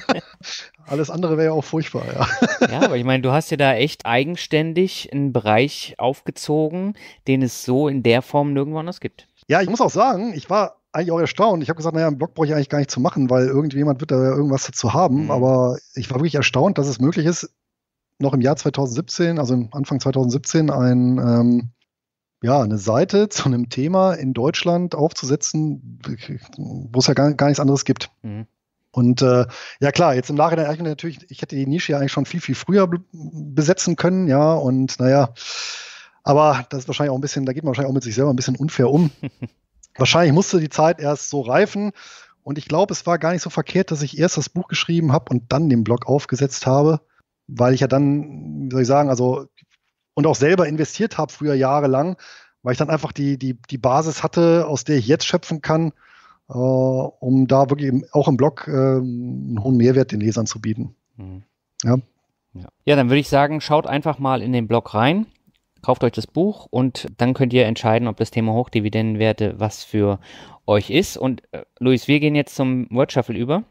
[laughs] Alles andere wäre ja auch furchtbar, ja. ja, aber ich meine, du hast ja da echt eigenständig einen Bereich aufgezogen, den es so in der Form nirgendwo anders gibt. Ja, ich muss auch sagen, ich war eigentlich auch erstaunt. Ich habe gesagt, naja, einen Blog brauche ich eigentlich gar nicht zu machen, weil irgendjemand wird da irgendwas dazu haben. Mhm. Aber ich war wirklich erstaunt, dass es möglich ist, noch im Jahr 2017, also Anfang 2017, ein, ähm, ja, eine Seite [laughs] zu einem Thema in Deutschland aufzusetzen, wo es ja gar, gar nichts anderes gibt. Mhm. Und äh, ja klar, jetzt im Nachhinein ich natürlich, ich hätte die Nische ja eigentlich schon viel, viel früher besetzen können, ja, und naja, aber das ist wahrscheinlich auch ein bisschen, da geht man wahrscheinlich auch mit sich selber ein bisschen unfair um. [laughs] Wahrscheinlich musste die Zeit erst so reifen. Und ich glaube, es war gar nicht so verkehrt, dass ich erst das Buch geschrieben habe und dann den Blog aufgesetzt habe, weil ich ja dann, wie soll ich sagen, also und auch selber investiert habe früher jahrelang, weil ich dann einfach die, die, die Basis hatte, aus der ich jetzt schöpfen kann, äh, um da wirklich auch im Blog äh, einen hohen Mehrwert den Lesern zu bieten. Mhm. Ja. ja. Ja, dann würde ich sagen, schaut einfach mal in den Blog rein. Kauft euch das Buch und dann könnt ihr entscheiden, ob das Thema Hochdividendenwerte was für euch ist. Und äh, Luis, wir gehen jetzt zum Wordshuffle über.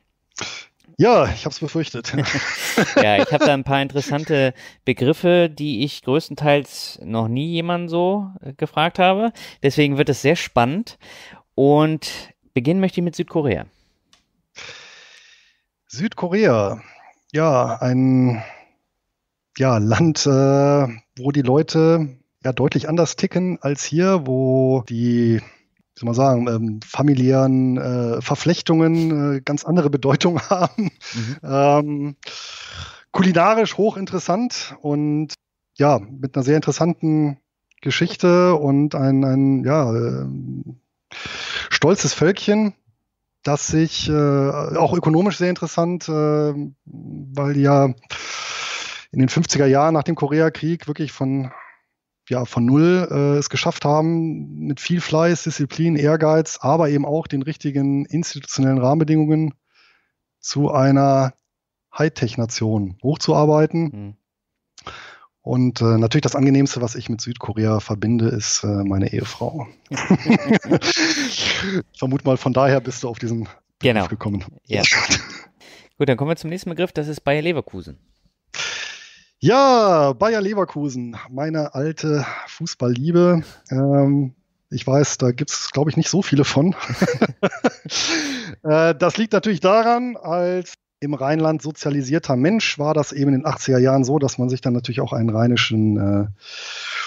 Ja, ich habe es befürchtet. [laughs] [laughs] ja, ich habe da ein paar interessante Begriffe, die ich größtenteils noch nie jemanden so äh, gefragt habe. Deswegen wird es sehr spannend. Und beginnen möchte ich mit Südkorea. Südkorea, ja, ein ja, Land, äh, wo die Leute ja deutlich anders ticken als hier, wo die wie soll man sagen, ähm, familiären äh, Verflechtungen äh, ganz andere Bedeutung [laughs] haben. Mhm. Ähm, kulinarisch hochinteressant und ja, mit einer sehr interessanten Geschichte und ein, ein ja, äh, stolzes Völkchen, das sich äh, auch ökonomisch sehr interessant, äh, weil ja in den 50er Jahren nach dem Koreakrieg wirklich von ja, von null äh, es geschafft haben, mit viel Fleiß, Disziplin, Ehrgeiz, aber eben auch den richtigen institutionellen Rahmenbedingungen zu einer Hightech-Nation hochzuarbeiten. Mhm. Und äh, natürlich das Angenehmste, was ich mit Südkorea verbinde, ist äh, meine Ehefrau. ich [laughs] vermute mal, von daher bist du auf diesen Begriff genau. gekommen. Ja. [laughs] Gut, dann kommen wir zum nächsten Begriff, das ist Bayer Leverkusen. Ja, Bayer Leverkusen, meine alte Fußballliebe. Ähm, ich weiß, da gibt es, glaube ich, nicht so viele von. [laughs] äh, das liegt natürlich daran, als im Rheinland sozialisierter Mensch war das eben in den 80er Jahren so, dass man sich dann natürlich auch einen rheinischen äh,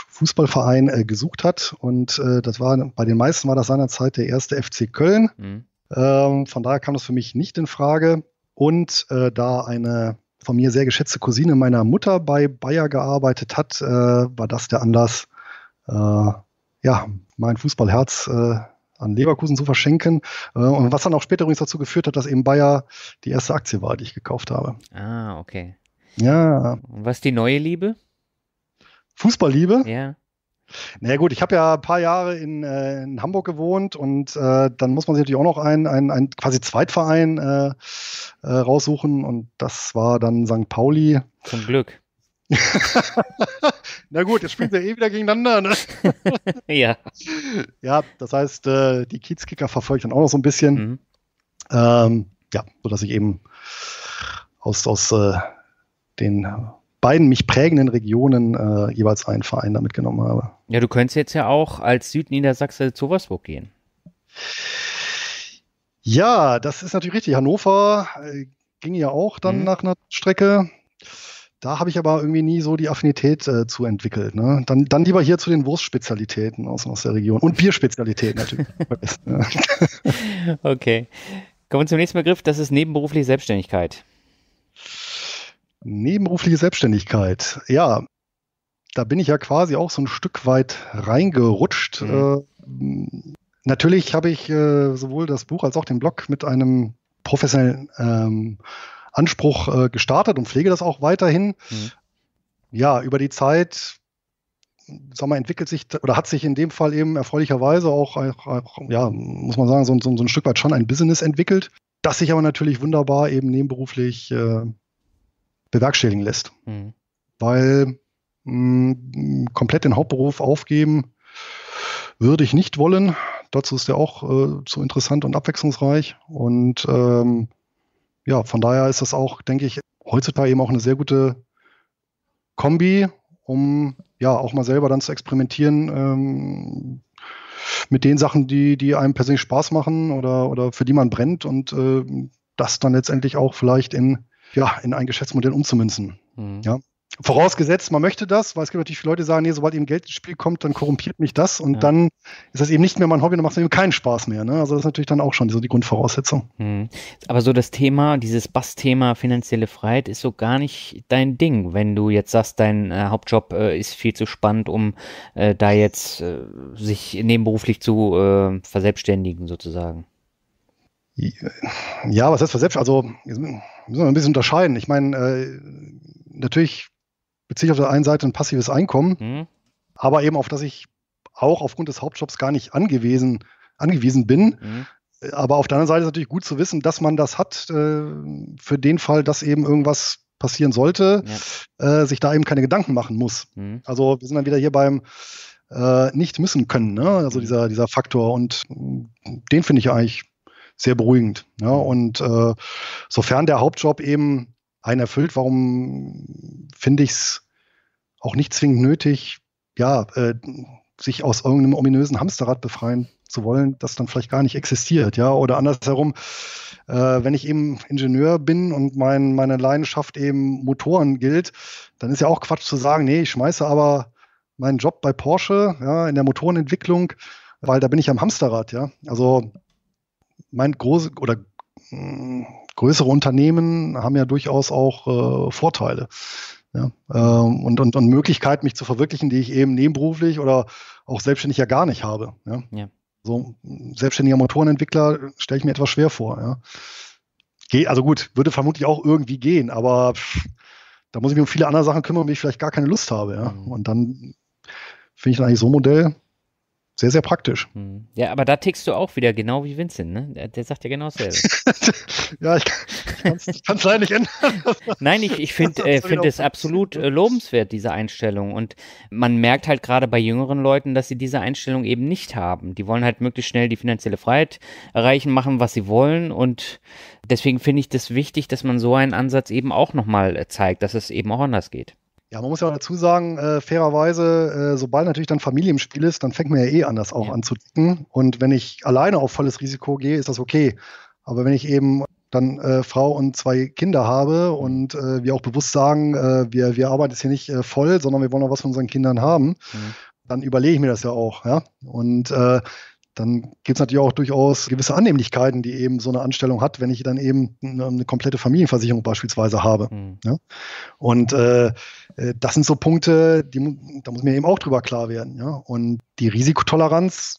Fußballverein äh, gesucht hat. Und äh, das war bei den meisten war das seinerzeit der erste FC Köln. Mhm. Ähm, von daher kam das für mich nicht in Frage. Und äh, da eine von mir sehr geschätzte Cousine meiner Mutter bei Bayer gearbeitet hat, äh, war das der Anlass, äh, ja, mein Fußballherz äh, an Leverkusen zu verschenken. Äh, und was dann auch später übrigens dazu geführt hat, dass eben Bayer die erste Aktie war, die ich gekauft habe. Ah, okay. Ja. Und was die neue Liebe? Fußballliebe? Ja. Naja gut, ich habe ja ein paar Jahre in, äh, in Hamburg gewohnt und äh, dann muss man sich natürlich auch noch einen, einen, quasi Zweitverein äh, äh, raussuchen und das war dann St. Pauli. Zum Glück. [laughs] Na gut, jetzt spielen sie eh wieder gegeneinander. Ne? [laughs] ja. [laughs] Ja, das heißt, äh, die Kiezkicker verfolge ich dann auch noch so ein bisschen. Mhm. Ähm, ja, sodass ich eben aus, aus äh, den beiden mich prägenden Regionen äh, jeweils einen Verein da mitgenommen habe. Ja, du könntest jetzt ja auch als Südniedersachse zu Wolfsburg gehen. Ja, das ist natürlich richtig. Hannover äh, ging ja auch dann mhm. nach einer Strecke. Da habe ich aber irgendwie nie so die Affinität äh, zu entwickelt. Ne? Dann, dann lieber hier zu den Wurstspezialitäten aus, aus der Region. Und Bierspezialitäten natürlich. [laughs] okay. Kommen wir zum nächsten Begriff. Das ist nebenberufliche Selbstständigkeit. Nebenberufliche Selbstständigkeit. Ja, da bin ich ja quasi auch so ein Stück weit reingerutscht. Mhm. Äh, natürlich habe ich äh, sowohl das Buch als auch den Blog mit einem professionellen ähm, Anspruch äh, gestartet und pflege das auch weiterhin. Mhm. Ja, über die Zeit, sag mal, entwickelt sich oder hat sich in dem Fall eben erfreulicherweise auch, auch ja, muss man sagen, so, so, so, ein Stück weit schon ein Business entwickelt, das sich aber natürlich wunderbar eben nebenberuflich äh, bewerkstelligen lässt. Mhm. Weil mh, mm, komplett den Hauptberuf aufgeben würde ich nicht wollen. Dazu ist er auch äh, so interessant und abwechslungsreich. Und ähm, ja, von daher ist das auch, denke ich, heutzutage eben auch eine sehr gute Kombi, um ja auch mal selber dann zu experimentieren ähm, mit den Sachen, die, die einem persönlich Spaß machen oder, oder für die man brennt und äh, das dann letztendlich auch vielleicht in ja, in ein Geschäftsmodell umzumünzen. Mhm. Ja. Vorausgesetzt, man möchte das, weil es gibt natürlich viele Leute, die sagen, nee, sobald eben Geld ins Spiel kommt, dann korrumpiert mich das und ja. dann ist das eben nicht mehr mein Hobby, dann macht es eben keinen Spaß mehr. Ne? Also das ist natürlich dann auch schon so die Grundvoraussetzung. Mhm. Aber so das Thema, dieses Bass-Thema finanzielle Freiheit ist so gar nicht dein Ding, wenn du jetzt sagst, dein äh, Hauptjob äh, ist viel zu spannend, um äh, da jetzt äh, sich nebenberuflich zu äh, verselbstständigen sozusagen. Ja, was heißt verselbstständigen? Also müssen wir ein bisschen unterscheiden. Ich meine, äh, natürlich beziehe ich auf der einen Seite ein passives Einkommen, mhm. aber eben auf das ich auch aufgrund des Hauptjobs gar nicht angewiesen, angewiesen bin. Mhm. Aber auf der anderen Seite ist natürlich gut zu wissen, dass man das hat, äh, für den Fall, dass eben irgendwas passieren sollte, ja. äh, sich da eben keine Gedanken machen muss. Mhm. Also wir sind dann wieder hier beim äh, nicht müssen können, ne? also mhm. dieser, dieser Faktor und den finde ich eigentlich sehr beruhigend. Ja, mhm. und äh, sofern der Hauptjob eben einen erfüllt, warum finde ich es auch nicht zwingend nötig, ja, äh, sich aus irgendeinem ominösen Hamsterrad befreien zu wollen, das dann vielleicht gar nicht existiert, ja, oder andersherum, äh, wenn ich eben Ingenieur bin und mein, meine Leidenschaft eben Motoren gilt, dann ist ja auch Quatsch zu sagen, nee, ich schmeiße aber meinen Job bei Porsche, ja, in der Motorenentwicklung, weil da bin ich am Hamsterrad, ja. Also mein große oder mh, hm, größere Unternehmen haben ja durchaus auch äh, Vorteile. Ja, ähm, und, und, und Möglichkeiten, mich zu verwirklichen, die ich eben nebenberuflich oder auch selbstständig ja gar nicht habe. Ja? ja. So selbstständiger Motorenentwickler stelle ich mir etwas schwer vor. Ja? Geh, also gut, würde vermutlich auch irgendwie gehen, aber da muss ich mich um viele andere Sachen kümmern, wo ich vielleicht gar keine Lust habe. Ja? Mhm. Und dann finde ich dann eigentlich so ein Modell sehr, sehr praktisch. Hm. Ja, aber da tickst du auch wieder genau wie Vincent, ne? Der, der sagt ja genau dasselbe. [laughs] ja, ich kann es leider nicht ändern. [laughs] Nein, ich, ich finde [laughs] äh, find genau es absolut äh, lobenswert, diese Einstellung. Und man merkt halt gerade bei jüngeren Leuten, dass sie diese Einstellung eben nicht haben. Die wollen halt möglichst schnell die finanzielle Freiheit erreichen, machen, was sie wollen. Und deswegen finde ich das wichtig, dass man so einen Ansatz eben auch nochmal äh, zeigt, dass es eben auch anders geht. Ja, man muss ja auch dazu sagen, äh, fairerweise, äh, sobald natürlich dann Familie im Spiel ist, dann fängt man ja eh anders auch ja. an zu ticken. Und wenn ich alleine auf volles Risiko gehe, ist das okay. Aber wenn ich eben dann äh, Frau und zwei Kinder habe und äh, wir auch bewusst sagen, äh, wir, wir arbeiten jetzt hier nicht äh, voll, sondern wir wollen auch was von unseren Kindern haben, mhm. dann überlege ich mir das ja auch. Ja? Und äh, dann gibt es natürlich auch durchaus gewisse Annehmlichkeiten, die eben so eine Anstellung hat, wenn ich dann eben eine komplette Familienversicherung beispielsweise habe. Mhm. Ja? Ne? Und äh, äh, das sind so Punkte, die, da muss mir eben auch drüber klar werden. Ja? Und die Risikotoleranz,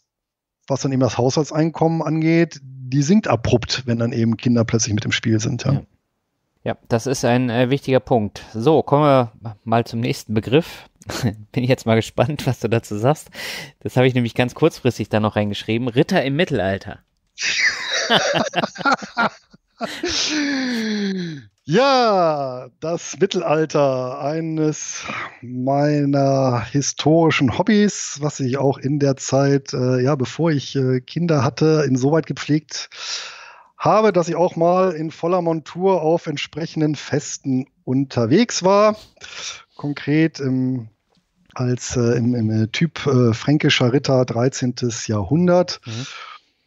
was dann eben das Haushaltseinkommen angeht, die sinkt abrupt, wenn dann eben Kinder plötzlich mit im Spiel sind. Ja. Ja, das ist ein äh, wichtiger Punkt. So, kommen wir mal zum nächsten Begriff. [laughs] Bin ich jetzt mal gespannt, was du dazu sagst. Das habe ich nämlich ganz kurzfristig da noch reingeschrieben. Ritter im Mittelalter. [laughs] ja, das Mittelalter, eines meiner historischen Hobbys, was ich auch in der Zeit, äh, ja, bevor ich äh, Kinder hatte, insoweit gepflegt äh, habe, dass ich auch mal in voller Montur auf entsprechenden Festen unterwegs war. Konkret im, als äh, im, im, äh, Typ äh, fränkischer Ritter 13. Jahrhundert. Mhm.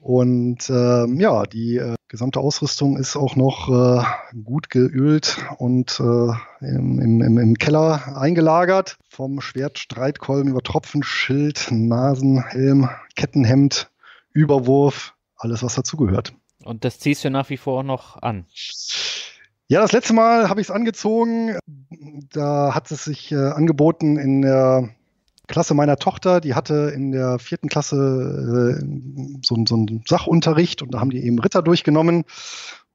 Und ähm, ja, die äh, gesamte Ausrüstung ist auch noch äh, gut geölt und äh, im, im, im, Keller eingelagert. Vom Schwert, Streitkolben über Tropfenschild, Nasenhelm, Kettenhemd, Überwurf, alles was dazugehört. Und das ziehst du nach wie vor auch noch an. Ja, das letzte Mal habe ich es angezogen. Da hat es sich äh, angeboten in der Klasse meiner Tochter. Die hatte in der vierten Klasse äh, so, so einen Sachunterricht und da haben die eben Ritter durchgenommen.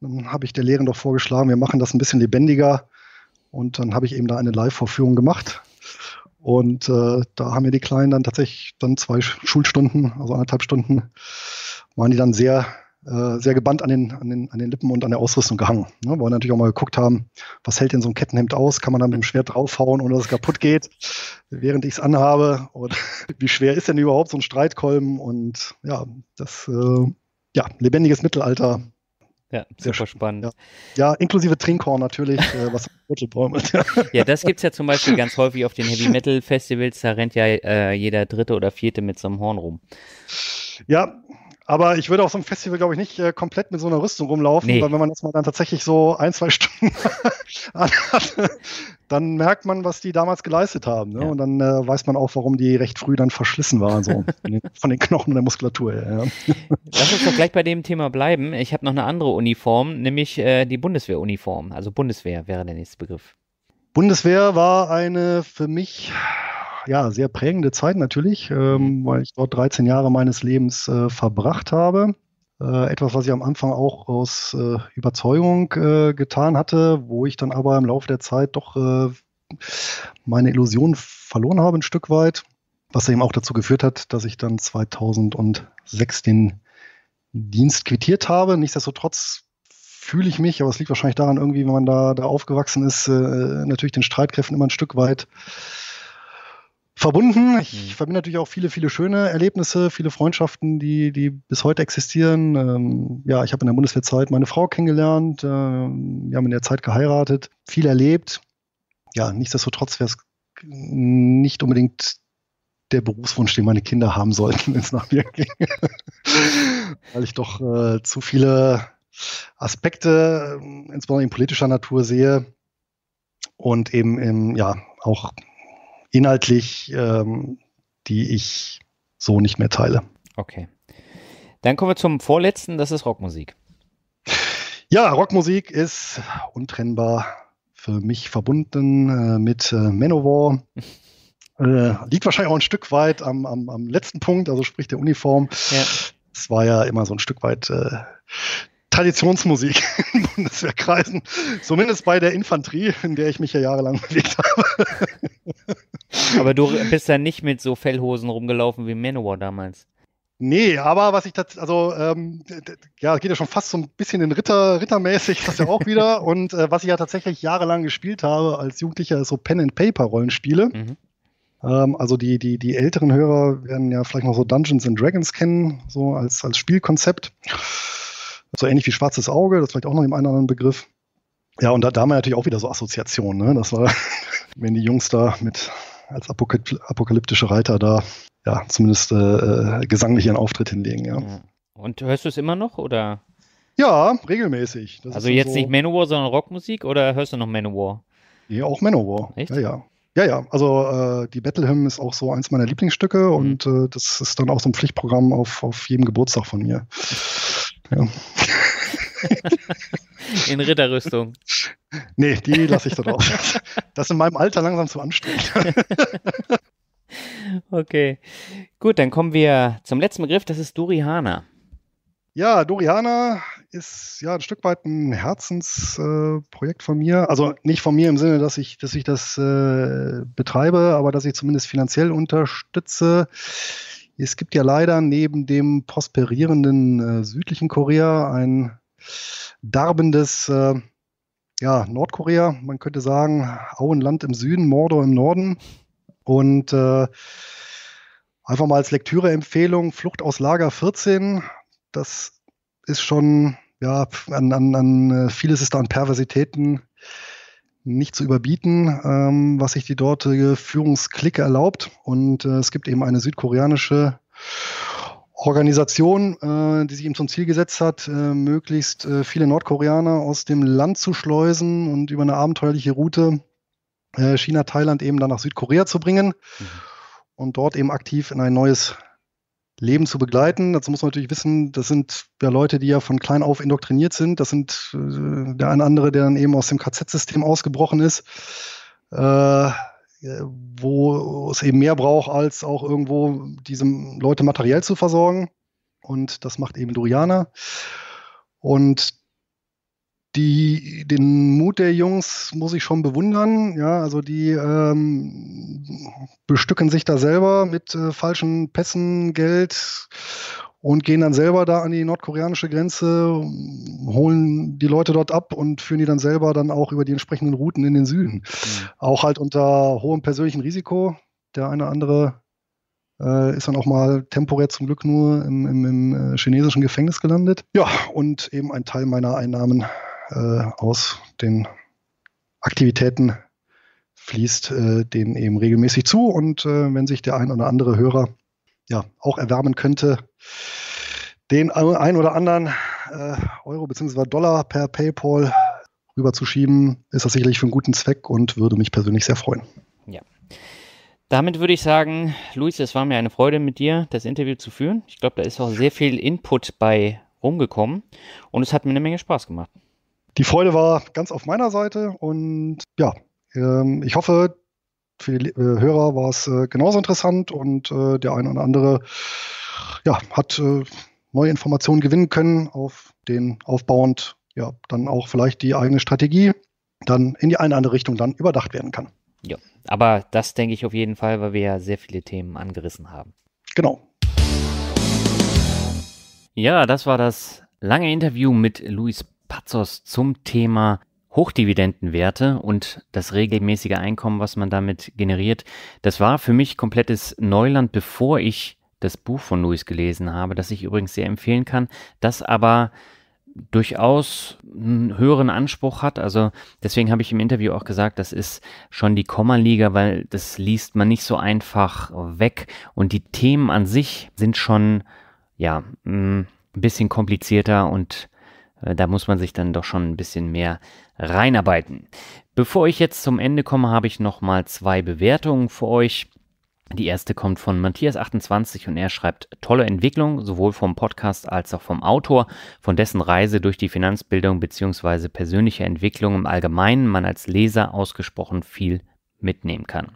dann habe ich der Lehrerin doch vorgeschlagen, wir machen das ein bisschen lebendiger. Und dann habe ich eben da eine Live-Vorführung gemacht. Und äh, da haben mir die Kleinen dann tatsächlich dann zwei Schulstunden, also anderthalb Stunden, waren die dann sehr äh, sehr gebannt an den, an, den, an den Lippen und an der Ausrüstung gehangen. Ne? Weil wir natürlich auch mal geguckt haben, was hält denn so ein Kettenhemd aus? Kann man da mit dem Schwert draufhauen, ohne dass es kaputt geht, während ich es anhabe? Oder [laughs] wie schwer ist denn überhaupt so ein Streitkolben? Und ja, das äh, ja, lebendiges Mittelalter. Ja, super Sehr spannend. Ja. ja. inklusive Trinkhorn natürlich, äh, was [laughs] Bäume. ja, das gibt es ja zum Beispiel ganz häufig auf den Heavy Metal Festivals, da rennt ja äh, jeder dritte oder vierte mit so einem Horn rum. Ja, aber ich würde auf so einem Festival, glaube ich, nicht äh, komplett mit so einer Rüstung rumlaufen, nee. weil wenn man das mal dann tatsächlich so ein, zwei Stunden [laughs] anhat, dann merkt man, was die damals geleistet haben. Ne? Ja. Und dann äh, weiß man auch, warum die recht früh dann verschlissen waren, so [laughs] von den Knochen und der Muskulatur her. Ja. Lass uns doch gleich bei dem Thema bleiben. Ich habe noch eine andere Uniform, nämlich äh, die Bundeswehruniform. Also Bundeswehr wäre der nächste Begriff. Bundeswehr war eine für mich ja, sehr prägende Zeit natürlich, ähm, mhm. weil ich dort 13 Jahre meines Lebens äh, verbracht habe. Äh, etwas, was ich am Anfang auch aus äh, Überzeugung äh, getan hatte, wo ich dann aber im Laufe der Zeit doch äh, meine Illusion verloren habe ein Stück weit, was eben auch dazu geführt hat, dass ich dann 2006 den Dienst quittiert habe. Nichtsdestotrotz fühle ich mich, aber es liegt wahrscheinlich daran, irgendwie, wenn man da, da aufgewachsen ist, äh, natürlich den Streitkräften immer ein Stück weit verbunden. Ich mhm. verbinde natürlich auch viele, viele schöne Erlebnisse, viele Freundschaften, die, die bis heute existieren. Ähm, ja, ich habe in der Bundeswehrzeit meine Frau kennengelernt. Ähm, wir haben in der Zeit geheiratet, viel erlebt. Ja, nichtsdestotrotz wäre es nicht unbedingt der Berufswunsch, den meine Kinder haben sollten, wenn es nach mir ging. [laughs] Weil ich doch äh, zu viele Aspekte, ähm, insbesondere in politischer Natur, sehe und eben im, ja, auch inhaltlich, ähm, die ich so nicht mehr teile. Okay. Dann kommen wir zum vorletzten, das ist Rockmusik. Ja, Rockmusik ist untrennbar für mich verbunden äh, mit äh, Manowar. [laughs] Äh, liegt wahrscheinlich auch ein Stück weit am, am, am letzten Punkt, also sprich der Uniform. Ja. Es war ja immer so ein Stück weit äh, Traditionsmusik in Bundeswehrkreisen. Zumindest bei der Infanterie, in der ich mich ja jahrelang bewegt habe. Aber du bist ja nicht mit so Fellhosen rumgelaufen wie Manowar damals. Nee, aber was ich das, also ähm, ja, geht ja schon fast so ein bisschen in Ritter, Rittermäßig, das ja auch wieder. [laughs] Und äh, was ich ja tatsächlich jahrelang gespielt habe als Jugendlicher, ist so Pen and Paper Rollenspiele. Mhm. Ähm, also die, die, die älteren Hörer werden ja vielleicht noch so Dungeons and Dragons kennen, so als, als Spielkonzept. So ähnlich wie schwarzes Auge, das vielleicht auch noch im einen anderen Begriff. Ja, und da, da haben wir natürlich auch wieder so Assoziationen. Ne? Das war, [laughs] wenn die Jungs da mit als apokalyptische Reiter da, ja, zumindest äh, äh gesanglich ihren Auftritt hinlegen. Ja. Und hörst du es immer noch oder? Ja, regelmäßig. Das also jetzt so nicht Manowar, sondern Rockmusik oder hörst du noch Manowar? Nee, auch Manowar. Echt? Ja, ja. Ja, ja. Also äh, die Battle ist auch so eins meiner Lieblingsstücke mhm. und äh, das ist dann auch so ein Pflichtprogramm auf, auf jedem Geburtstag von mir. [laughs] In Ritterrüstung. Nee, die lasse ich da drauf. Das ist in meinem Alter langsam zu anstrengend. [laughs] Okay. Gut, dann kommen wir zum letzten Begriff, das ist Durihana. Ja, Doriana ist ja ein Stück weit ein Herzensprojekt äh, von mir. Also nicht von mir im Sinne, dass ich, dass ich das äh, betreibe, aber dass ich zumindest finanziell unterstütze. Es gibt ja leider neben dem prosperierenden äh, südlichen Korea ein darbendes äh, ja, Nordkorea. Man könnte sagen, Auenland im Süden, Mordor im Norden. Und äh, einfach mal als Lektüreempfehlung: Flucht aus Lager 14. Das ist schon, ja, an, an, an äh, vieles ist da an Perversitäten nicht zu überbieten, ähm, was sich die dortige Führungsklicke erlaubt. Und äh, es gibt eben eine südkoreanische Organisation, äh, die sich eben zum Ziel gesetzt hat, äh, möglichst äh, viele Nordkoreaner aus dem Land zu schleusen und über eine abenteuerliche Route äh, China, Thailand eben dann nach Südkorea zu bringen mhm. und dort eben aktiv in ein neues Leben zu begleiten. Dazu muss man natürlich wissen, das sind ja Leute, die ja von klein auf indoktriniert sind. Das sind äh, der eine andere, der dann eben aus dem KZ-System ausgebrochen ist, äh, wo es eben mehr braucht, als auch irgendwo diese Leute materiell zu versorgen. Und das macht eben Doriana. Und die, den Mut der Jungs muss ich schon bewundern. Ja, also die ähm, bestücken sich da selber mit äh, falschen Pässen, Geld und gehen dann selber da an die nordkoreanische Grenze, holen die Leute dort ab und führen die dann selber dann auch über die entsprechenden Routen in den Süden. Mhm. Auch halt unter hohem persönlichen Risiko. Der eine andere äh, ist dann auch mal temporär zum Glück nur im, im, im äh, chinesischen Gefängnis gelandet. Ja, und eben ein Teil meiner Einnahmen äh, aus den Aktivitäten fließt äh, denen eben regelmäßig zu. Und äh, wenn sich der ein oder andere Hörer ja auch erwärmen könnte, den ein oder anderen äh, Euro bzw. Dollar per PayPal rüberzuschieben, ist das sicherlich für einen guten Zweck und würde mich persönlich sehr freuen. Ja. Damit würde ich sagen, Luis, es war mir eine Freude mit dir, das Interview zu führen. Ich glaube, da ist auch sehr viel Input bei rumgekommen und es hat mir eine Menge Spaß gemacht die Freude war ganz auf meiner Seite und ja, ähm, ich hoffe, für die äh, Hörer war es äh, genauso interessant und äh, der eine oder andere ja, hat äh, neue Informationen gewinnen können, auf den aufbauend ja dann auch vielleicht die eigene Strategie dann in die eine oder andere Richtung dann überdacht werden kann. Ja, aber das denke ich auf jeden Fall, weil wir ja sehr viele Themen angerissen haben. Genau. Ja, das war das lange Interview mit Luis Pazos zum Thema Hochdividendenwerte und das regelmäßige Einkommen, was man damit generiert. Das war für mich komplettes Neuland, bevor ich das Buch von Luis gelesen habe, das ich übrigens sehr empfehlen kann, das aber durchaus einen höheren Anspruch hat. Also deswegen habe ich im Interview auch gesagt, das ist schon die Kommaliga, weil das liest man nicht so einfach weg und die Themen an sich sind schon ja mm, ein bisschen komplizierter und äh, da muss man sich dann doch schon ein bisschen mehr reinarbeiten. Bevor ich jetzt zum Ende komme, habe ich nochmal zwei Bewertungen für euch. Die erste kommt von Matthias28 und er schreibt tolle Entwicklung, sowohl vom Podcast als auch vom Autor, von dessen Reise durch die Finanzbildung bzw. persönliche Entwicklung im Allgemeinen man als Leser ausgesprochen viel mitnehmen kann.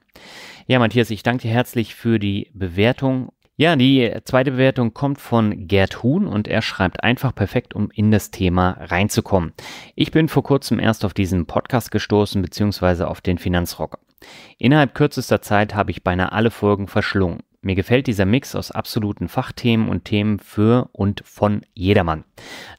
Ja, Matthias, ich danke dir herzlich für die Bewertung ja, die zweite Bewertung kommt von Gerd Huhn und er schreibt einfach perfekt, um in das Thema reinzukommen. Ich bin vor kurzem erst auf diesen Podcast gestoßen, beziehungsweise auf den Finanzrocker. Innerhalb kürzester Zeit habe ich beinahe alle Folgen verschlungen. Mir gefällt dieser Mix aus absoluten Fachthemen und Themen für und von jedermann.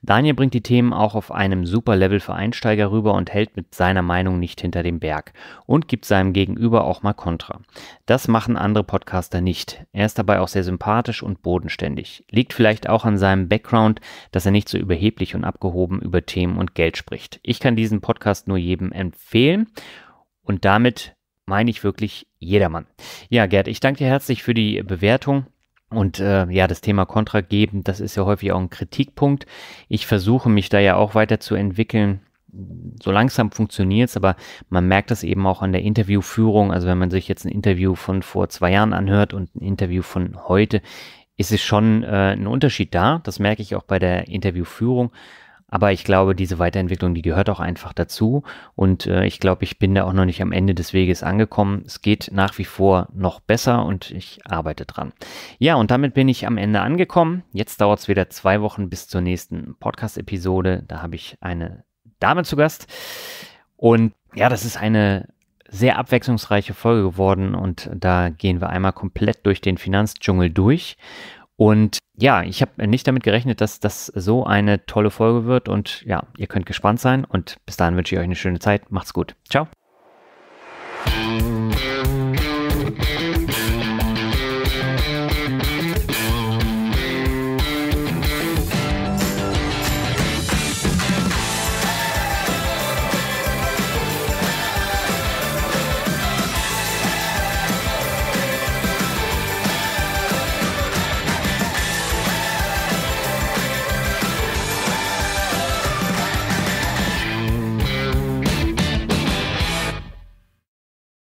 Daniel bringt die Themen auch auf einem super Level für Einsteiger rüber und hält mit seiner Meinung nicht hinter dem Berg und gibt seinem Gegenüber auch mal Kontra. Das machen andere Podcaster nicht. Er ist dabei auch sehr sympathisch und bodenständig. Liegt vielleicht auch an seinem Background, dass er nicht so überheblich und abgehoben über Themen und Geld spricht. Ich kann diesen Podcast nur jedem empfehlen und damit meine ich wirklich jedermann. Ja, Gerd, ich danke dir herzlich für die Bewertung. Und äh, ja, das Thema Kontra geben, das ist ja häufig auch ein Kritikpunkt. Ich versuche mich da ja auch weiterzuentwickeln. So langsam funktioniert es, aber man merkt das eben auch an der Interviewführung. Also wenn man sich jetzt ein Interview von vor zwei Jahren anhört und ein Interview von heute, ist es schon äh, ein Unterschied da. Das merke ich auch bei der Interviewführung. Aber ich glaube, diese Weiterentwicklung, die gehört auch einfach dazu. Und äh, ich glaube, ich bin da auch noch nicht am Ende des Weges angekommen. Es geht nach wie vor noch besser und ich arbeite dran. Ja, und damit bin ich am Ende angekommen. Jetzt dauert es wieder zwei Wochen bis zur nächsten Podcast-Episode. Da habe ich eine Dame zu Gast. Und ja, das ist eine sehr abwechslungsreiche Folge geworden. Und da gehen wir einmal komplett durch den Finanzdschungel durch. Und ja, ich habe nicht damit gerechnet, dass das so eine tolle Folge wird. Und ja, ihr könnt gespannt sein. Und bis dahin wünsche ich euch eine schöne Zeit. Macht's gut. Ciao.